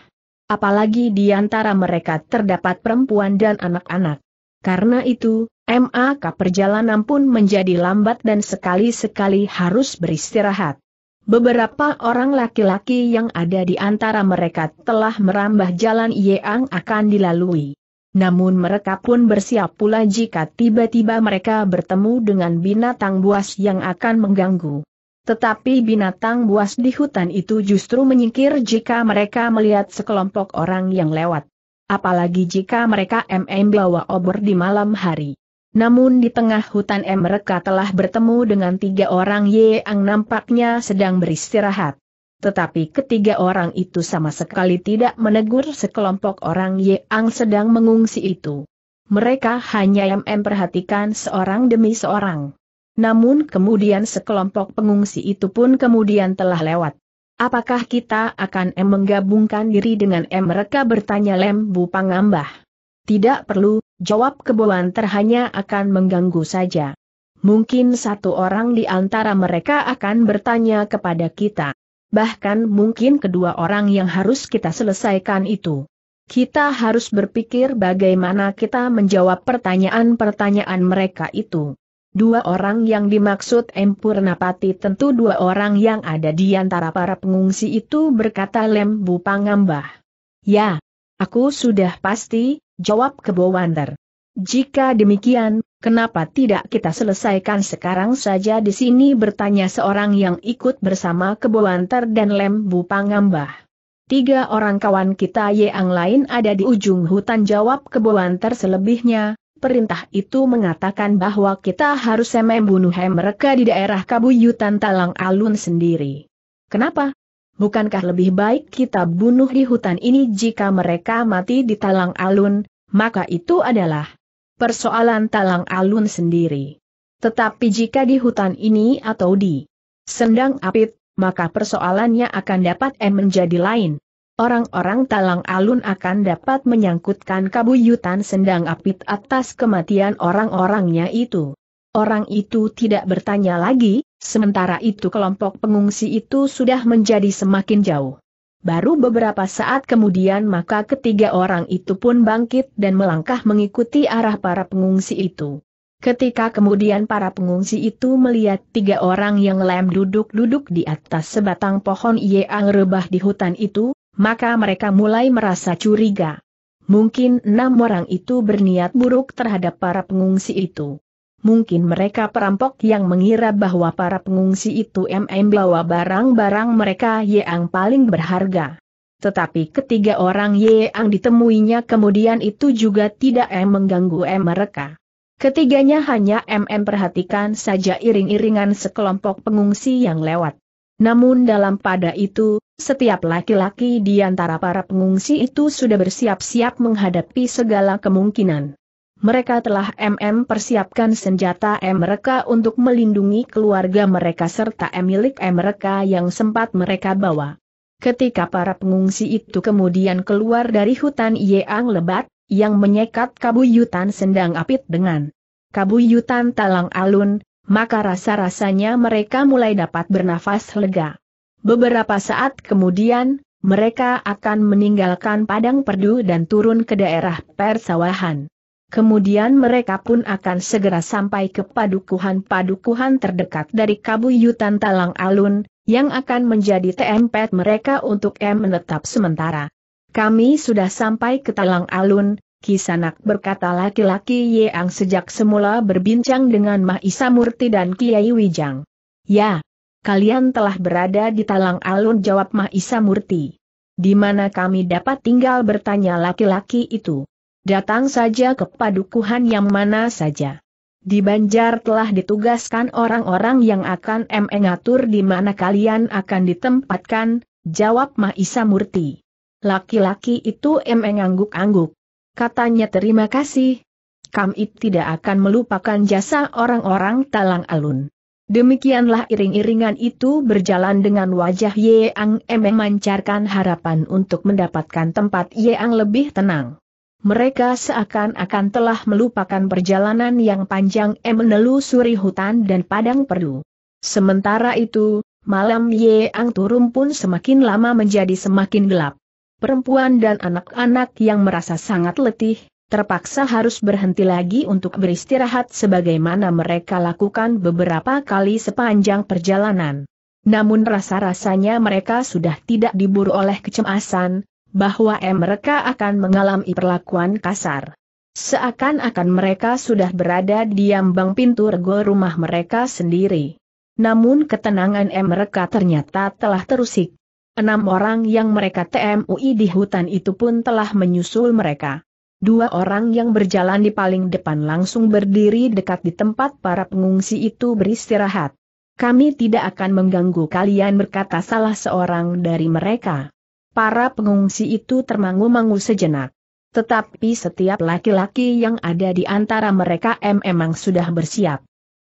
Apalagi di antara mereka terdapat perempuan dan anak-anak. Karena itu, MAK perjalanan pun menjadi lambat dan sekali-sekali harus beristirahat. Beberapa orang laki-laki yang ada di antara mereka telah merambah jalan yang akan dilalui. Namun mereka pun bersiap pula jika tiba-tiba mereka bertemu dengan binatang buas yang akan mengganggu. Tetapi binatang buas di hutan itu justru menyingkir jika mereka melihat sekelompok orang yang lewat. Apalagi jika mereka MM obor di malam hari. Namun di tengah hutan mereka telah bertemu dengan tiga orang yang nampaknya sedang beristirahat. Tetapi ketiga orang itu sama sekali tidak menegur sekelompok orang yang sedang mengungsi itu. Mereka hanya memperhatikan seorang demi seorang. Namun kemudian sekelompok pengungsi itu pun kemudian telah lewat. Apakah kita akan em menggabungkan diri dengan em mereka bertanya Lembu Pangambah? Tidak perlu, Jawab kebolan terhanya akan mengganggu saja. Mungkin satu orang di antara mereka akan bertanya kepada kita. Bahkan mungkin kedua orang yang harus kita selesaikan itu. Kita harus berpikir bagaimana kita menjawab pertanyaan-pertanyaan mereka itu. Dua orang yang dimaksud Empurnapati tentu dua orang yang ada di antara para pengungsi itu berkata Lembu Pangambah. Ya, aku sudah pasti, jawab kebo Wander. Jika demikian, kenapa tidak kita selesaikan sekarang saja di sini bertanya seorang yang ikut bersama kebo Wander dan Lembu Pangambah. Tiga orang kawan kita yang lain ada di ujung hutan jawab kebo Wander selebihnya, perintah itu mengatakan bahwa kita harus membunuh mereka di daerah Kabuyutan Talang Alun sendiri. Kenapa? bukankah lebih baik kita bunuh di hutan ini jika mereka mati di talang alun, maka itu adalah persoalan talang alun sendiri. Tetapi jika di hutan ini atau di sendang apit, maka persoalannya akan dapat eh menjadi lain. Orang-orang talang alun akan dapat menyangkutkan kabuyutan sendang apit atas kematian orang-orangnya itu. Orang itu tidak bertanya lagi, Sementara itu kelompok pengungsi itu sudah menjadi semakin jauh. Baru beberapa saat kemudian maka ketiga orang itu pun bangkit dan melangkah mengikuti arah para pengungsi itu. Ketika kemudian para pengungsi itu melihat tiga orang yang lem duduk-duduk di atas sebatang pohon yang rebah di hutan itu, maka mereka mulai merasa curiga. Mungkin enam orang itu berniat buruk terhadap para pengungsi itu. Mungkin mereka perampok yang mengira bahwa para pengungsi itu MM bawa barang-barang mereka yang paling berharga. Tetapi ketiga orang yang ditemuinya kemudian itu juga tidak eh, mengganggu M eh, mereka. Ketiganya hanya MM perhatikan saja iring-iringan sekelompok pengungsi yang lewat. Namun dalam pada itu, setiap laki-laki di antara para pengungsi itu sudah bersiap-siap menghadapi segala kemungkinan mereka telah MM persiapkan senjata M mereka untuk melindungi keluarga mereka serta M milik M mereka yang sempat mereka bawa. Ketika para pengungsi itu kemudian keluar dari hutan Yeang Lebat, yang menyekat kabuyutan sendang apit dengan kabuyutan talang alun, maka rasa-rasanya mereka mulai dapat bernafas lega. Beberapa saat kemudian, mereka akan meninggalkan padang perdu dan turun ke daerah persawahan. Kemudian mereka pun akan segera sampai ke padukuhan-padukuhan terdekat dari Kabuyutan Talang Alun, yang akan menjadi tempat mereka untuk M menetap sementara. Kami sudah sampai ke Talang Alun, Kisanak berkata laki-laki Yeang sejak semula berbincang dengan Mahisa Murti dan Kiai Wijang. Ya, kalian telah berada di Talang Alun jawab Mahisa Murti. Di mana kami dapat tinggal bertanya laki-laki itu. Datang saja ke padukuhan yang mana saja. Di Banjar telah ditugaskan orang-orang yang akan mengatur di mana kalian akan ditempatkan, jawab Mahisa Murti. Laki-laki itu mengangguk-angguk. Katanya terima kasih. Kami tidak akan melupakan jasa orang-orang Talang Alun. Demikianlah iring-iringan itu berjalan dengan wajah Yeang memancarkan harapan untuk mendapatkan tempat Yeang lebih tenang mereka seakan-akan telah melupakan perjalanan yang panjang em menelusuri hutan dan padang perdu. Sementara itu, malam Yeang Turum pun semakin lama menjadi semakin gelap. Perempuan dan anak-anak yang merasa sangat letih, terpaksa harus berhenti lagi untuk beristirahat sebagaimana mereka lakukan beberapa kali sepanjang perjalanan. Namun rasa-rasanya mereka sudah tidak diburu oleh kecemasan, bahwa mereka akan mengalami perlakuan kasar. Seakan-akan mereka sudah berada di ambang pintu rego rumah mereka sendiri. Namun ketenangan mereka ternyata telah terusik. Enam orang yang mereka TMUI di hutan itu pun telah menyusul mereka. Dua orang yang berjalan di paling depan langsung berdiri dekat di tempat para pengungsi itu beristirahat. Kami tidak akan mengganggu kalian berkata salah seorang dari mereka para pengungsi itu termangu-mangu sejenak. Tetapi setiap laki-laki yang ada di antara mereka memang sudah bersiap.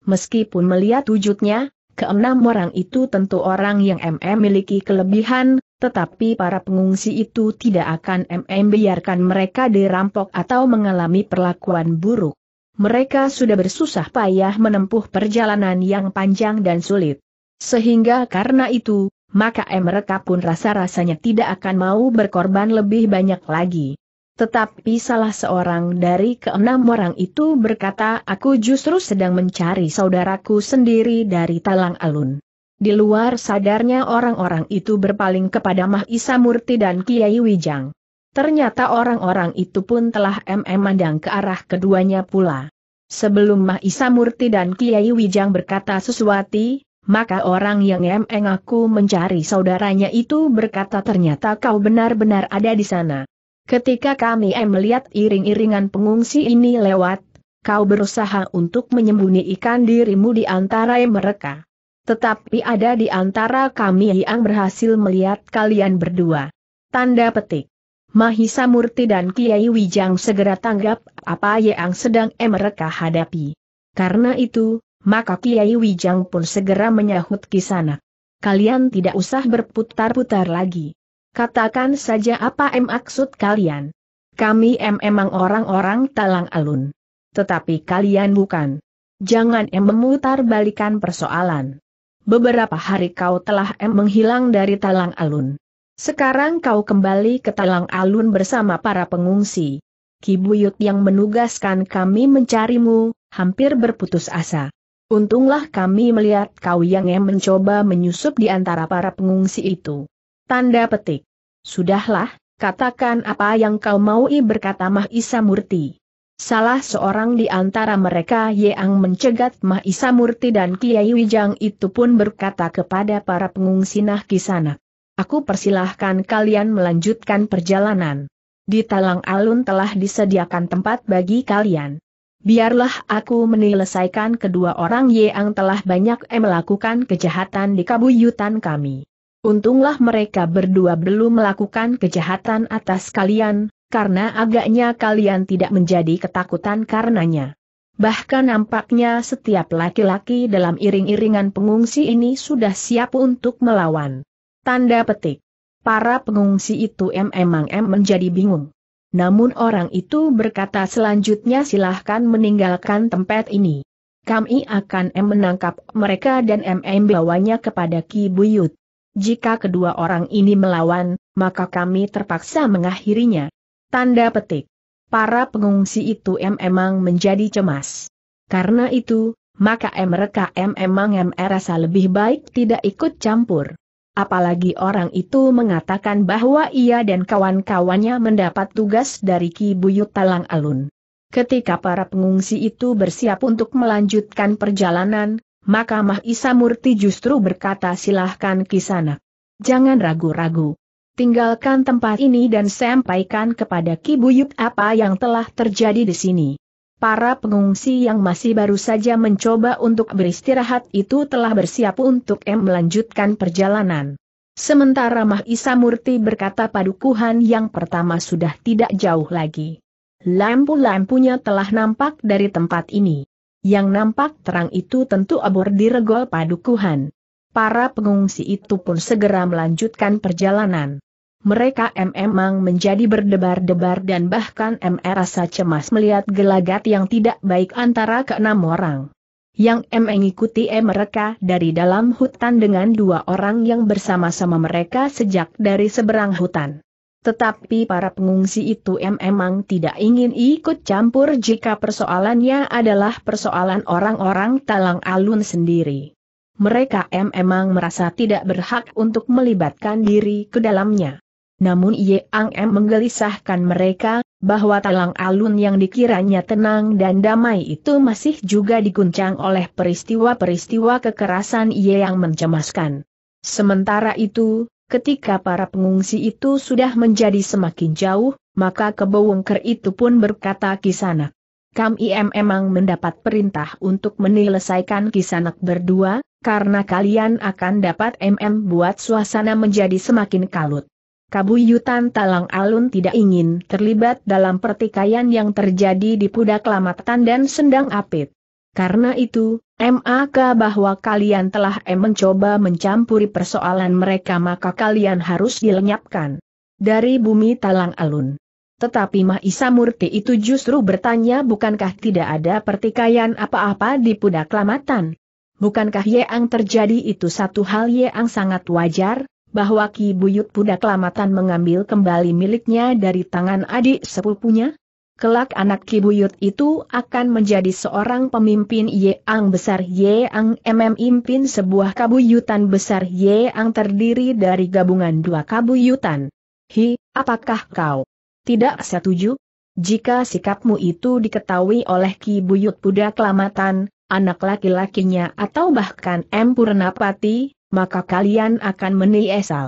Meskipun melihat wujudnya, keenam orang itu tentu orang yang MM miliki kelebihan, tetapi para pengungsi itu tidak akan MM biarkan mereka dirampok atau mengalami perlakuan buruk. Mereka sudah bersusah payah menempuh perjalanan yang panjang dan sulit. Sehingga karena itu, maka mereka pun rasa-rasanya tidak akan mau berkorban lebih banyak lagi. Tetapi salah seorang dari keenam orang itu berkata aku justru sedang mencari saudaraku sendiri dari Talang Alun. Di luar sadarnya orang-orang itu berpaling kepada Mahisa Murti dan Kiai Wijang. Ternyata orang-orang itu pun telah mandang ke arah keduanya pula. Sebelum Mahisa Murti dan Kiai Wijang berkata sesuatu, maka orang yang emeng aku mencari saudaranya itu berkata ternyata kau benar-benar ada di sana. Ketika kami em melihat iring-iringan pengungsi ini lewat, kau berusaha untuk menyembunyikan dirimu di antara mereka. Tetapi ada di antara kami yang berhasil melihat kalian berdua. Tanda petik. Mahisa Murti dan Kiai Wijang segera tanggap apa yang sedang em mereka hadapi. Karena itu, maka Kiai Wijang pun segera menyahut kisana. Kalian tidak usah berputar-putar lagi. Katakan saja apa em maksud kalian. Kami em emang orang-orang talang alun. Tetapi kalian bukan. Jangan em memutar balikan persoalan. Beberapa hari kau telah em menghilang dari talang alun. Sekarang kau kembali ke talang alun bersama para pengungsi. Kibuyut yang menugaskan kami mencarimu, hampir berputus asa. Untunglah kami melihat kau yang mencoba menyusup di antara para pengungsi itu. Tanda petik. Sudahlah, katakan apa yang kau maui berkata Mahisa Murti. Salah seorang di antara mereka yang mencegat Mahisa Murti dan Kiai Wijang itu pun berkata kepada para pengungsi nah kisana, Aku persilahkan kalian melanjutkan perjalanan. Di Talang Alun telah disediakan tempat bagi kalian biarlah aku menyelesaikan kedua orang yang telah banyak melakukan kejahatan di kabuyutan kami. Untunglah mereka berdua belum melakukan kejahatan atas kalian, karena agaknya kalian tidak menjadi ketakutan karenanya. Bahkan nampaknya setiap laki-laki dalam iring-iringan pengungsi ini sudah siap untuk melawan. Tanda petik. Para pengungsi itu memang menjadi bingung namun orang itu berkata selanjutnya silahkan meninggalkan tempat ini. Kami akan M menangkap mereka dan MM bawanya kepada Ki Buyut. Jika kedua orang ini melawan, maka kami terpaksa mengakhirinya. Tanda petik. Para pengungsi itu M emang menjadi cemas. Karena itu, maka M mereka M emang M rasa lebih baik tidak ikut campur. Apalagi orang itu mengatakan bahwa ia dan kawan-kawannya mendapat tugas dari Ki Buyut Talang Alun. Ketika para pengungsi itu bersiap untuk melanjutkan perjalanan, maka Mah Isa Murti justru berkata silahkan kisana, Jangan ragu-ragu. Tinggalkan tempat ini dan sampaikan kepada Ki Buyut apa yang telah terjadi di sini. Para pengungsi yang masih baru saja mencoba untuk beristirahat itu telah bersiap untuk M melanjutkan perjalanan. Sementara Mahisa Murti berkata padukuhan yang pertama sudah tidak jauh lagi. Lampu-lampunya telah nampak dari tempat ini. Yang nampak terang itu tentu abor diregol padukuhan. Para pengungsi itu pun segera melanjutkan perjalanan mereka memang menjadi berdebar-debar dan bahkan MR rasa cemas melihat gelagat yang tidak baik antara keenam orang. Yang M mengikuti M e mereka dari dalam hutan dengan dua orang yang bersama-sama mereka sejak dari seberang hutan. Tetapi para pengungsi itu M memang tidak ingin ikut campur jika persoalannya adalah persoalan orang-orang talang alun sendiri. Mereka M memang merasa tidak berhak untuk melibatkan diri ke dalamnya. Namun Ye Ang M menggelisahkan mereka, bahwa talang alun yang dikiranya tenang dan damai itu masih juga diguncang oleh peristiwa-peristiwa kekerasan Ye yang mencemaskan. Sementara itu, ketika para pengungsi itu sudah menjadi semakin jauh, maka kebowongker itu pun berkata kisanak. Kam Im emang mendapat perintah untuk menyelesaikan kisanak berdua, karena kalian akan dapat MM buat suasana menjadi semakin kalut. Kabuyutan Talang Alun tidak ingin terlibat dalam pertikaian yang terjadi di Pudak Lamatan dan Sendang Apit. Karena itu, maka bahwa kalian telah em mencoba mencampuri persoalan mereka maka kalian harus dilenyapkan. Dari bumi Talang Alun. Tetapi Mahisa Murti itu justru bertanya bukankah tidak ada pertikaian apa-apa di Pudak Lamatan? Bukankah yang terjadi itu satu hal yang sangat wajar? bahwa Ki Buyut Puda Kelamatan mengambil kembali miliknya dari tangan adik sepupunya? Kelak anak Ki Buyut itu akan menjadi seorang pemimpin Yeang besar Yeang MM Impin sebuah kabuyutan besar Yeang terdiri dari gabungan dua kabuyutan. Hi, apakah kau tidak setuju? Jika sikapmu itu diketahui oleh Ki Buyut Puda Kelamatan, anak laki-lakinya atau bahkan M Purnapati, maka kalian akan menyesal.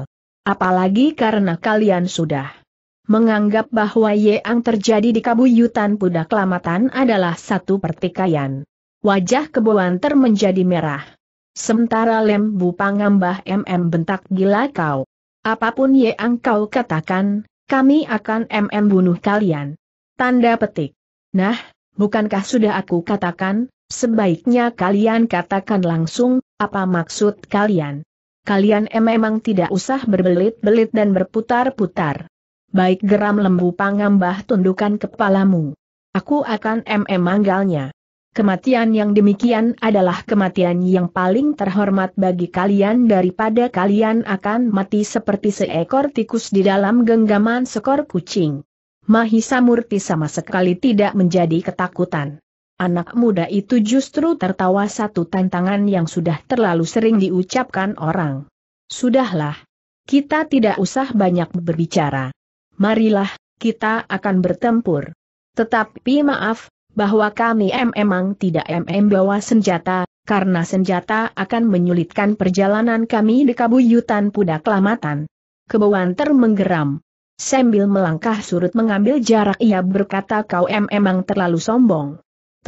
Apalagi karena kalian sudah menganggap bahwa yang terjadi di kabuyutan pudak Kelamatan adalah satu pertikaian. Wajah keboanter menjadi merah. Sementara lembu pangambah MM bentak gila kau. Apapun yang kau katakan, kami akan MM bunuh kalian. Tanda petik. Nah, bukankah sudah aku katakan, Sebaiknya kalian katakan langsung, apa maksud kalian? Kalian memang tidak usah berbelit-belit dan berputar-putar. Baik geram lembu pangambah tundukan kepalamu. Aku akan mm manggalnya. Kematian yang demikian adalah kematian yang paling terhormat bagi kalian daripada kalian akan mati seperti seekor tikus di dalam genggaman sekor kucing. Mahisa Murti sama sekali tidak menjadi ketakutan. Anak muda itu justru tertawa satu tantangan yang sudah terlalu sering diucapkan orang. Sudahlah. Kita tidak usah banyak berbicara. Marilah, kita akan bertempur. Tetapi maaf, bahwa kami memang tidak MM bawa senjata, karena senjata akan menyulitkan perjalanan kami di kabuyutan Pudak Lamatan. Kebawanter menggeram. Sambil melangkah surut mengambil jarak ia berkata kau memang terlalu sombong.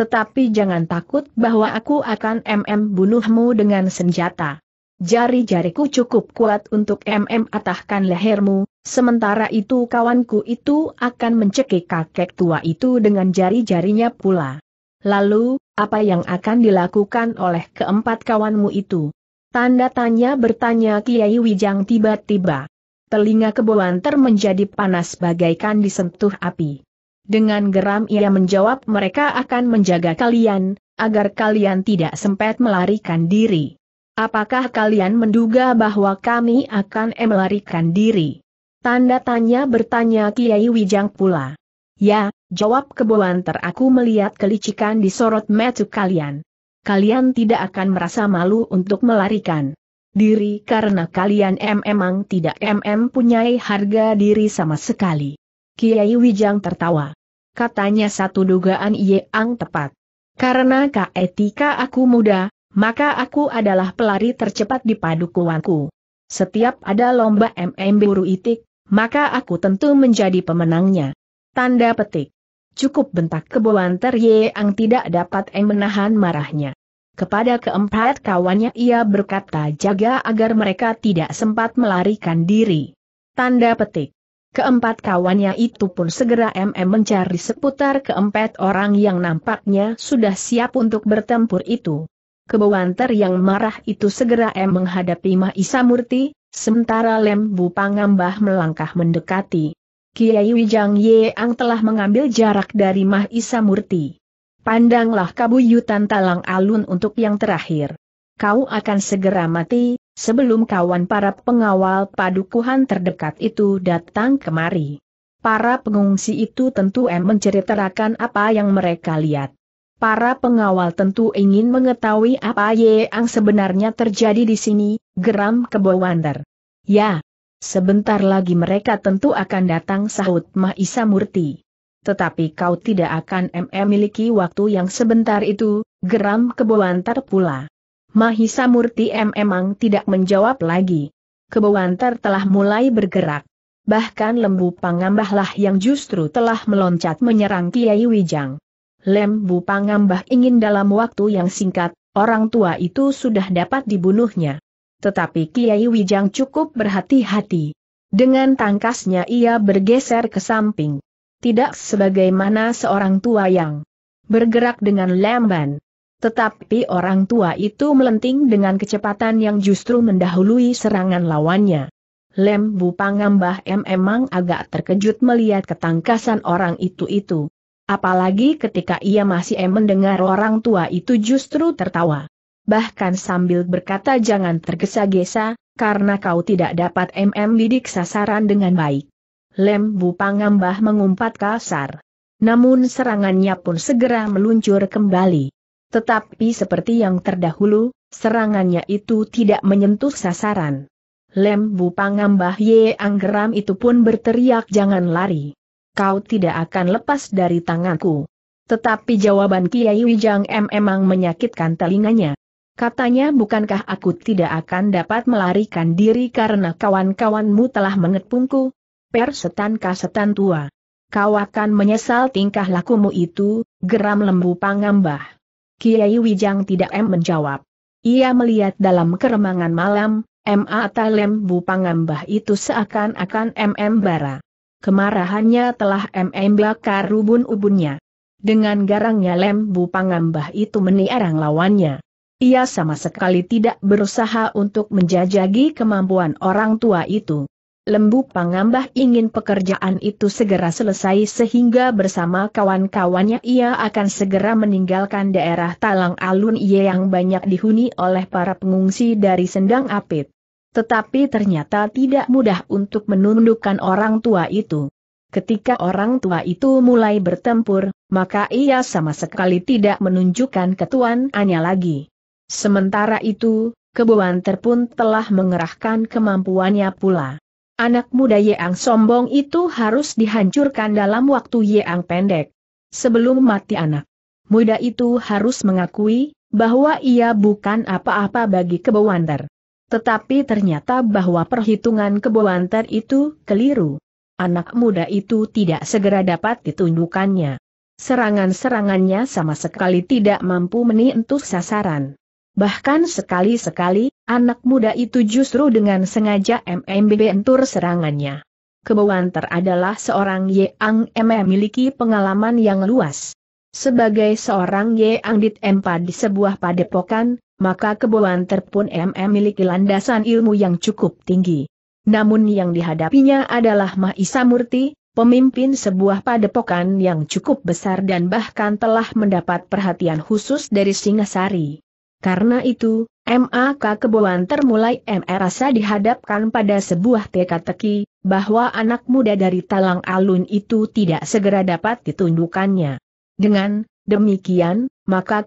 Tetapi jangan takut bahwa aku akan MM bunuhmu dengan senjata. Jari-jariku cukup kuat untuk MM atahkan lehermu, sementara itu kawanku itu akan mencekik kakek tua itu dengan jari-jarinya pula. Lalu, apa yang akan dilakukan oleh keempat kawanmu itu? Tanda tanya bertanya Kiai Wijang tiba-tiba. Telinga keboan menjadi panas bagaikan disentuh api. Dengan geram ia menjawab mereka akan menjaga kalian, agar kalian tidak sempat melarikan diri. Apakah kalian menduga bahwa kami akan melarikan diri? Tanda tanya bertanya Kiai Wijang pula. Ya, jawab keboanter teraku melihat kelicikan di sorot metu kalian. Kalian tidak akan merasa malu untuk melarikan diri karena kalian memang tidak mm harga diri sama sekali. Kiai Wijang tertawa katanya satu dugaan ang tepat. Karena ketika aku muda, maka aku adalah pelari tercepat di padukuanku. Setiap ada lomba MM buru itik, maka aku tentu menjadi pemenangnya. Tanda petik. Cukup bentak keboanter Yeang tidak dapat em menahan marahnya. Kepada keempat kawannya ia berkata jaga agar mereka tidak sempat melarikan diri. Tanda petik. Keempat kawannya itu pun segera MM mencari seputar keempat orang yang nampaknya sudah siap untuk bertempur itu. Kebawanter yang marah itu segera M menghadapi Mahisa Murti, sementara Lembu Pangambah melangkah mendekati. Kiai Wijang Yeang telah mengambil jarak dari Mahisa Murti. Pandanglah kabuyutan talang alun untuk yang terakhir. Kau akan segera mati, sebelum kawan para pengawal padukuhan terdekat itu datang kemari. Para pengungsi itu tentu em menceritakan apa yang mereka lihat. Para pengawal tentu ingin mengetahui apa yang sebenarnya terjadi di sini, geram kebo wander. Ya, sebentar lagi mereka tentu akan datang sahut Mahisa Murti. Tetapi kau tidak akan memiliki miliki waktu yang sebentar itu, geram kebo kebowanter pula. Mahisa Murti M memang tidak menjawab lagi. Kebawantar telah mulai bergerak. Bahkan lembu pangambahlah yang justru telah meloncat menyerang Kiai Wijang. Lembu pangambah ingin dalam waktu yang singkat, orang tua itu sudah dapat dibunuhnya. Tetapi Kiai Wijang cukup berhati-hati. Dengan tangkasnya ia bergeser ke samping. Tidak sebagaimana seorang tua yang bergerak dengan lamban. Tetapi orang tua itu melenting dengan kecepatan yang justru mendahului serangan lawannya. Lem Bu Pangambah M emang agak terkejut melihat ketangkasan orang itu-itu. Apalagi ketika ia masih mendengar orang tua itu justru tertawa. Bahkan sambil berkata jangan tergesa-gesa, karena kau tidak dapat MM didik sasaran dengan baik. Lem Bu Pangambah mengumpat kasar. Namun serangannya pun segera meluncur kembali. Tetapi seperti yang terdahulu, serangannya itu tidak menyentuh sasaran. Lem Lembu pangambah Ye Anggeram itu pun berteriak jangan lari. Kau tidak akan lepas dari tanganku. Tetapi jawaban Kiai Wijang M emang menyakitkan telinganya. Katanya bukankah aku tidak akan dapat melarikan diri karena kawan-kawanmu telah mengepungku? Persetan kasetan tua. Kau akan menyesal tingkah lakumu itu, geram lembu pangambah. Kiai Wijang tidak M menjawab. Ia melihat dalam keremangan malam, M.A. bu Pangambah itu seakan-akan m Bara. Kemarahannya telah m bakar rubun ubunnya. Dengan garangnya lem bu Pangambah itu meniarang lawannya. Ia sama sekali tidak berusaha untuk menjajagi kemampuan orang tua itu. Lembu Pangambah ingin pekerjaan itu segera selesai sehingga bersama kawan-kawannya ia akan segera meninggalkan daerah Talang Alun Ie yang banyak dihuni oleh para pengungsi dari Sendang Apit. Tetapi ternyata tidak mudah untuk menundukkan orang tua itu. Ketika orang tua itu mulai bertempur, maka ia sama sekali tidak menunjukkan ketuanannya lagi. Sementara itu, Keboanter pun telah mengerahkan kemampuannya pula. Anak muda Yeang sombong itu harus dihancurkan dalam waktu Yeang pendek. Sebelum mati anak muda itu harus mengakui bahwa ia bukan apa-apa bagi kebawanter. Tetapi ternyata bahwa perhitungan kebawanter itu keliru. Anak muda itu tidak segera dapat ditunjukkannya. Serangan-serangannya sama sekali tidak mampu menentu sasaran. Bahkan sekali-sekali, Anak muda itu justru dengan sengaja MMB entur serangannya. Kebawanter adalah seorang Yeang M memiliki pengalaman yang luas. Sebagai seorang Yeang Dit tempat di sebuah padepokan, maka Kebawanter pun M memiliki landasan ilmu yang cukup tinggi. Namun yang dihadapinya adalah Mahisa Murti, pemimpin sebuah padepokan yang cukup besar dan bahkan telah mendapat perhatian khusus dari Singasari. Karena itu, MAK Keboan termulai MR Rasa dihadapkan pada sebuah teka-teki, bahwa anak muda dari Talang Alun itu tidak segera dapat ditundukannya. Dengan demikian, maka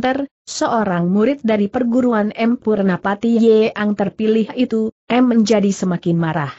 Ter, seorang murid dari perguruan M Purnapati yang terpilih itu, M menjadi semakin marah.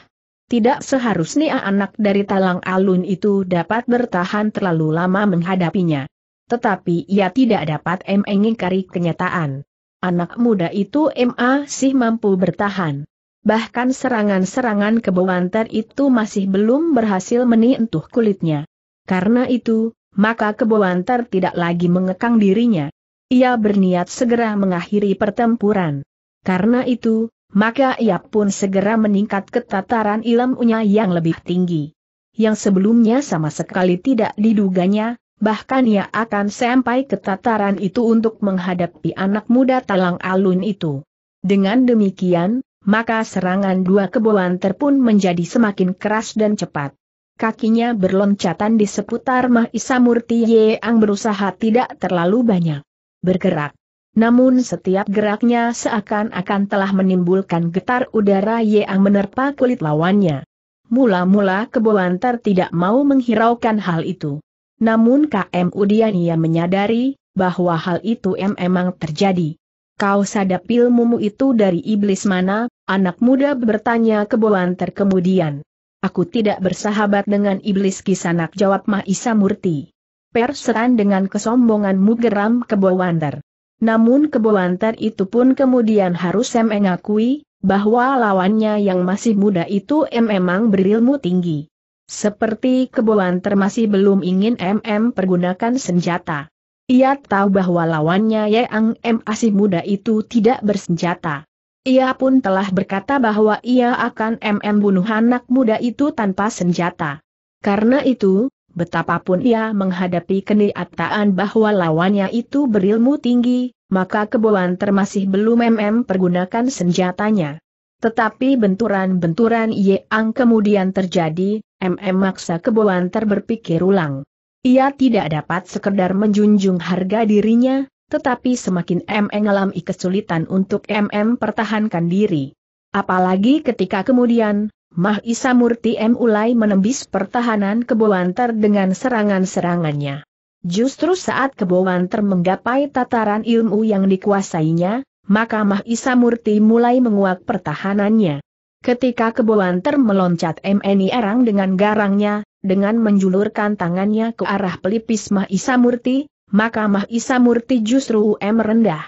Tidak seharusnya anak dari Talang Alun itu dapat bertahan terlalu lama menghadapinya. Tetapi ia tidak dapat mengingkari kenyataan. Anak muda itu masih mampu bertahan. Bahkan serangan-serangan kebawanter itu masih belum berhasil menyentuh kulitnya. Karena itu, maka kebawanter tidak lagi mengekang dirinya. Ia berniat segera mengakhiri pertempuran. Karena itu, maka ia pun segera meningkat ke tataran ilmunya yang lebih tinggi. Yang sebelumnya sama sekali tidak diduganya, Bahkan ia akan sampai ke tataran itu untuk menghadapi anak muda talang alun itu. Dengan demikian, maka serangan dua keboanter pun menjadi semakin keras dan cepat. Kakinya berloncatan di seputar Mahisa Murti Yeang berusaha tidak terlalu banyak bergerak. Namun setiap geraknya seakan-akan telah menimbulkan getar udara Yeang menerpa kulit lawannya. Mula-mula keboanter tidak mau menghiraukan hal itu. Namun KM Udiania menyadari, bahwa hal itu memang terjadi. Kau sadap ilmumu itu dari iblis mana, anak muda bertanya Keboanter kemudian. Aku tidak bersahabat dengan iblis kisanak jawab Mahisa Murti. Perseran dengan kesombonganmu geram Keboanter. Namun Keboanter itu pun kemudian harus mengakui, bahwa lawannya yang masih muda itu memang berilmu tinggi. Seperti keboan termasih belum ingin MM pergunakan senjata. Ia tahu bahwa lawannya Yang M asih muda itu tidak bersenjata. Ia pun telah berkata bahwa ia akan MM bunuh anak muda itu tanpa senjata. Karena itu, betapapun ia menghadapi kenyataan bahwa lawannya itu berilmu tinggi, maka keboan termasih belum MM pergunakan senjatanya. Tetapi benturan-benturan Yeang kemudian terjadi, MM maksa Keboanter berpikir ulang. Ia tidak dapat sekedar menjunjung harga dirinya, tetapi semakin MM mengalami kesulitan untuk MM pertahankan diri. Apalagi ketika kemudian, Mah Isa Murti M mulai menembis pertahanan Kebowanter dengan serangan-serangannya. Justru saat Kebowanter menggapai tataran ilmu yang dikuasainya, maka Mahisa Murti mulai menguak pertahanannya. Ketika Keboanter meloncat MNI Erang dengan garangnya, dengan menjulurkan tangannya ke arah pelipis Mahisa Murti, maka Mahisa Murti justru UM rendah.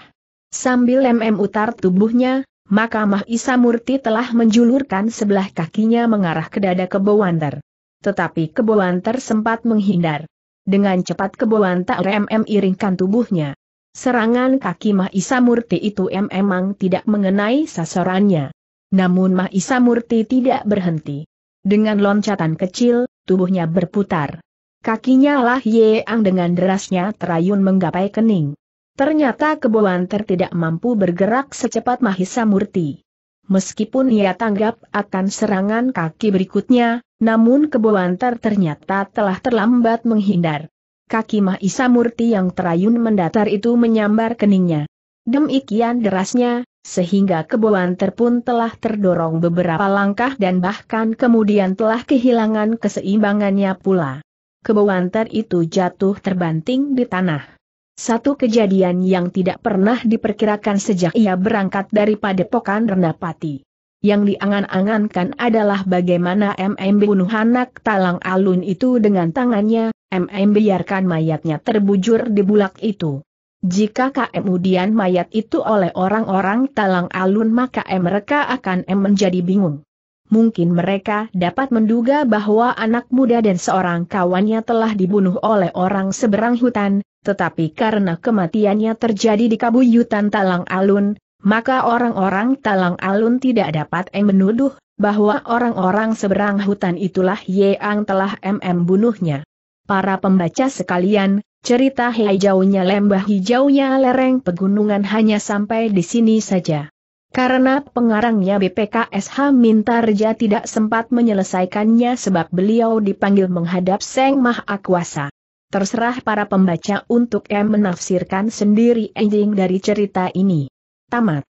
Sambil MM utar tubuhnya, maka Mahisa Murti telah menjulurkan sebelah kakinya mengarah ke dada kebowanter. Tetapi kebowanter sempat menghindar. Dengan cepat kebowanter MM iringkan tubuhnya. Serangan kaki Mahisa Murti itu memang tidak mengenai sasarannya. Namun Mahisa Murti tidak berhenti. Dengan loncatan kecil, tubuhnya berputar. Kakinya lah Yeang dengan derasnya terayun menggapai kening. Ternyata Kebowanter tidak mampu bergerak secepat Mahisa Murti. Meskipun ia tanggap akan serangan kaki berikutnya, namun Kebowanter ternyata telah terlambat menghindar kaki Mahisa Murti yang terayun mendatar itu menyambar keningnya. Demikian derasnya, sehingga keboan pun telah terdorong beberapa langkah dan bahkan kemudian telah kehilangan keseimbangannya pula. ter itu jatuh terbanting di tanah. Satu kejadian yang tidak pernah diperkirakan sejak ia berangkat dari padepokan Renapati. Yang diangan-angankan adalah bagaimana MM bunuh anak talang alun itu dengan tangannya, MM biarkan mayatnya terbujur di bulak itu. Jika kemudian mayat itu oleh orang-orang talang alun maka mereka akan menjadi bingung. Mungkin mereka dapat menduga bahwa anak muda dan seorang kawannya telah dibunuh oleh orang seberang hutan, tetapi karena kematiannya terjadi di kabuyutan Talang Alun, maka orang-orang Talang Alun tidak dapat M menuduh bahwa orang-orang seberang hutan itulah yang telah MM bunuhnya. Para pembaca sekalian, cerita hijaunya lembah hijaunya lereng pegunungan hanya sampai di sini saja. Karena pengarangnya BPKSH Mintarja tidak sempat menyelesaikannya sebab beliau dipanggil menghadap Seng Mah Akwasa. Terserah para pembaca untuk M menafsirkan sendiri ending dari cerita ini. Tamat.